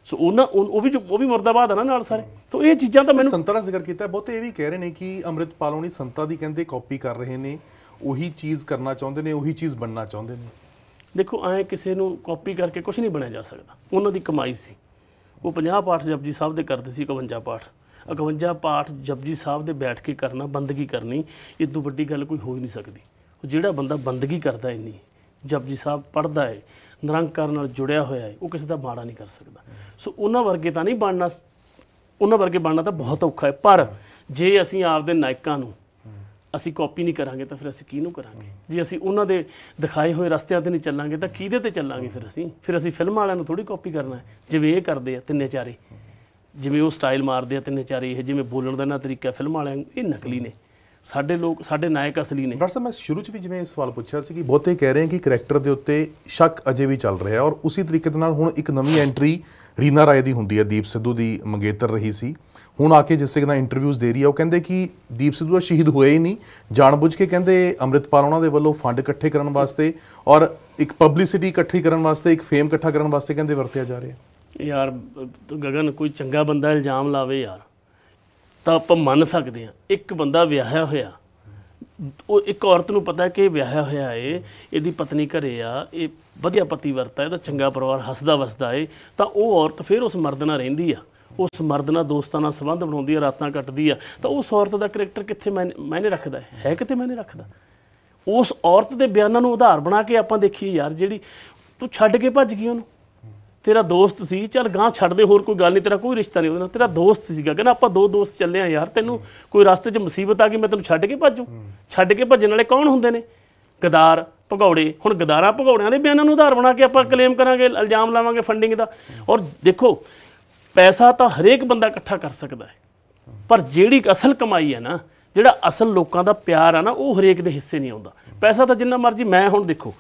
ਸੋ ਉਹਨਾਂ ਉਹ ਵੀ ਉਹ ਵੀ ਮਰਦਾਬਾਦ ਆ ਨਾ ਨਾਲ ਸਾਰੇ ਤੋਂ ਇਹ ਚੀਜ਼ਾਂ ਤਾਂ ਮੈਨੂੰ ਸੰਤਾਂ ਦਾ ਜ਼ਿਕਰ ਕੀਤਾ ਬਹੁਤੇ ਇਹ ਵੀ ਕਹਿ ਰਹੇ ਨੇ ਕਿ ਅੰਮ੍ਰਿਤਪਾਲ ਹੋਣੀ ਸੰਤਾਂ ਦੀ ਕਹਿੰਦੇ ਕਾਪੀ ਕਰ ਰਹੇ ਨੇ ਉਹੀ ਚੀਜ਼ ਕਰਨਾ ਚਾਹੁੰਦੇ ਨੇ ਉਹੀ ਚੀਜ਼ ਬਣਨਾ ਚਾਹੁੰਦੇ ਨੇ ਦੇਖੋ ਐ ਕਿਸੇ ਨੂੰ ਕਾਪੀ ਕਰਕੇ ਕੁਝ ਨਹੀਂ ਬਣਿਆ ਜਾ ਸਕਦਾ ਉਹਨਾਂ ਦੀ ਕਮਾਈ ਸੀ ਉਹ 50 ਪਾਠ ਜਪਜੀ ਸਾਹਿਬ ਦੇ ਕਰਦੇ ਸੀ 51 ਪਾਠ 51 ਪਾਠ ਜਪਜੀ ਸਾਹਿਬ ਦੇ ਬੈਠ ਕੇ ਕਰਨਾ ਬੰਦਗੀ ਕਰਨੀ ਇਹ ਤੋਂ ਵੱਡੀ ਗੱਲ ਕੋਈ ਹੋ ਹੀ ਨਹੀਂ ਸਕਦੀ ਜਿਹੜਾ ਬੰਦਾ ਬੰਦਗੀ ਕਰਦਾ ਇੰਨੀ ਜਪਜੀ ਸਾਹਿਬ ਪੜਦਾ ਹੈ ਨਿਰੰਕਾਰ ਨਾਲ ਜੁੜਿਆ ਹੋਇਆ ਹੈ ਉਹ ਕਿਸੇ ਦਾ ਮਾੜਾ ਨਹੀਂ ਕਰ ਸਕਦਾ ਸੋ ਉਹਨਾਂ ਵਰਗੇ ਤਾਂ ਨਹੀਂ ਬਣਨਾ ਉਹਨਾਂ ਵਰਗੇ ਬਣਨਾ ਤਾਂ ਬਹੁਤ ਔਖਾ ਹੈ ਪਰ ਜੇ ਅਸੀਂ ਆਪਦੇ ਨਾਇਕਾਂ ਨੂੰ ਅਸੀਂ ਕਾਪੀ ਨਹੀਂ ਕਰਾਂਗੇ ਤਾਂ ਫਿਰ ਅਸੀਂ ਕਿਹਨੂੰ ਕਰਾਂਗੇ ਜੇ ਅਸੀਂ ਉਹਨਾਂ ਦੇ ਦਿਖਾਏ ਹੋਏ ਰਸਤਿਆਂ ਤੇ ਨਹੀਂ ਚੱਲਾਂਗੇ ਤਾਂ ਕਿਹਦੇ ਤੇ ਚੱਲਾਂਗੇ ਫਿਰ ਅਸੀਂ ਫਿਰ ਅਸੀਂ ਫਿਲਮਾਂ ਵਾਲਿਆਂ ਨੂੰ ਥੋੜੀ ਕਾਪੀ ਕਰਨਾ ਹੈ ਜਿਵੇਂ ਇਹ ਕਰਦੇ ਆ ਤਿੰਨੇ ਚਾਰੇ ਜਿਵੇਂ ਉਹ ਸਟਾਈਲ ਮਾਰਦੇ ਆ ਤੇ ਚਾਰੇ ਇਹ ਜਿਵੇਂ ਬੋਲਣ ਦਾ ਨਾ ਤਰੀਕਾ ਫਿਲਮ ਵਾਲਿਆਂ ਇਹ ਨਕਲੀ ਨੇ ਸਾਡੇ ਲੋਕ ਸਾਡੇ ਨਾਇਕ ਅਸਲੀ ਨੇ ਡਾਕਟਰ ਸਾਹਿਬ ਮੈਂ ਸ਼ੁਰੂ 'ਚ ਵੀ ਜਿਵੇਂ ਇਹ ਸਵਾਲ ਪੁੱਛਿਆ ਸੀ ਕਿ ਬਹੁਤੇ ਕਹਿ ਰਹੇ ਕਿ ਕੈਰੈਕਟਰ ਦੇ ਉੱਤੇ ਸ਼ੱਕ ਅਜੇ ਵੀ ਚੱਲ ਰਿਹਾ ਔਰ ਉਸੇ ਤਰੀਕੇ ਦੇ ਨਾਲ ਹੁਣ ਇੱਕ ਨਵੀਂ ਐਂਟਰੀ ਰੀਨਾ ਰਾਏ ਦੀ ਹੁੰਦੀ ਹੈ ਦੀਪ ਸਿੱਧੂ ਦੀ ਮੰਗੇਤਰ ਰਹੀ ਸੀ ਹੁਣ ਆ ਕੇ ਜਿਸੇ ਕਿਨਾਂ ਇੰਟਰਵਿਊਜ਼ ਦੇ ਰਹੀ ਹੈ ਉਹ ਕਹਿੰਦੇ ਕਿ ਦੀਪ ਸਿੱਧੂ ਦਾ ਸ਼ਹੀਦ ਹੋਇਆ ਹੀ ਨਹੀਂ ਜਾਣਬੁੱਝ ਕੇ ਕਹਿੰਦੇ ਅਮਰਿਤਪਾਲ ਉਹਨਾਂ ਦੇ ਵੱਲੋਂ ਫੰਡ ਇਕੱਠੇ ਕਰਨ ਵਾਸਤੇ ਔਰ ਇੱਕ ਪਬਲਿਸਿਟੀ ਇਕੱਠੀ ਕਰਨ ਵਾਸਤੇ ਇੱਕ ਫੇਮ ਇਕੱਠਾ ਕਰਨ ਵਾਸਤੇ ਕਹਿੰਦੇ ਵਰਤਿਆ ਜਾ ਰਿਹਾ ਯਾਰ ਗਗਨ ਕੋਈ ਚੰਗਾ ਬੰਦਾ ਇਲਜ਼ਾਮ ਲਾਵੇ ਯਾਰ ਤਾਂ ਆਪਾਂ ਮੰਨ ਸਕਦੇ ਹਾਂ ਇੱਕ ਬੰਦਾ ਵਿਆਹਿਆ ਹੋਇਆ ਉਹ ਇੱਕ ਔਰਤ ਨੂੰ ਪਤਾ ਕਿ ਵਿਆਹਿਆ ਹੋਇਆ ਏ ਇਹਦੀ ਪਤਨੀ ਘਰੇ ਆ ਇਹ ਵਧੀਆ ਪਤੀ ਵਰਤਾ ਇਹਦਾ ਚੰਗਾ ਪਰਿਵਾਰ ਹੱਸਦਾ ਵਸਦਾ ਏ ਤਾਂ ਉਹ ਔਰਤ ਫਿਰ ਉਸ ਮਰਦ ਨਾਲ ਰਹਿੰਦੀ ਆ ਉਸ ਮਰਦ ਨਾਲ ਦੋਸਤਾਂ ਨਾਲ ਸੰਬੰਧ ਬਣਾਉਂਦੀ ਆ ਰਾਤਾਂ ਕੱਟਦੀ ਆ ਤਾਂ ਉਸ ਔਰਤ ਦਾ ਕੈਰੈਕਟਰ ਕਿੱਥੇ ਮੈਨੇ ਰੱਖਦਾ ਹੈ ਹੈ ਕਿਤੇ ਮੈਨੇ ਰੱਖਦਾ ਉਸ ਔਰਤ ਦੇ ਬਿਆਨਾਂ ਨੂੰ ਆਧਾਰ ਬਣਾ ਕੇ ਆਪਾਂ ਦੇਖੀਏ ਯਾਰ ਜਿਹੜੀ ਤੂੰ ਛੱਡ ਕੇ ਭੱਜ ਗਈ ਉਹਨੂੰ ਤੇਰਾ ਦੋਸਤ ਸੀ ਚੱਲ ਗਾਂ ਛੱਡ ਦੇ ਹੋਰ ਕੋਈ ਗੱਲ ਨਹੀਂ ਤੇਰਾ ਕੋਈ ਰਿਸ਼ਤਾ ਨਹੀਂ ਉਹਦੇ ਨਾਲ ਤੇਰਾ ਦੋਸਤ ਸੀਗਾ ਕਹਿੰਦਾ ਆਪਾਂ ਦੋ ਦੋਸਤ ਚੱਲੇ ਆ ਯਾਰ ਤੈਨੂੰ ਕੋਈ ਰਸਤੇ 'ਚ ਮੁਸੀਬਤ ਆ ਗਈ ਮੈਂ ਤੈਨੂੰ ਛੱਡ ਕੇ ਭੱਜੂ ਛੱਡ ਕੇ ਭੱਜਣ ਵਾਲੇ ਕੌਣ ਹੁੰਦੇ ਨੇ ਗਦਾਰ ਭਗੌੜੇ ਹੁਣ ਗਦਾਰਾਂ ਭਗੌੜਿਆਂ ਦੇ ਬਿਆਨਾਂ ਨੂੰ ਆਧਾਰ ਬਣਾ ਕੇ ਆਪਾਂ ਕਲੇਮ ਕਰਾਂਗੇ ਇਲਜ਼ਾਮ ਲਾਵਾਂਗੇ ਫੰਡਿੰਗ ਦਾ ਔਰ ਦੇਖੋ ਪੈਸਾ ਤਾਂ ਹਰੇਕ ਬੰਦਾ ਇਕੱਠਾ ਕਰ ਸਕਦਾ ਹੈ ਪਰ ਜਿਹੜੀ ਅਸਲ ਕਮਾਈ ਹੈ ਨਾ ਜਿਹੜਾ ਅਸਲ ਲੋਕਾਂ ਦਾ ਪਿਆਰ ਆ ਨਾ ਉਹ ਹਰੇਕ ਦੇ ਹਿੱਸੇ ਨਹੀਂ ਆਉਂਦਾ ਪੈਸਾ ਤਾਂ ਜਿੰਨਾ ਮਰਜ਼ੀ ਮੈਂ ਹੁਣ ਦੇਖੋ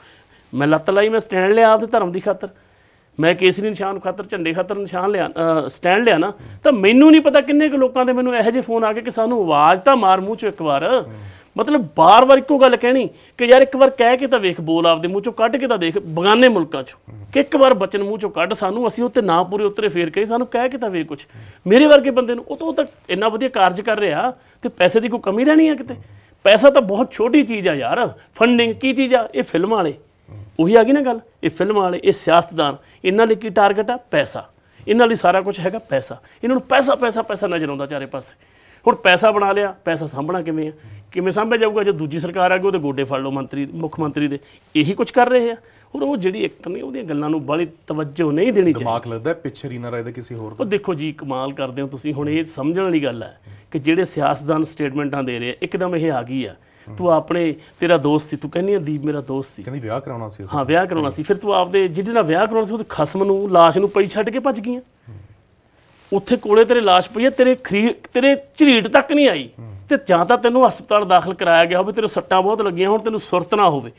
ਮੈਂ ਲੱਤ ਲਾਈ ਮੈਂ ਸਟੈਂਡ ਲਿਆ ਆਪਦੇ ਧਰਮ ਦੀ ਖਾਤਰ ਮੈਂ ਕੇਸਰੀ ਨਿਸ਼ਾਨ ਖਾਤਰ ਝੰਡੇ ਖਾਤਰ ਨਿਸ਼ਾਨ ਲਿਆ ਸਟੈਂਡ ਲਿਆ ਨਾ ਤਾਂ ਮੈਨੂੰ ਨਹੀਂ ਪਤਾ ਕਿੰਨੇ ਕੁ ਲੋਕਾਂ ਦੇ ਮੈਨੂੰ ਇਹੋ ਜਿਹੇ ਫੋਨ ਆ ਗਏ ਕਿ ਸਾਨੂੰ ਆਵਾਜ਼ ਤਾਂ ਮਾਰ ਮੂੰਹ ਚੋਂ ਇੱਕ ਵਾਰ ਮਤਲਬ ਬਾਰ-ਬਾਰ ਇੱਕੋ ਗੱਲ ਕਹਿਣੀ ਕਿ ਯਾਰ ਇੱਕ ਵਾਰ ਕਹਿ ਕੇ ਤਾਂ ਵੇਖ ਬੋਲ ਆਪਦੇ ਮੂੰਹ ਚੋਂ ਕੱਢ ਕੇ ਤਾਂ ਦੇਖ ਬਗਾਨੇ ਮੁਲਕਾਂ 'ਚ ਕਿ ਇੱਕ ਵਾਰ ਬਚਨ ਮੂੰਹ ਚੋਂ ਕੱਢ ਸਾਨੂੰ ਅਸੀਂ ਉੱਤੇ ਨਾ ਪੂਰੇ ਉਤਰੇ ਫੇਰ ਕਹੀ ਸਾਨੂੰ ਕਹਿ ਕੇ ਤਾਂ ਵੇਖ ਕੁਝ ਮੇਰੇ ਵਰਗੇ ਬੰਦੇ ਨੂੰ ਉਹ ਤੋਂ ਤੱਕ ਇੰਨਾ ਵਧੀਆ ਕਾਰਜ ਕਰ ਰਿਹਾ ਤੇ ਪੈਸੇ ਦੀ ਕੋਈ ਕਮੀ ਰਹਿਣੀ ਆ ਕਿਤੇ ਪੈਸਾ ਤਾਂ ਬਹੁਤ ਛੋਟੀ ਚੀਜ਼ ਆ ਯਾਰ ਫੰਡਿੰਗ ਕੀ ਚੀਜ਼ ਆ ਇਹ ਫਿਲਮਾਂ ਵਾਲੇ ਉਹੀ ਆ ਗਈ ਨਾ ਗੱਲ ਇਹ ਫਿਲਮ ਵਾਲੇ ਇਹ ਸਿਆਸਤਦਾਨ ਇਹਨਾਂ ਲਈ ਕੀ ਟਾਰਗੇਟ ਆ ਪੈਸਾ ਇਹਨਾਂ ਲਈ ਸਾਰਾ ਕੁਝ ਹੈਗਾ ਪੈਸਾ ਇਹਨਾਂ ਨੂੰ ਪੈਸਾ ਪੈਸਾ ਪੈਸਾ ਨਜ਼ਰ ਆਉਂਦਾ ਚਾਰੇ ਪਾਸੇ ਹੁਣ ਪੈਸਾ ਬਣਾ ਲਿਆ ਪੈਸਾ ਸਾਂਭਣਾ ਕਿਵੇਂ ਆ ਕਿਵੇਂ ਸਾਂਭਿਆ ਜਾਊਗਾ ਜੇ ਦੂਜੀ ਸਰਕਾਰ ਆ ਗਈ ਉਹਦੇ ਗੋਡੇ ਫੜ ਲਓ ਮੰਤਰੀ ਮੁੱਖ ਮੰਤਰੀ ਦੇ ਇਹੀ ਕੁਝ ਕਰ ਰਹੇ ਆ ਔਰ ਉਹ ਜਿਹੜੀ ਇੱਕ ਨੇ ਉਹਦੀਆਂ ਗੱਲਾਂ ਨੂੰ ਬੜੀ ਤਵੱਜੋ ਨਹੀਂ ਦੇਣੀ ਚਾਹੀਦੀ ਦਿਮਾਗ ਲੱਗਦਾ ਪਿੱਛੇ ਰੀਨਾ ਰਾਏ ਦੇ ਕਿਸੇ ਹੋਰ ਤੋਂ ਉਹ ਦੇਖੋ ਜੀ ਕਮਾਲ ਕਰਦੇ ਹੋ ਤੁਸੀਂ ਹੁਣ ਇਹ ਸਮਝਣ ਵਾਲੀ ਗੱਲ ਹੈ ਕਿ ਜਿਹੜੇ ਸਿਆਸਤਦਾਨ ਸਟੇਟਮੈਂਟਾਂ ਦੇ ਰਹੇ ਆ ਇੱਕਦਮ ਇਹ ਆ ਗਈ ਆ ਤੂੰ ਆਪਣੇ ਤੇਰਾ ਦੋਸਤ ਸੀ ਤੂੰ ਕਹਿੰਦੀ ਦੀਪ ਮੇਰਾ ਦੋਸਤ ਸੀ ਕਹਿੰਦੀ ਵਿਆਹ ਕਰਾਉਣਾ ਸੀ ਹਾਂ ਵਿਆਹ ਕਰਾਉਣਾ ਸੀ ਫਿਰ ਤੂੰ ਆਪਦੇ ਜਿਹਦੇ ਨਾਲ ਵਿਆਹ ਕਰਾਉਣਾ ਸੀ ਉਹ ਖਸਮ ਨੂੰ ਲਾਸ਼ ਨੂੰ ਪਈ ਛੱਡ ਕੇ ਭੱਜ ਗਈਆਂ ਉੱਥੇ ਕੋਲੇ ਤੇਰੇ ਲਾਸ਼ ਪਈ ਹੈ ਤੇਰੇ ਖਰੀ ਤੇਰੇ ਝਰੀਟ ਤੱਕ ਨਹੀਂ ਆਈ ਤੇ ਜਾਂ ਤਾਂ ਤੈਨੂੰ ਹਸਪਤਾਲ ਦਾਖਲ ਕਰਾਇਆ ਗਿਆ ਹੋਵੇ ਤੇਰੇ ਸੱਟਾਂ ਬਹੁਤ ਲੱਗੀਆਂ ਹੋਣ ਤੈਨੂੰ ਸੁਰਤ ਨਾ ਹੋਵੇ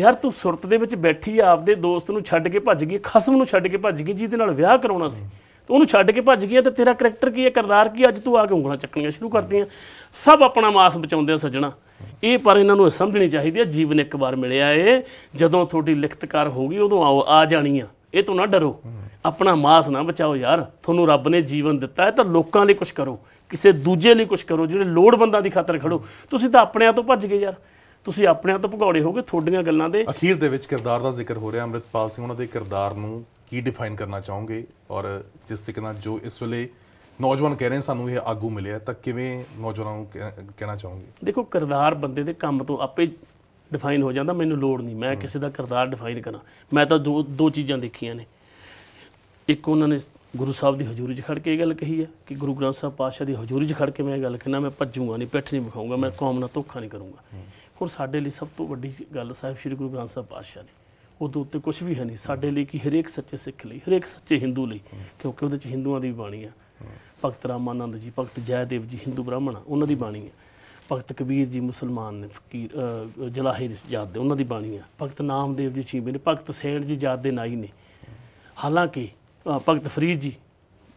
ਯਾਰ ਤੂੰ ਸੁਰਤ ਦੇ ਵਿੱਚ ਬੈਠੀ ਆਪਦੇ ਦੋਸਤ ਨੂੰ ਛੱਡ ਕੇ ਭੱਜ ਗਈ ਖਸਮ ਨੂੰ ਛੱਡ ਕੇ ਭੱਜ ਗਈ ਜਿਹਦੇ ਨਾਲ ਵਿਆਹ ਕਰਾਉਣਾ ਸੀ ਉਹਨੂੰ ਛੱਡ ਕੇ ਭੱਜ ਗਈ ਤੇ ਤੇਰਾ ਕੈਰੇਕਟਰ ਕੀ ਹੈ ਕਰਦਾਰ ਕੀ ਅੱਜ ਤੂੰ ਆ ਕੇ ਉਂਗਲਾਂ ਚੱਕਣੀਆਂ ਸ਼ੁਰੂ ਕਰਦੀਆਂ ਸਭ ਆਪਣਾ ਮਾਸ ਬਚਾਉਂਦੇ ਆ ਸੱਜਣਾ ਇਹ ਪਰ ਇਹਨਾਂ ਨੂੰ ਸਮਝਣੀ ਚਾਹੀਦੀ ਹੈ ਜੀਵਨ ਇੱਕ ਵਾਰ ਮਿਲਿਆ ਏ ਜਦੋਂ ਤੁਹਾਡੀ ਲਿਖਤਕਾਰ ਹੋ ਗਈ ਉਦੋਂ ਆਓ ਆ ਜਾਣੀ ਆ ਇਹ ਤੋਂ ਨਾ ਡਰੋ ਆਪਣਾ ਮਾਸ ਨਾ ਬਚਾਓ ਯਾਰ ਤੁਹਾਨੂੰ ਰੱਬ ਨੇ ਜੀਵਨ ਦਿੱਤਾ ਹੈ ਤਾਂ ਲੋਕਾਂ ਲਈ ਕੁਝ ਕਰੋ ਕਿਸੇ ਦੂਜੇ ਲਈ ਕੁਝ ਕਰੋ ਜਿਹੜੇ ਲੋੜਵੰਦਾਂ ਦੀ ਖਾਤਰ ਖੜੋ ਤੁਸੀਂ ਤਾਂ ਆਪਣਿਆਂ ਤੋਂ ਭੱਜ ਗਏ ਯਾਰ ਤੁਸੀਂ ਆਪਣਿਆਂ ਤੋਂ ਭਗੌੜੇ ਹੋਗੇ ਤੁਹਾਡੀਆਂ ਗੱਲਾਂ ਦੇ ਅਖੀਰ ਦੇ ਵਿੱਚ ਕਿਰਦਾਰ ਦਾ ਜ਼ਿਕਰ ਹੋ ਰਿਹਾ ਅਮਰਿਤਪਾਲ ਸਿੰਘ ਉਹਨਾਂ ਦੇ ਕਿਰਦਾਰ ਨੂੰ ਕੀ ਡਿਫਾਈਨ ਕਰਨਾ ਚਾਹੋਗੇ ਔਰ ਜਿਸ ਤਰੀਕੇ ਨਾਲ ਜੋ ਇਸ ਵੇਲੇ ਨੌਜਵਾਨ ਕਹਿ ਰਹੇ ਸਾਨੂੰ ਇਹ ਆਗੂ ਮਿਲਿਆ ਤਾਂ ਕਿਵੇਂ ਨੌਜਵਾਨਾਂ ਨੂੰ ਕਹਿਣਾ ਚਾਹੋਗੇ ਦੇਖੋ ਕਿਰਦਾਰ ਬੰਦੇ ਦੇ ਕੰਮ ਤੋਂ ਆਪੇ ਡਿਫਾਈਨ ਹੋ ਜਾਂਦਾ ਮੈਨੂੰ ਲੋੜ ਨਹੀਂ ਮੈਂ ਕਿਸੇ ਦਾ ਕਿਰਦਾਰ ਡਿਫਾਈਨ ਕਰਾਂ ਮੈਂ ਤਾਂ ਦੋ ਦੋ ਚੀਜ਼ਾਂ ਦੇਖੀਆਂ ਨੇ ਇੱਕ ਉਹਨਾਂ ਨੇ ਗੁਰੂ ਸਾਹਿਬ ਦੀ ਹਜ਼ੂਰੀ 'ਚ ਖੜ ਕੇ ਇਹ ਗੱਲ ਕਹੀ ਹੈ ਕਿ ਗੁਰੂ ਗ੍ਰੰਥ ਸਾਹਿਬ ਪਾਤਸ਼ਾਹ ਦੀ ਹਜ਼ੂਰੀ 'ਚ ਖੜ ਕੇ ਮੈਂ ਇਹ ਗੱਲ ਕਹਿੰਦਾ ਮੈਂ ਭੱਜੂਗਾ ਨਹੀਂ ਪਿੱਠ ਨਹੀਂ ਵਿਖਾਉਂਗਾ ਮੈਂ ਕੌਮ ਨਾਲ ਧੋਖਾ ਨਹੀਂ ਕਰੂੰਗਾ ਹੁਣ ਸਾਡੇ ਲਈ ਸਭ ਤੋਂ ਵੱਡੀ ਗੱਲ ਸਾਹਿਬ ਸ੍ਰੀ ਗੁਰੂ ਗ੍ਰੰਥ ਸਾਹਿਬ ਪਾਤਸ਼ਾਹ ਨੇ ਉਹਦੇ ਉੱਤੇ ਕੁਝ ਵੀ ਹੈ ਨਹੀਂ ਸਾਡੇ ਲਈ ਕਿ ਹਰੇਕ ਸੱਚੇ ਸਿੱਖ ਲਈ ਹਰੇਕ ਸੱਚੇ ਹਿੰਦੂ ਲਈ ਕਿਉਂਕਿ ਉਹਦੇ 'ਚ ਹਿੰਦੂਆਂ ਦੀ ਬਾਣੀ ਆ ਭਗਤ ਰਾਮਾਨੰਦ ਜੀ ਭਗਤ ਜੈਦੇਵ ਜੀ ਹਿੰਦੂ ਬ੍ਰਾਹਮਣ ਉਹਨਾਂ ਦੀ ਬਾਣੀ ਹੈ ਭਗਤ ਕਬੀਰ ਜੀ ਮੁਸਲਮਾਨ ਨੇ ਫਕੀਰ ਜਲਾਹੇ ਜਾਤ ਦੇ ਉਹਨਾਂ ਦੀ ਬਾਣੀ ਹੈ ਭਗਤ ਨਾਮਦੇਵ ਜੀ ਚੀਮੇ ਨੇ ਭਗਤ ਸੇਣ ਜੀ ਜਾਤ ਦੇ ਨਾਈ ਨੇ ਹਾਲਾਂਕਿ ਭਗਤ ਫਰੀਦ ਜੀ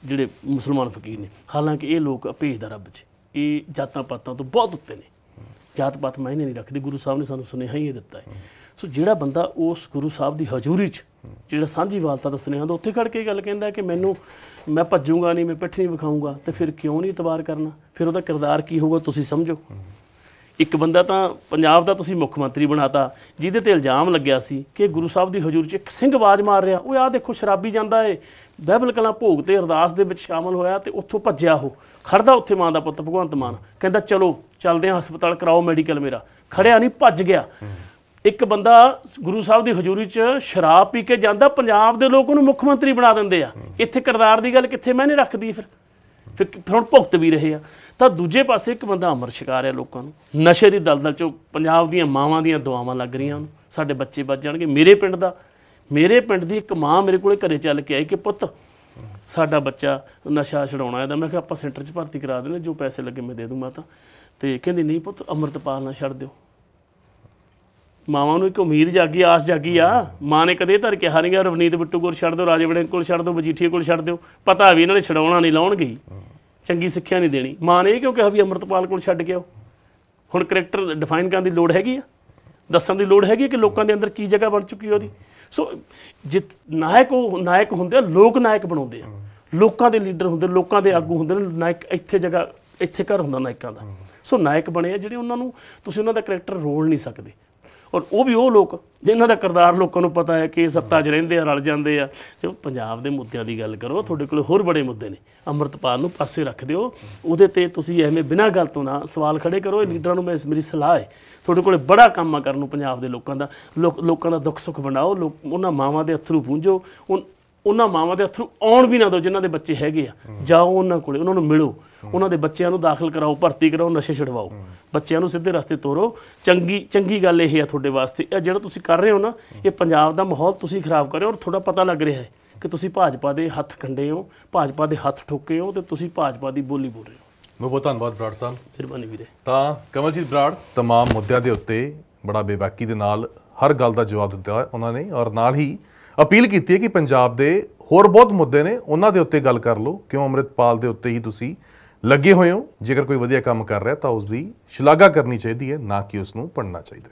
ਜਿਹੜੇ ਮੁਸਲਮਾਨ ਫਕੀਰ ਨੇ ਹਾਲਾਂਕਿ ਇਹ ਲੋਕ ਦਾ ਰੱਬ 'ਚ ਇਹ ਜਾਤਾਂ ਪਾਤਾਂ ਤੋਂ ਬਹੁਤ ਉੱਤੇ ਨੇ ਜਾਤ ਪਾਤ ਮਾਇਨੇ ਨਹੀਂ ਰੱਖਦੇ ਗੁਰੂ ਸਾਹਿਬ ਨੇ ਸਾਨੂੰ ਸੁਨੇਹਾ ਹੀ ਇਹ ਦਿੱਤਾ ਹੈ ਸੋ ਜਿਹੜਾ ਬੰਦਾ ਉਸ ਗੁਰੂ ਸਾਹਿਬ ਦੀ ਹਜ਼ੂਰੀ 'ਚ ਜਿਹੜਾ ਸਾਂਝੀਵਾਲਤਾ ਦਾ ਸੁਨੇਹਾ ਦਾ ਉੱਥੇ ਖੜ ਕੇ ਗੱਲ ਕਹਿੰਦਾ ਕਿ ਮੈਨੂੰ ਮੈਂ ਭੱਜੂਗਾ ਨਹੀਂ ਮੈਂ ਪਿੱਠ ਨਹੀਂ ਵਿਖਾਉਂਗਾ ਤੇ ਫਿਰ ਕਿਉਂ ਨਹੀਂ ਇਤਬਾਰ ਕਰਨਾ ਫਿਰ ਉਹਦਾ ਕਿਰਦਾਰ ਕੀ ਹੋਊਗਾ ਤੁਸੀਂ ਸਮਝੋ ਇੱਕ ਬੰਦਾ ਤਾਂ ਪੰਜਾਬ ਦਾ ਤੁਸੀਂ ਮੁੱਖ ਮੰਤਰੀ ਬਣਾਤਾ ਜਿਹਦੇ ਤੇ ਇਲਜ਼ਾਮ ਲੱਗਿਆ ਸੀ ਕਿ ਗੁਰੂ ਸਾਹਿਬ ਦੀ ਹਜ਼ੂਰ 'ਚ ਇੱਕ ਸਿੰਘ ਆਵਾਜ਼ ਮਾਰ ਰਿਹਾ ਉਹ ਆ ਦੇਖੋ ਸ਼ਰਾਬੀ ਜਾਂਦਾ ਏ ਬਾਈਬਲ ਕਲਾ ਭੋਗ ਤੇ ਅਰਦਾਸ ਦੇ ਵਿੱਚ ਸ਼ਾਮਲ ਹੋਇਆ ਤੇ ਉੱਥੋਂ ਭੱਜਿਆ ਉਹ ਖੜਦਾ ਉੱਥੇ ਮਾਂ ਦਾ ਪੁੱਤ ਭਗਵੰਤ ਮਾਨ ਕਹਿੰਦਾ ਚਲੋ ਚੱਲਦੇ ਹਾਂ ਹਸਪਤਾਲ ਕਰਾਓ ਮੈਡੀਕਲ ਮੇਰਾ ਖੜਿਆ ਨਹੀਂ ਭੱਜ ਗਿਆ ਇੱਕ ਬੰਦਾ ਗੁਰੂ ਸਾਹਿਬ ਦੀ ਹਜ਼ੂਰੀ 'ਚ ਸ਼ਰਾਬ ਪੀ ਕੇ ਜਾਂਦਾ ਪੰਜਾਬ ਦੇ ਲੋਕ ਉਹਨੂੰ ਮੁੱਖ ਮੰਤਰੀ ਬਣਾ ਦਿੰਦੇ ਆ ਇੱਥੇ ਕਰਦਾਰ ਦੀ ਗੱਲ ਕਿੱਥੇ ਮੈਨੇ ਰੱਖਦੀ ਫਿਰ ਫਿਰ ਹੁਣ ਭੁਗਤ ਵੀ ਰਹੇ ਆ ਤਾਂ ਦੂਜੇ ਪਾਸੇ ਇੱਕ ਬੰਦਾ ਅਮਰ ਸ਼ਿਕਾਰ ਹੈ ਲੋਕਾਂ ਨੂੰ ਨਸ਼ੇ ਦੀ ਦਲਦਲ 'ਚ ਪੰਜਾਬ ਦੀਆਂ ਮਾਵਾਂ ਦੀਆਂ ਦੁਆਵਾਂ ਲੱਗ ਰਹੀਆਂ ਉਹਨੂੰ ਸਾਡੇ ਬੱਚੇ ਬਚ ਜਾਣਗੇ ਮੇਰੇ ਪਿੰਡ ਦਾ ਮੇਰੇ ਪਿੰਡ ਦੀ ਇੱਕ ਮਾਂ ਮੇਰੇ ਕੋਲੇ ਘਰੇ ਚੱਲ ਕੇ ਆਈ ਕਿ ਪੁੱਤ ਸਾਡਾ ਬੱਚਾ ਨਸ਼ਾ ਛਡਾਉਣਾ ਇਹਦਾ ਮੈਂ ਕਿਹਾ ਆਪਾਂ ਸੈਂਟਰ 'ਚ ਭਰਤੀ ਕਰਾ ਦੇਣਾ ਜੋ ਪੈਸੇ ਲੱਗੇ ਮੈਂ ਦੇ ਦੂੰਗਾ ਤਾਂ ਤੇ ਕਹਿੰਦੀ ਨਹੀਂ ਪੁੱਤ ਅਮਰਤਪਾਲ ਨਾਲ ਛੱਡ ਦਿਓ ਮਾਵਾਂ ਨੂੰ ਇੱਕ ਉਮੀਦ ਜਾਗੀ ਆਸ ਜਾਗੀ ਆ ਮਾਂ ਨੇ ਕਦੇ ਧਰ ਕੇ ਹਾਰੀਆਂ ਰਵਨੀਤ ਬਿੱਟੂ ਕੋਲ ਛੱਡ ਦਿਓ ਰਾਜੇ ਕੋਲ ਛੱਡ ਦਿਓ ਮਜੀਠੀਏ ਕੋਲ ਛੱਡ ਦਿਓ ਪਤਾ ਵੀ ਇਹਨਾਂ ਨੇ ਛਡਾਉਣਾ ਨਹੀਂ ਲਾਉਣਗੇ ਚੰਗੀ ਸਿੱਖਿਆ ਨਹੀਂ ਦੇਣੀ ਮਾਂ ਨੇ ਇਹ ਕਿਉਂ ਕਿਹਾ ਵੀ ਅਮਰਤਪਾਲ ਕੋਲ ਛੱਡ ਗਿਆ ਹੁਣ ਕੈਰੈਕਟਰ ਡਿਫਾਈਨ ਕਰਨ ਦੀ ਲੋੜ ਹੈਗੀ ਆ ਦੱਸਣ ਦੀ ਲੋੜ ਹੈਗੀ ਕਿ ਲੋਕਾਂ ਦੇ ਅੰਦਰ ਕੀ ਜਗ੍ਹਾ ਬਣ ਚੁੱਕੀ ਉਹਦੀ ਸੋ ਜਿਤ ਨਾਇਕ ਉਹ ਨਾਇਕ ਹੁੰਦੇ ਆ ਲੋਕ ਨਾਇਕ ਬਣਾਉਂਦੇ ਆ ਲੋਕਾਂ ਦੇ ਲੀਡਰ ਹੁੰਦੇ ਲੋਕਾਂ ਦੇ ਆਗੂ ਹੁੰਦੇ ਨੇ ਨਾਇਕ ਇੱਥੇ ਜਗ੍ਹਾ ਇੱਥੇ ਘਰ ਹੁੰਦਾ ਨਾਇਕਾਂ ਦਾ ਸੋ ਨਾਇਕ ਬਣੇ ਆ ਜਿਹੜੇ ਉਹਨਾਂ ਨੂੰ ਤੁਸੀਂ ਉਹਨਾਂ ਦਾ ਕੈਰੈਕਟਰ ਰੋਲ ਨਹੀਂ ਸਕਦੇ ਔਰ ਉਹ ਵੀ ਉਹ ਲੋਕ ਜਿਨ੍ਹਾਂ ਦਾ ਕਰਦਾਰ ਲੋਕਾਂ ਨੂੰ ਪਤਾ ਹੈ ਕਿ ਸੱਤਾ 'ਚ ਰਹਿੰਦੇ ਆ ਰਲ ਜਾਂਦੇ ਆ ਜੇ ਪੰਜਾਬ ਦੇ ਮੁੱਦਿਆਂ ਦੀ ਗੱਲ ਕਰੋ ਤੁਹਾਡੇ ਕੋਲ ਹੋਰ ਬੜੇ ਮੁੱਦੇ ਨੇ ਅਮਰਤਪਾਲ ਨੂੰ ਪਾਸੇ ਰੱਖ ਦਿਓ ਉਹਦੇ ਤੇ ਤੁਸੀਂ ਐਵੇਂ ਬਿਨਾਂ ਗੱਲ ਤੋਂ ਨਾ ਸਵਾਲ ਖੜੇ ਕਰੋ ਇਹ ਲੀਡਰਾਂ ਨੂੰ ਮੈਂ ਮੇਰੀ ਸਲਾਹ ਹੈ ਤੁਹਾਡੇ ਕੋਲੇ ਬੜਾ ਕੰਮ ਆ ਕਰਨ ਨੂੰ ਪੰਜਾਬ ਦੇ ਲੋਕਾਂ ਦਾ ਲੋਕਾਂ ਦਾ ਦੁੱਖ ਸੁੱਖ ਬਣਾਓ ਉਹਨਾਂ ਮਾਵਾਂ ਦੇ ਅਥਰੂ ਪੂੰਜੋ ਉਹਨਾਂ ਮਾਵਾਂ ਦੇ ਅਥਰੂ ਆਉਣ ਵੀ ਨਾ ਦਿਓ ਜਿਨ੍ਹਾਂ ਦੇ ਬੱਚੇ ਹੈਗੇ ਆ ਜਾਓ ਉਹਨਾਂ ਕੋਲੇ ਉਹਨਾਂ ਨੂੰ ਮਿਲੋ ਉਹਨਾਂ ਦੇ ਬੱਚਿਆਂ ਨੂੰ ਦਾਖਲ ਕਰਾਓ ਭਰਤੀ ਕਰਾਓ ਨਸ਼ੇ ਛਡਵਾਓ ਬੱਚਿਆਂ ਨੂੰ ਸਿੱਧੇ ਰਸਤੇ ਤੋਰੋ ਚੰਗੀ ਚੰਗੀ ਗੱਲ ਇਹ ਹੈ ਤੁਹਾਡੇ ਵਾਸਤੇ ਇਹ ਜਿਹੜਾ ਤੁਸੀਂ ਕਰ ਰਹੇ ਹੋ ਨਾ ਇਹ ਪੰਜਾਬ ਦਾ ਮਾਹੌਲ ਤੁਸੀਂ ਖਰਾਬ ਕਰ ਰਹੇ ਹੋ ਔਰ ਤੁਹਾਡਾ ਪਤਾ ਲੱਗ ਰਿਹਾ ਹੈ ਕਿ ਤੁਸੀਂ ਭਾਜਪਾ ਦੇ ਹੱਥ ਖੰਡੇ ਹੋ ਭਾਜਪਾ ਦੇ ਹੱਥ ਠੋਕੇ ਹੋ ਤੇ ਤੁਸੀਂ ਭਾਜਪਾ ਦੀ ਬੋਲੀ ਬੋਲ ਰਹੇ ਹੋ ਬਹੁਤ ਬਹੁਤ ਧੰਨਵਾਦ ਬਰਾੜ ਸਾਹਿਬ ਮਿਹਰਬਾਨੀ ਵੀਰੇ ਤਾਂ ਕਮਲਜੀਤ ਬਰਾੜ तमाम ਮੁੱਦਿਆਂ ਦੇ ਉੱਤੇ ਬੜਾ ਬੇਬਾਕੀ ਦੇ ਨਾਲ ਹਰ ਗੱਲ ਦਾ ਜਵਾਬ ਦਿੱਤਾ ਉਹਨਾਂ ਨੇ ਔਰ ਨਾਲ ਹੀ ਅਪੀਲ ਕੀਤੀ ਹੈ ਕਿ ਪੰਜਾਬ ਦੇ ਹੋਰ ਬਹੁਤ ਮੁੱਦੇ ਨੇ ਉਹਨਾਂ ਦੇ ਉੱਤੇ ਗੱਲ ਕਰ ਲਓ ਕਿਉਂ ਅਮਰਿਤਪਾਲ ਦੇ ਉੱਤੇ ਹੀ ਤੁਸੀਂ ਲੱਗੇ ਹੋਏ ਹੋ ਜੇਕਰ ਕੋਈ ਵਧੀਆ ਕੰਮ ਕਰ ਰਿਹਾ ਤਾਂ ਉਸ ਦੀ ਸ਼ਲਾਘਾ ਕਰਨੀ ਚਾਹੀਦੀ ਹੈ ਨਾ ਕਿ ਉਸ ਨੂੰ ਪੜਨਾ ਚਾਹੀਦਾ